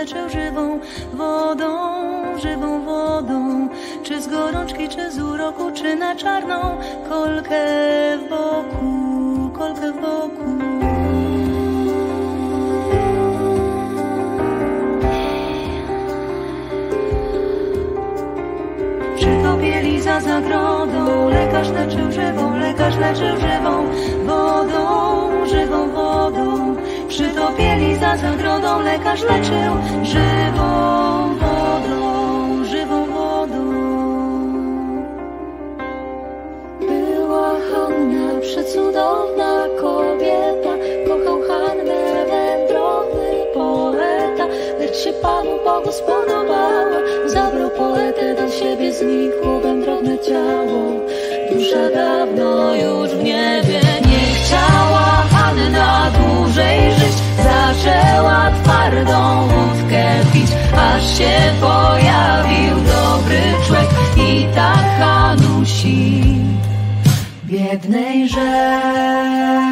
leczył żywą wodą, żywą wodą. Czy z gorączki, czy z uroku, czy na czarną kolkę w boku, kolkę w boku. Przy za zagrodą, lekarz leczył żywą, lekarz leczył żywą przytopieli za zagrodą, lekarz leczył żywą wodą, żywą wodą. Była Hanna, przecudowna kobieta, kochał Hannę wędrowny poeta, lecz się Panu Bogu spodobała, zabrał poetę do siebie, znikło wędrowne ciało, dusza dawno już w niebie nie chciała panna dłużej żyć Zaczęła twardą łódkę pić Aż się pojawił dobry człek I tak hanusi biednej rzeczy